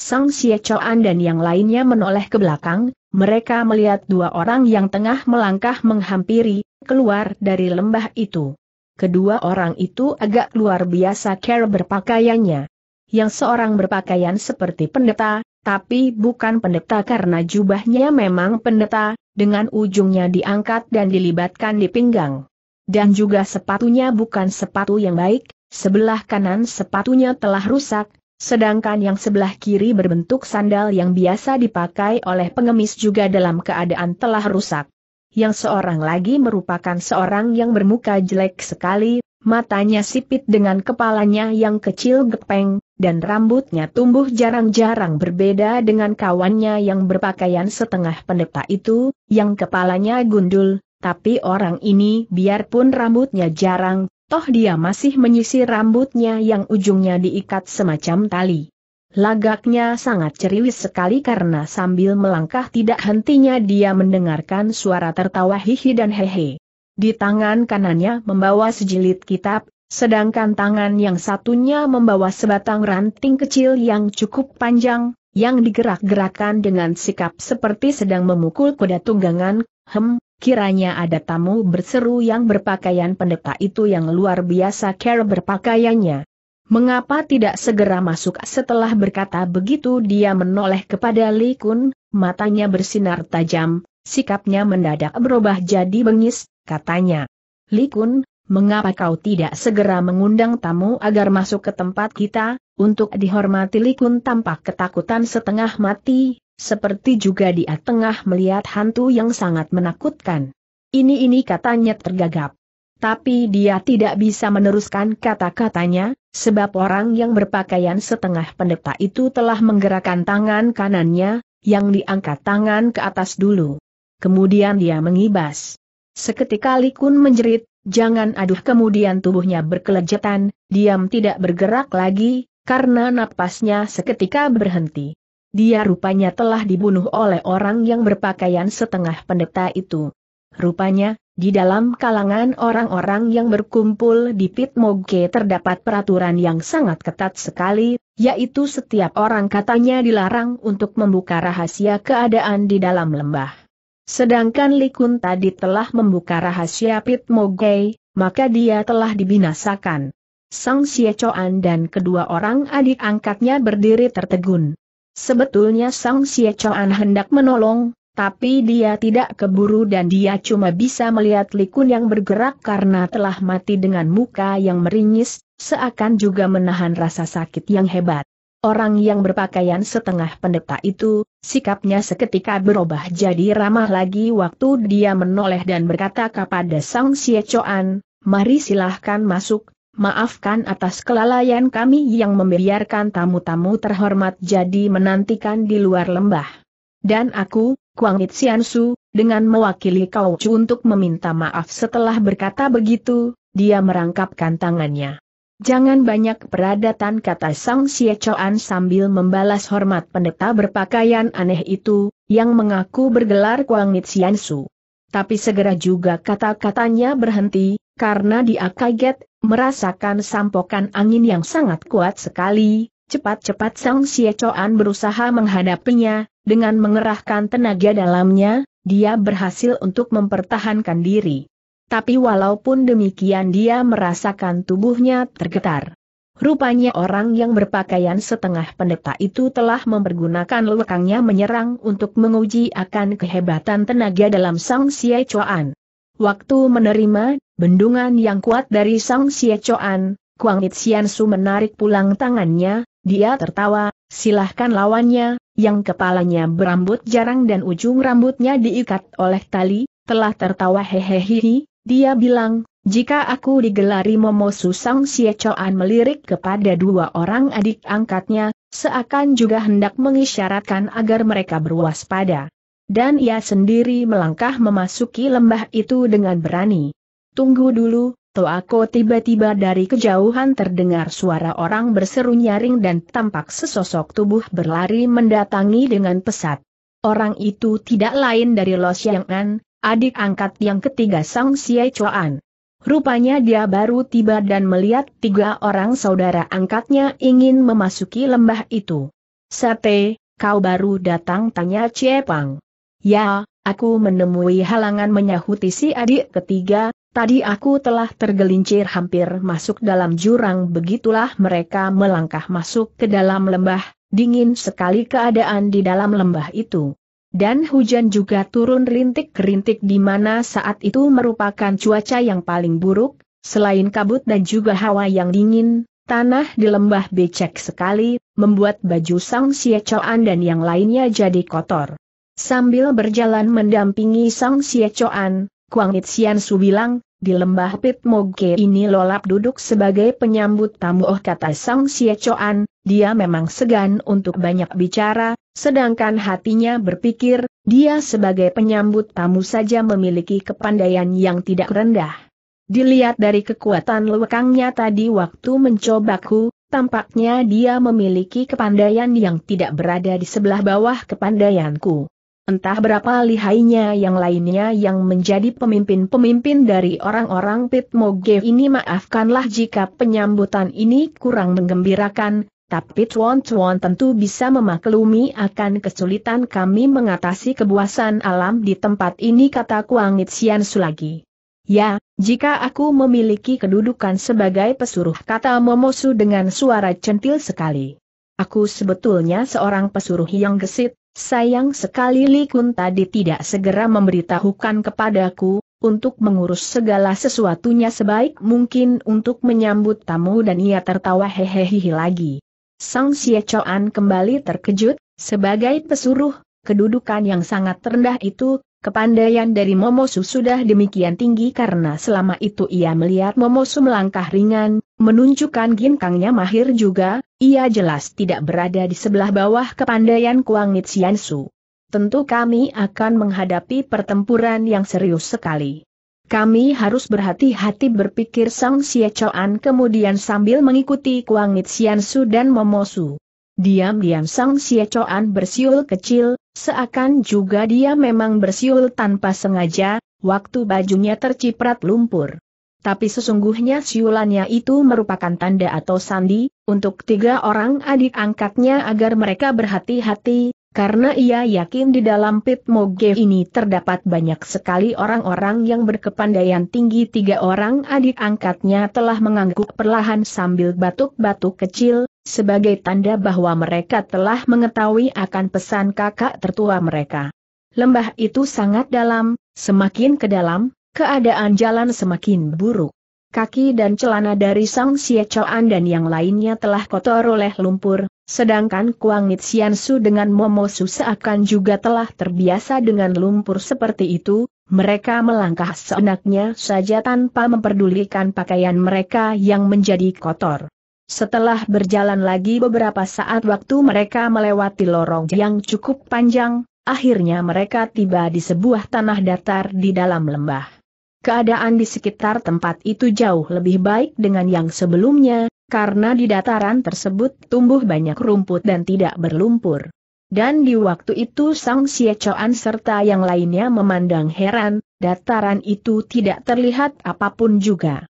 Sang Xie dan yang lainnya menoleh ke belakang, mereka melihat dua orang yang tengah melangkah menghampiri, keluar dari lembah itu. Kedua orang itu agak luar biasa care berpakaiannya. Yang seorang berpakaian seperti pendeta, tapi bukan pendeta karena jubahnya memang pendeta, dengan ujungnya diangkat dan dilibatkan di pinggang. Dan juga sepatunya bukan sepatu yang baik, sebelah kanan sepatunya telah rusak, sedangkan yang sebelah kiri berbentuk sandal yang biasa dipakai oleh pengemis juga dalam keadaan telah rusak. Yang seorang lagi merupakan seorang yang bermuka jelek sekali, matanya sipit dengan kepalanya yang kecil gepeng, dan rambutnya tumbuh jarang-jarang berbeda dengan kawannya yang berpakaian setengah pendeta itu, yang kepalanya gundul, tapi orang ini biarpun rambutnya jarang, toh dia masih menyisir rambutnya yang ujungnya diikat semacam tali. Lagaknya sangat ceriwis sekali karena sambil melangkah tidak hentinya dia mendengarkan suara tertawa hihi dan hehe. Di tangan kanannya membawa sejilid kitab, Sedangkan tangan yang satunya membawa sebatang ranting kecil yang cukup panjang, yang digerak-gerakan dengan sikap seperti sedang memukul kuda tunggangan, hem, kiranya ada tamu berseru yang berpakaian pendeta itu yang luar biasa care berpakaiannya. Mengapa tidak segera masuk setelah berkata begitu dia menoleh kepada Li Kun, matanya bersinar tajam, sikapnya mendadak berubah jadi bengis, katanya. Li Kun, mengapa kau tidak segera mengundang tamu agar masuk ke tempat kita, untuk dihormati Likun tampak ketakutan setengah mati, seperti juga dia tengah melihat hantu yang sangat menakutkan. Ini-ini katanya tergagap. Tapi dia tidak bisa meneruskan kata-katanya, sebab orang yang berpakaian setengah pendeta itu telah menggerakkan tangan kanannya, yang diangkat tangan ke atas dulu. Kemudian dia mengibas. Seketika Likun menjerit, Jangan aduh kemudian tubuhnya berkelejetan, diam tidak bergerak lagi, karena napasnya seketika berhenti. Dia rupanya telah dibunuh oleh orang yang berpakaian setengah pendeta itu. Rupanya, di dalam kalangan orang-orang yang berkumpul di Pit Moge terdapat peraturan yang sangat ketat sekali, yaitu setiap orang katanya dilarang untuk membuka rahasia keadaan di dalam lembah. Sedangkan Likun tadi telah membuka rahasia Pit Mogei, maka dia telah dibinasakan. Sang Siecoan dan kedua orang adik angkatnya berdiri tertegun. Sebetulnya Sang Siecoan hendak menolong, tapi dia tidak keburu dan dia cuma bisa melihat Likun yang bergerak karena telah mati dengan muka yang meringis, seakan juga menahan rasa sakit yang hebat. Orang yang berpakaian setengah pendeta itu, sikapnya seketika berubah jadi ramah lagi waktu dia menoleh dan berkata kepada Sang Siecoan, mari silahkan masuk, maafkan atas kelalaian kami yang membiarkan tamu-tamu terhormat jadi menantikan di luar lembah. Dan aku, Kuang It dengan mewakili Kau Chu untuk meminta maaf setelah berkata begitu, dia merangkapkan tangannya. Jangan banyak peradatan kata Sang Siecoan sambil membalas hormat pendeta berpakaian aneh itu, yang mengaku bergelar Kuang Nitsiansu. Tapi segera juga kata-katanya berhenti, karena dia kaget, merasakan sampokan angin yang sangat kuat sekali, cepat-cepat Sang Siecoan berusaha menghadapinya, dengan mengerahkan tenaga dalamnya, dia berhasil untuk mempertahankan diri tapi walaupun demikian dia merasakan tubuhnya tergetar. Rupanya orang yang berpakaian setengah pendeta itu telah mempergunakan lekangnya menyerang untuk menguji akan kehebatan tenaga dalam Sang Xie Chuan. Waktu menerima bendungan yang kuat dari Sang Xie Chuan, Kuang Su menarik pulang tangannya, dia tertawa, silahkan lawannya, yang kepalanya berambut jarang dan ujung rambutnya diikat oleh tali, telah tertawa hehehe, dia bilang, jika aku digelari Momo Susang Siecoan melirik kepada dua orang adik angkatnya, seakan juga hendak mengisyaratkan agar mereka berwaspada. Dan ia sendiri melangkah memasuki lembah itu dengan berani. Tunggu dulu, toh aku tiba-tiba dari kejauhan terdengar suara orang berseru nyaring dan tampak sesosok tubuh berlari mendatangi dengan pesat. Orang itu tidak lain dari Los Yangan, adik angkat yang ketiga Sang siai Chuan. Rupanya dia baru tiba dan melihat tiga orang saudara angkatnya ingin memasuki lembah itu. Sate, kau baru datang tanya Cie Pang. Ya, aku menemui halangan menyahuti si adik ketiga, Tadi aku telah tergelincir hampir masuk dalam jurang begitulah mereka melangkah masuk ke dalam lembah, dingin sekali keadaan di dalam lembah itu. Dan hujan juga turun rintik-rintik di mana saat itu merupakan cuaca yang paling buruk, selain kabut dan juga hawa yang dingin, tanah di lembah becek sekali, membuat baju Sang Siecoan dan yang lainnya jadi kotor. Sambil berjalan mendampingi Sang Siecoan, Kuang Itsian Su bilang, di lembah Pit ini lolap duduk sebagai penyambut tamu oh kata Sang Siecoan, dia memang segan untuk banyak bicara, sedangkan hatinya berpikir, dia sebagai penyambut tamu saja memiliki kepandaian yang tidak rendah. Dilihat dari kekuatan lekangnya tadi waktu mencobaku, tampaknya dia memiliki kepandaian yang tidak berada di sebelah bawah kepandaianku. Entah berapa lihainya yang lainnya yang menjadi pemimpin-pemimpin dari orang-orang Pitmoge ini maafkanlah jika penyambutan ini kurang menggembirakan, tapi Tuan Tuan tentu bisa memaklumi akan kesulitan kami mengatasi kebuasan alam di tempat ini kata Kuang Nitsian Sulagi. Ya, jika aku memiliki kedudukan sebagai pesuruh kata Momosu dengan suara centil sekali. Aku sebetulnya seorang pesuruh yang gesit, sayang sekali Likun tadi tidak segera memberitahukan kepadaku, untuk mengurus segala sesuatunya sebaik mungkin untuk menyambut tamu dan ia tertawa hehehe lagi. Sang Siecoan kembali terkejut, sebagai pesuruh, kedudukan yang sangat rendah itu, kepandaian dari Momosu sudah demikian tinggi karena selama itu ia melihat Momosu melangkah ringan, menunjukkan ginkangnya mahir juga, ia jelas tidak berada di sebelah bawah kepandaian Kuangit Siansu. Tentu kami akan menghadapi pertempuran yang serius sekali. Kami harus berhati-hati berpikir Sang Xie kemudian sambil mengikuti Kuang Nitsian Su dan Momosu. Diam-diam Sang Xie bersiul kecil, seakan juga dia memang bersiul tanpa sengaja, waktu bajunya terciprat lumpur. Tapi sesungguhnya siulannya itu merupakan tanda atau sandi, untuk tiga orang adik angkatnya agar mereka berhati-hati, karena ia yakin di dalam pit moge ini terdapat banyak sekali orang-orang yang berkepandaian tinggi tiga orang adik angkatnya telah mengangguk perlahan sambil batuk-batuk kecil, sebagai tanda bahwa mereka telah mengetahui akan pesan kakak tertua mereka. Lembah itu sangat dalam, semakin ke dalam, keadaan jalan semakin buruk. Kaki dan celana dari Sang Siecoan dan yang lainnya telah kotor oleh lumpur, Sedangkan Kuangit Xiansu dengan Momosu seakan juga telah terbiasa dengan lumpur seperti itu, mereka melangkah seenaknya saja tanpa memperdulikan pakaian mereka yang menjadi kotor. Setelah berjalan lagi beberapa saat waktu mereka melewati lorong yang cukup panjang, akhirnya mereka tiba di sebuah tanah datar di dalam lembah. Keadaan di sekitar tempat itu jauh lebih baik dengan yang sebelumnya, karena di dataran tersebut tumbuh banyak rumput dan tidak berlumpur. Dan di waktu itu Sang Siecoan serta yang lainnya memandang heran, dataran itu tidak terlihat apapun juga.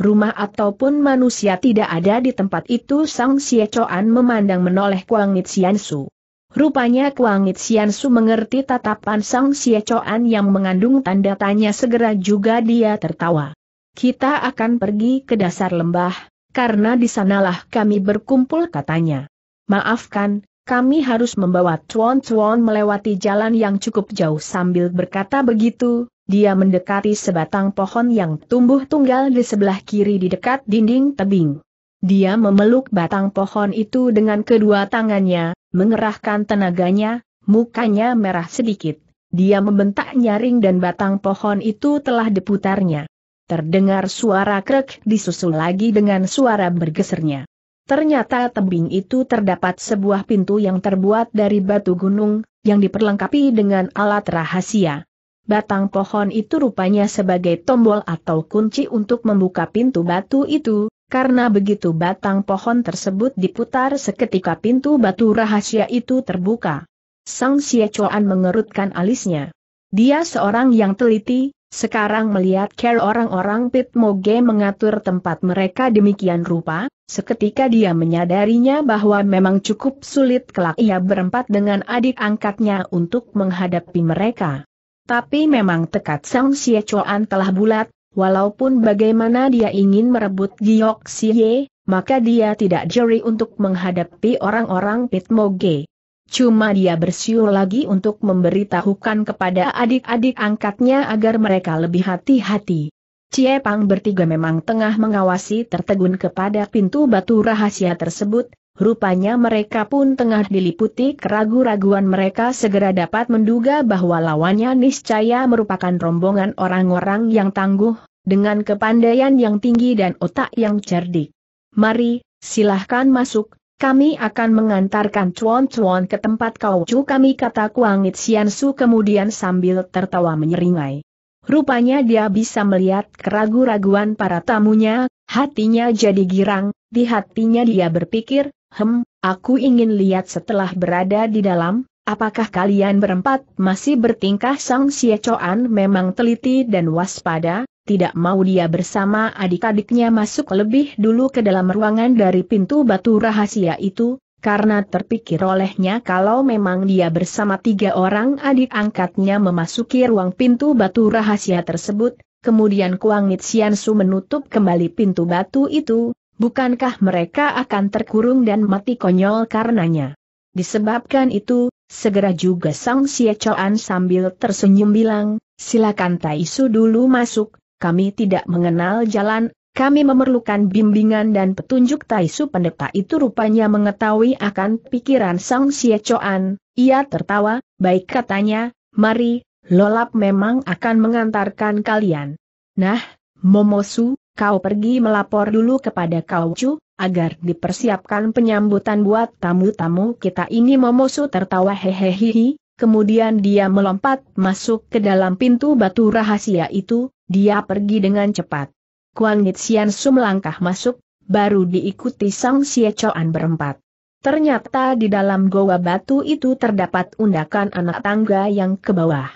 Rumah ataupun manusia tidak ada di tempat itu Sang Siecoan memandang menoleh Kuangit Siansu. Rupanya Kuangit Siansu mengerti tatapan Sang Siecoan yang mengandung tanda tanya segera juga dia tertawa. Kita akan pergi ke dasar lembah, karena di sanalah kami berkumpul katanya. Maafkan, kami harus membawa Tuan Tuan melewati jalan yang cukup jauh sambil berkata begitu, dia mendekati sebatang pohon yang tumbuh tunggal di sebelah kiri di dekat dinding tebing. Dia memeluk batang pohon itu dengan kedua tangannya, mengerahkan tenaganya, mukanya merah sedikit. Dia membentak nyaring dan batang pohon itu telah diputarnya. Terdengar suara krek disusul lagi dengan suara bergesernya. Ternyata tebing itu terdapat sebuah pintu yang terbuat dari batu gunung, yang diperlengkapi dengan alat rahasia. Batang pohon itu rupanya sebagai tombol atau kunci untuk membuka pintu batu itu, karena begitu batang pohon tersebut diputar seketika pintu batu rahasia itu terbuka. Sang Chuan mengerutkan alisnya. Dia seorang yang teliti, sekarang melihat care orang-orang Moge mengatur tempat mereka demikian rupa, seketika dia menyadarinya bahwa memang cukup sulit kelak ia berempat dengan adik angkatnya untuk menghadapi mereka. Tapi memang tekad Sang siacuan telah bulat, walaupun bagaimana dia ingin merebut Giok siye, maka dia tidak jeri untuk menghadapi orang-orang Moge. Cuma dia bersiul lagi untuk memberitahukan kepada adik-adik angkatnya agar mereka lebih hati-hati. Cie Pang bertiga memang tengah mengawasi tertegun kepada pintu batu rahasia tersebut, rupanya mereka pun tengah diliputi keragu-raguan mereka segera dapat menduga bahwa lawannya niscaya merupakan rombongan orang-orang yang tangguh, dengan kepandaian yang tinggi dan otak yang cerdik. Mari, silahkan masuk, kami akan mengantarkan cuan-cuan ke tempat kau cu kami kata Kuangit Siansu kemudian sambil tertawa menyeringai. Rupanya dia bisa melihat keragu-raguan para tamunya, hatinya jadi girang, di hatinya dia berpikir, hem, aku ingin lihat setelah berada di dalam, apakah kalian berempat masih bertingkah sang Siecoan memang teliti dan waspada, tidak mau dia bersama adik-adiknya masuk lebih dulu ke dalam ruangan dari pintu batu rahasia itu, karena terpikir olehnya kalau memang dia bersama tiga orang adik angkatnya memasuki ruang pintu batu rahasia tersebut, kemudian Kuang Nitsian Su menutup kembali pintu batu itu, bukankah mereka akan terkurung dan mati konyol karenanya. Disebabkan itu, segera juga Sang Siecoan sambil tersenyum bilang, silakan Taisu dulu masuk, kami tidak mengenal jalan, kami memerlukan bimbingan dan petunjuk Taisu pendeta itu rupanya mengetahui akan pikiran Sang Siecoan, ia tertawa, baik katanya, mari, Lolap memang akan mengantarkan kalian. Nah, Momosu, kau pergi melapor dulu kepada Kaucu, agar dipersiapkan penyambutan buat tamu-tamu kita ini Momosu tertawa hehehehi, kemudian dia melompat masuk ke dalam pintu batu rahasia itu, dia pergi dengan cepat. Kuan Sian Su melangkah masuk, baru diikuti Sang Xie Choan berempat. Ternyata di dalam goa batu itu terdapat undakan anak tangga yang ke bawah.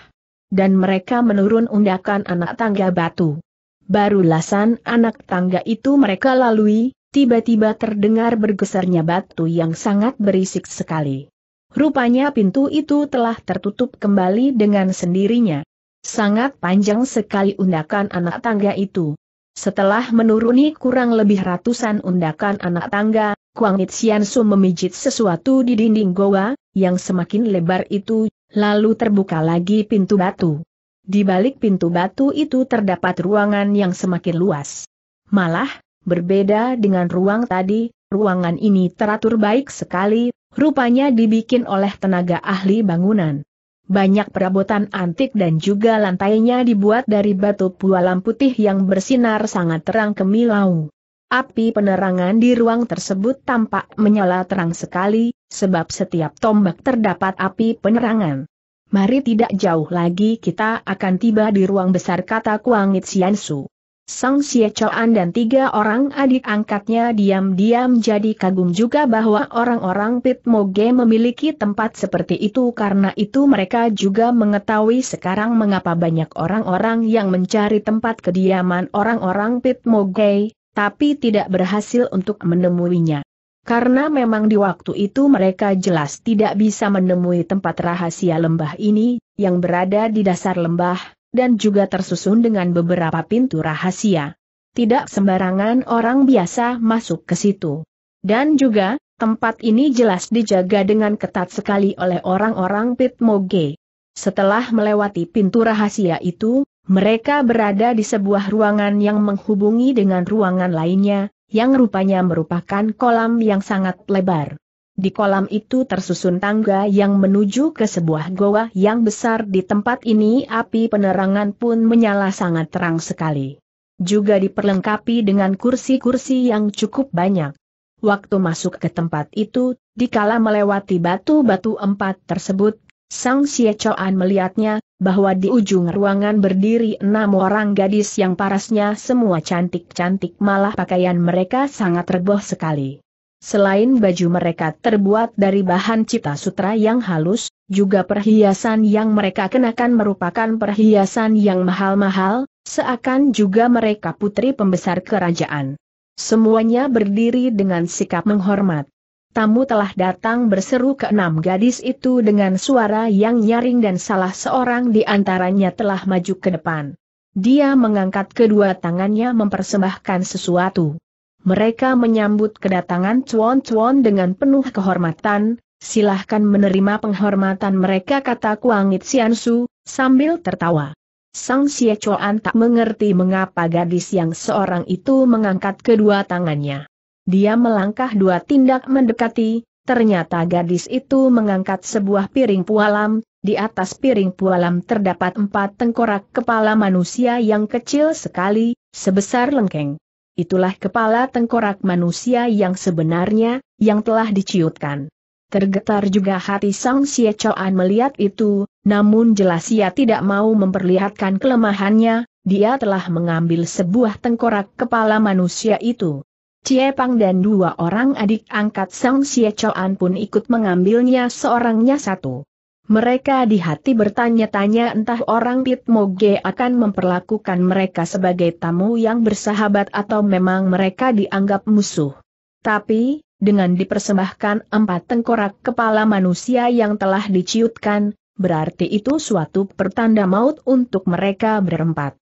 Dan mereka menurun undakan anak tangga batu. Baru lasan anak tangga itu mereka lalui, tiba-tiba terdengar bergesernya batu yang sangat berisik sekali. Rupanya pintu itu telah tertutup kembali dengan sendirinya. Sangat panjang sekali undakan anak tangga itu. Setelah menuruni kurang lebih ratusan undakan anak tangga, Kuang Su memijit sesuatu di dinding goa, yang semakin lebar itu, lalu terbuka lagi pintu batu. Di balik pintu batu itu terdapat ruangan yang semakin luas. Malah, berbeda dengan ruang tadi, ruangan ini teratur baik sekali, rupanya dibikin oleh tenaga ahli bangunan banyak perabotan antik dan juga lantainya dibuat dari batu pualam putih yang bersinar sangat terang kemilau. Api penerangan di ruang tersebut tampak menyala terang sekali, sebab setiap tombak terdapat api penerangan. Mari tidak jauh lagi kita akan tiba di ruang besar kata Kuangit Siansu. Sang Siecoan dan tiga orang adik angkatnya diam-diam jadi kagum juga bahwa orang-orang Moge memiliki tempat seperti itu karena itu mereka juga mengetahui sekarang mengapa banyak orang-orang yang mencari tempat kediaman orang-orang Moge, tapi tidak berhasil untuk menemuinya. Karena memang di waktu itu mereka jelas tidak bisa menemui tempat rahasia lembah ini, yang berada di dasar lembah, dan juga tersusun dengan beberapa pintu rahasia. Tidak sembarangan orang biasa masuk ke situ. Dan juga, tempat ini jelas dijaga dengan ketat sekali oleh orang-orang Pitmoge. Setelah melewati pintu rahasia itu, mereka berada di sebuah ruangan yang menghubungi dengan ruangan lainnya, yang rupanya merupakan kolam yang sangat lebar. Di kolam itu tersusun tangga yang menuju ke sebuah goa yang besar di tempat ini api penerangan pun menyala sangat terang sekali. Juga diperlengkapi dengan kursi-kursi yang cukup banyak. Waktu masuk ke tempat itu, dikala melewati batu-batu empat tersebut, Sang Siecoan melihatnya, bahwa di ujung ruangan berdiri enam orang gadis yang parasnya semua cantik-cantik malah pakaian mereka sangat reboh sekali. Selain baju mereka terbuat dari bahan cipta sutra yang halus, juga perhiasan yang mereka kenakan merupakan perhiasan yang mahal-mahal, seakan juga mereka putri pembesar kerajaan. Semuanya berdiri dengan sikap menghormat. Tamu telah datang berseru ke enam gadis itu dengan suara yang nyaring dan salah seorang di antaranya telah maju ke depan. Dia mengangkat kedua tangannya mempersembahkan sesuatu. Mereka menyambut kedatangan cuon cuan dengan penuh kehormatan, silahkan menerima penghormatan mereka kata Kuangit Siansu, sambil tertawa. Sang Xie Chuan tak mengerti mengapa gadis yang seorang itu mengangkat kedua tangannya. Dia melangkah dua tindak mendekati, ternyata gadis itu mengangkat sebuah piring pualam, di atas piring pualam terdapat empat tengkorak kepala manusia yang kecil sekali, sebesar lengkeng itulah kepala tengkorak manusia yang sebenarnya, yang telah diciutkan. Tergetar juga hati Sang Xie Choan melihat itu, namun jelas ia tidak mau memperlihatkan kelemahannya, dia telah mengambil sebuah tengkorak kepala manusia itu. Cie Pang dan dua orang adik angkat Sang Xie Choan pun ikut mengambilnya seorangnya satu. Mereka di hati bertanya-tanya entah orang Pitmoge akan memperlakukan mereka sebagai tamu yang bersahabat atau memang mereka dianggap musuh. Tapi, dengan dipersembahkan empat tengkorak kepala manusia yang telah diciutkan, berarti itu suatu pertanda maut untuk mereka berempat.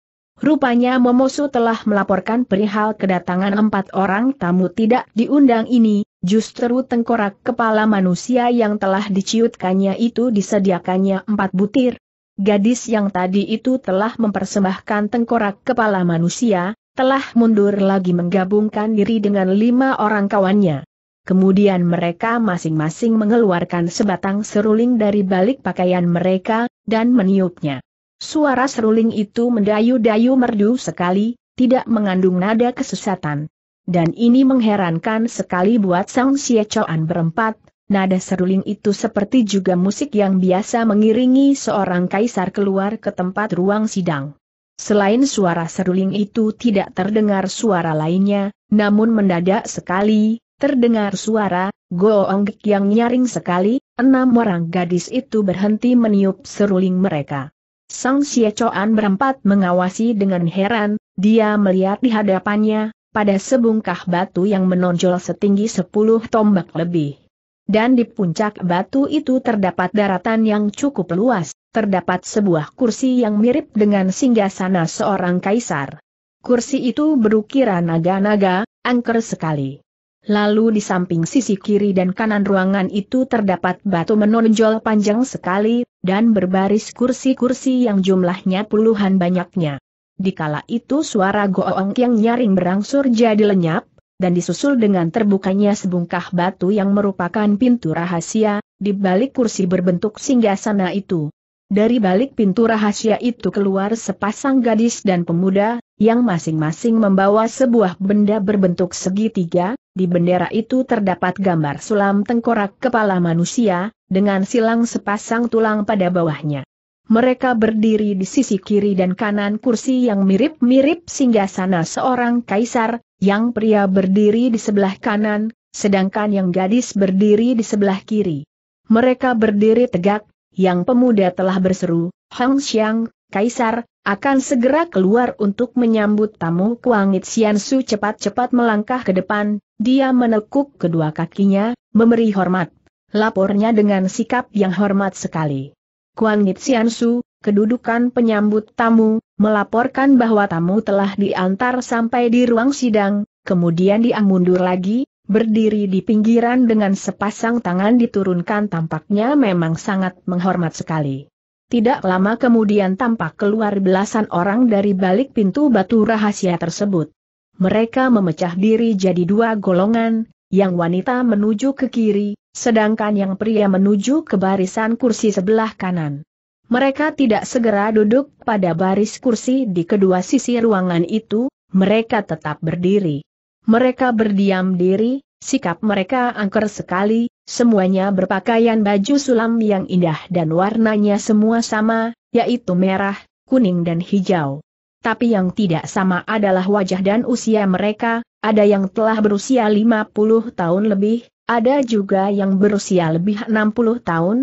Rupanya Momosu telah melaporkan perihal kedatangan empat orang tamu tidak diundang ini, justru tengkorak kepala manusia yang telah diciutkannya itu disediakannya empat butir. Gadis yang tadi itu telah mempersembahkan tengkorak kepala manusia, telah mundur lagi menggabungkan diri dengan lima orang kawannya. Kemudian mereka masing-masing mengeluarkan sebatang seruling dari balik pakaian mereka, dan meniupnya. Suara seruling itu mendayu-dayu merdu sekali, tidak mengandung nada kesesatan. Dan ini mengherankan sekali buat Sang Siecoan berempat, nada seruling itu seperti juga musik yang biasa mengiringi seorang kaisar keluar ke tempat ruang sidang. Selain suara seruling itu tidak terdengar suara lainnya, namun mendadak sekali, terdengar suara, goong yang nyaring sekali, enam orang gadis itu berhenti meniup seruling mereka. Sang Siecoan berempat mengawasi dengan heran, dia melihat di hadapannya, pada sebungkah batu yang menonjol setinggi sepuluh tombak lebih. Dan di puncak batu itu terdapat daratan yang cukup luas, terdapat sebuah kursi yang mirip dengan singgasana seorang kaisar. Kursi itu berukiran naga-naga, angker sekali. Lalu di samping sisi kiri dan kanan ruangan itu terdapat batu menonjol panjang sekali, dan berbaris kursi-kursi yang jumlahnya puluhan banyaknya. Di kala itu suara goong yang nyaring berangsur jadi lenyap, dan disusul dengan terbukanya sebungkah batu yang merupakan pintu rahasia, di balik kursi berbentuk singgasana itu. Dari balik pintu rahasia itu keluar sepasang gadis dan pemuda, yang masing-masing membawa sebuah benda berbentuk segitiga, di bendera itu terdapat gambar sulam tengkorak kepala manusia, dengan silang sepasang tulang pada bawahnya. Mereka berdiri di sisi kiri dan kanan kursi yang mirip-mirip singgasana seorang kaisar, yang pria berdiri di sebelah kanan, sedangkan yang gadis berdiri di sebelah kiri. Mereka berdiri tegak, yang pemuda telah berseru, Hang Xiang, Kaisar, akan segera keluar untuk menyambut tamu Kuangit Xiansu cepat-cepat melangkah ke depan, dia menekuk kedua kakinya, memberi hormat. Lapornya dengan sikap yang hormat sekali. Kuangit Xiansu, kedudukan penyambut tamu, melaporkan bahwa tamu telah diantar sampai di ruang sidang, kemudian dia mundur lagi, berdiri di pinggiran dengan sepasang tangan diturunkan tampaknya memang sangat menghormat sekali. Tidak lama kemudian tampak keluar belasan orang dari balik pintu batu rahasia tersebut. Mereka memecah diri jadi dua golongan, yang wanita menuju ke kiri, sedangkan yang pria menuju ke barisan kursi sebelah kanan. Mereka tidak segera duduk pada baris kursi di kedua sisi ruangan itu, mereka tetap berdiri. Mereka berdiam diri, sikap mereka angker sekali, Semuanya berpakaian baju sulam yang indah dan warnanya semua sama, yaitu merah, kuning dan hijau. Tapi yang tidak sama adalah wajah dan usia mereka, ada yang telah berusia 50 tahun lebih, ada juga yang berusia lebih 60 tahun,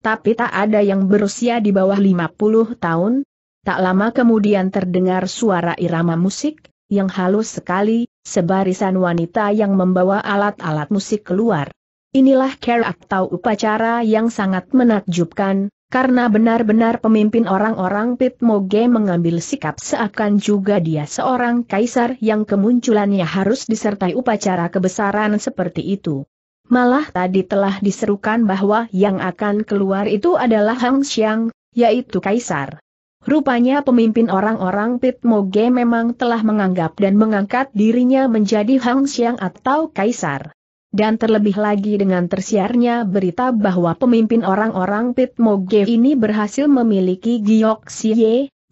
tapi tak ada yang berusia di bawah 50 tahun. Tak lama kemudian terdengar suara irama musik, yang halus sekali, sebarisan wanita yang membawa alat-alat musik keluar. Inilah kerak atau upacara yang sangat menakjubkan, karena benar-benar pemimpin orang-orang Pit Moge mengambil sikap seakan juga dia seorang kaisar yang kemunculannya harus disertai upacara kebesaran seperti itu. Malah tadi telah diserukan bahwa yang akan keluar itu adalah Hang Xiang, yaitu kaisar. Rupanya pemimpin orang-orang Pit Moge memang telah menganggap dan mengangkat dirinya menjadi Hang Xiang atau kaisar dan terlebih lagi dengan tersiarnya berita bahwa pemimpin orang-orang Moge ini berhasil memiliki Giok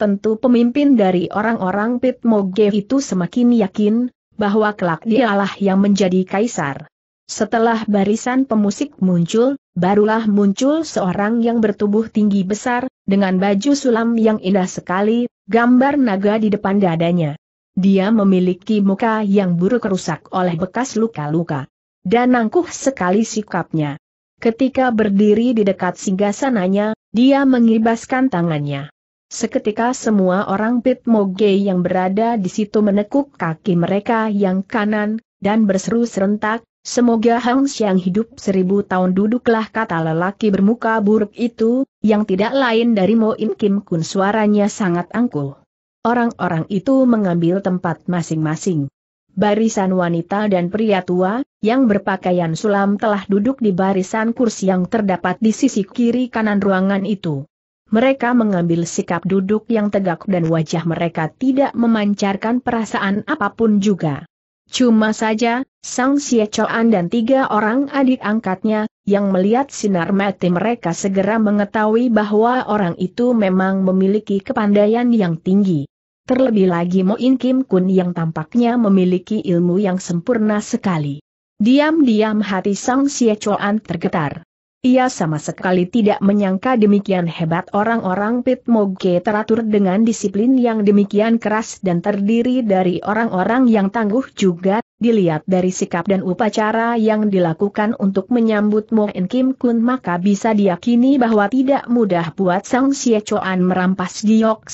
tentu pemimpin dari orang-orang Moge itu semakin yakin, bahwa kelak dialah yang menjadi kaisar. Setelah barisan pemusik muncul, barulah muncul seorang yang bertubuh tinggi besar, dengan baju sulam yang indah sekali, gambar naga di depan dadanya. Dia memiliki muka yang buruk rusak oleh bekas luka-luka dan angkuh sekali sikapnya. Ketika berdiri di dekat singgasananya, dia mengibaskan tangannya. Seketika semua orang pit Moge yang berada di situ menekuk kaki mereka yang kanan, dan berseru serentak, Semoga Hang Xiang hidup seribu tahun duduklah kata lelaki bermuka buruk itu, yang tidak lain dari Mo in Kim Kun suaranya sangat angkuh. Orang-orang itu mengambil tempat masing-masing barisan wanita dan pria tua, yang berpakaian sulam telah duduk di barisan kursi yang terdapat di sisi kiri kanan ruangan itu. Mereka mengambil sikap duduk yang tegak dan wajah mereka tidak memancarkan perasaan apapun juga. Cuma saja, Sang Siecoan dan tiga orang adik angkatnya, yang melihat sinar mati mereka segera mengetahui bahwa orang itu memang memiliki kepandaian yang tinggi. Terlebih lagi Moin Kim Kun yang tampaknya memiliki ilmu yang sempurna sekali. Diam-diam hati Sang Sia Chuan tergetar. Ia sama sekali tidak menyangka demikian hebat orang-orang Pit Moge teratur dengan disiplin yang demikian keras dan terdiri dari orang-orang yang tangguh juga, dilihat dari sikap dan upacara yang dilakukan untuk menyambut In Kim Kun maka bisa diyakini bahwa tidak mudah buat Sang Sia Chuan merampas Giok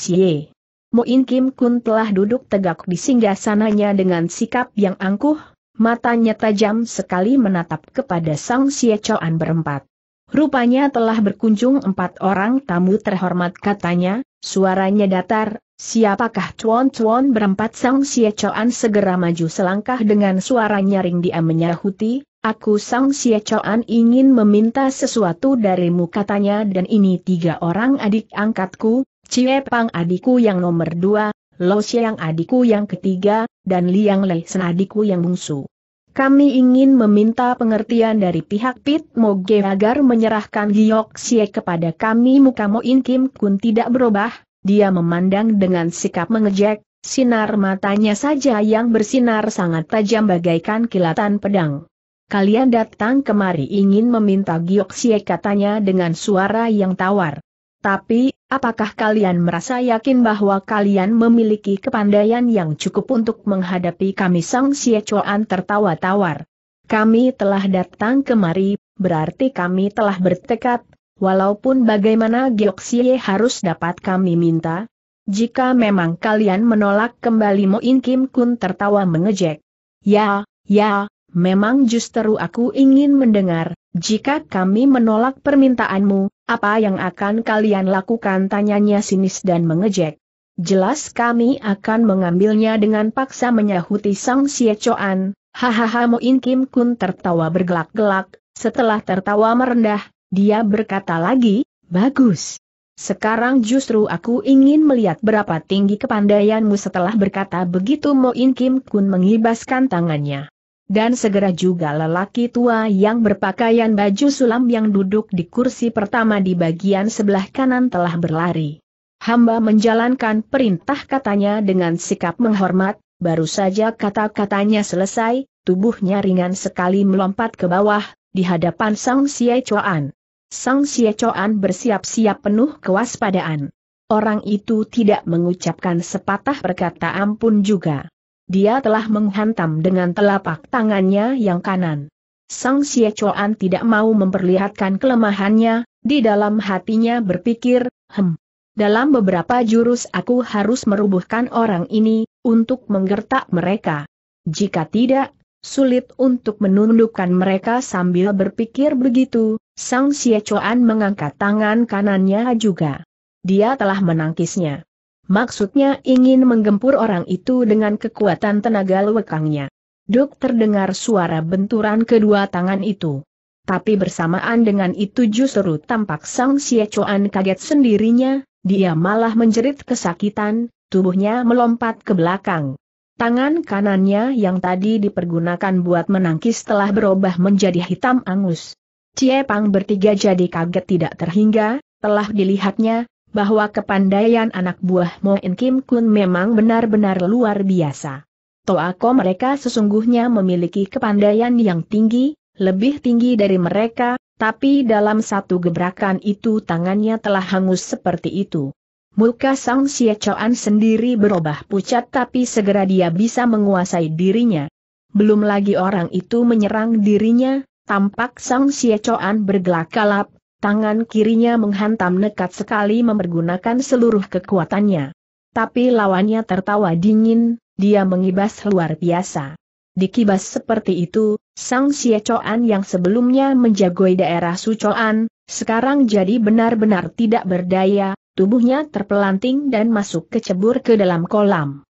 Moin Kim Kun telah duduk tegak di singgah sananya dengan sikap yang angkuh, matanya tajam sekali menatap kepada Sang Xie Choan berempat. Rupanya telah berkunjung empat orang tamu terhormat katanya, suaranya datar, siapakah cuan-cuan berempat Sang Xie Choan segera maju selangkah dengan suara nyaring dia menyahuti, Aku Sang Siacoan ingin meminta sesuatu darimu katanya dan ini tiga orang adik angkatku, Cie Pang adikku yang nomor dua, Lo Siang adikku yang ketiga, dan Liang Lei Sen adikku yang bungsu. Kami ingin meminta pengertian dari pihak Pit Moge agar menyerahkan Giok Xie kepada kami muka Moin Kim Kun tidak berubah, dia memandang dengan sikap mengejek, sinar matanya saja yang bersinar sangat tajam bagaikan kilatan pedang kalian datang kemari ingin meminta Gioksie katanya dengan suara yang tawar. Tapi, apakah kalian merasa yakin bahwa kalian memiliki kepandaian yang cukup untuk menghadapi kami Sang Xie Chuan tertawa tawar? Kami telah datang kemari, berarti kami telah bertekad, walaupun bagaimana Gioksie harus dapat kami minta. Jika memang kalian menolak kembali Moin Kim Kun tertawa mengejek. Ya, ya, Memang justru aku ingin mendengar, jika kami menolak permintaanmu, apa yang akan kalian lakukan tanyanya sinis dan mengejek. Jelas kami akan mengambilnya dengan paksa menyahuti Sang Siecoan, hahaha Moin Kim Kun tertawa bergelak-gelak, setelah tertawa merendah, dia berkata lagi, bagus. Sekarang justru aku ingin melihat berapa tinggi kepandaianmu setelah berkata begitu Moin Kim Kun mengibaskan tangannya. Dan segera juga lelaki tua yang berpakaian baju sulam yang duduk di kursi pertama di bagian sebelah kanan telah berlari. Hamba menjalankan perintah katanya dengan sikap menghormat, baru saja kata-katanya selesai, tubuhnya ringan sekali melompat ke bawah, di hadapan Sang Xie Chuan. Sang Xie Chuan bersiap-siap penuh kewaspadaan. Orang itu tidak mengucapkan sepatah perkataan pun juga. Dia telah menghantam dengan telapak tangannya yang kanan. Sang Xie Chuan tidak mau memperlihatkan kelemahannya, di dalam hatinya berpikir, hem. Dalam beberapa jurus aku harus merubuhkan orang ini, untuk menggertak mereka. Jika tidak, sulit untuk menundukkan mereka sambil berpikir begitu, Sang Xie Chuan mengangkat tangan kanannya juga. Dia telah menangkisnya. Maksudnya ingin menggempur orang itu dengan kekuatan tenaga lewekangnya. Duk terdengar suara benturan kedua tangan itu. Tapi bersamaan dengan itu justru tampak Sang Siecuan kaget sendirinya, dia malah menjerit kesakitan, tubuhnya melompat ke belakang. Tangan kanannya yang tadi dipergunakan buat menangkis telah berubah menjadi hitam angus. Cie Pang bertiga jadi kaget tidak terhingga, telah dilihatnya, bahwa kepandaian anak buah Moen Kim Kun memang benar-benar luar biasa. Toako mereka sesungguhnya memiliki kepandaian yang tinggi, lebih tinggi dari mereka, tapi dalam satu gebrakan itu tangannya telah hangus seperti itu. Muka Sang Siecoan sendiri berubah pucat tapi segera dia bisa menguasai dirinya. Belum lagi orang itu menyerang dirinya, tampak Sang Siecoan bergelak kalap, Tangan kirinya menghantam nekat sekali mempergunakan seluruh kekuatannya. Tapi lawannya tertawa dingin, dia mengibas luar biasa. Dikibas seperti itu, Sang Siecoan yang sebelumnya menjagoi daerah Sucoan, sekarang jadi benar-benar tidak berdaya, tubuhnya terpelanting dan masuk kecebur ke dalam kolam.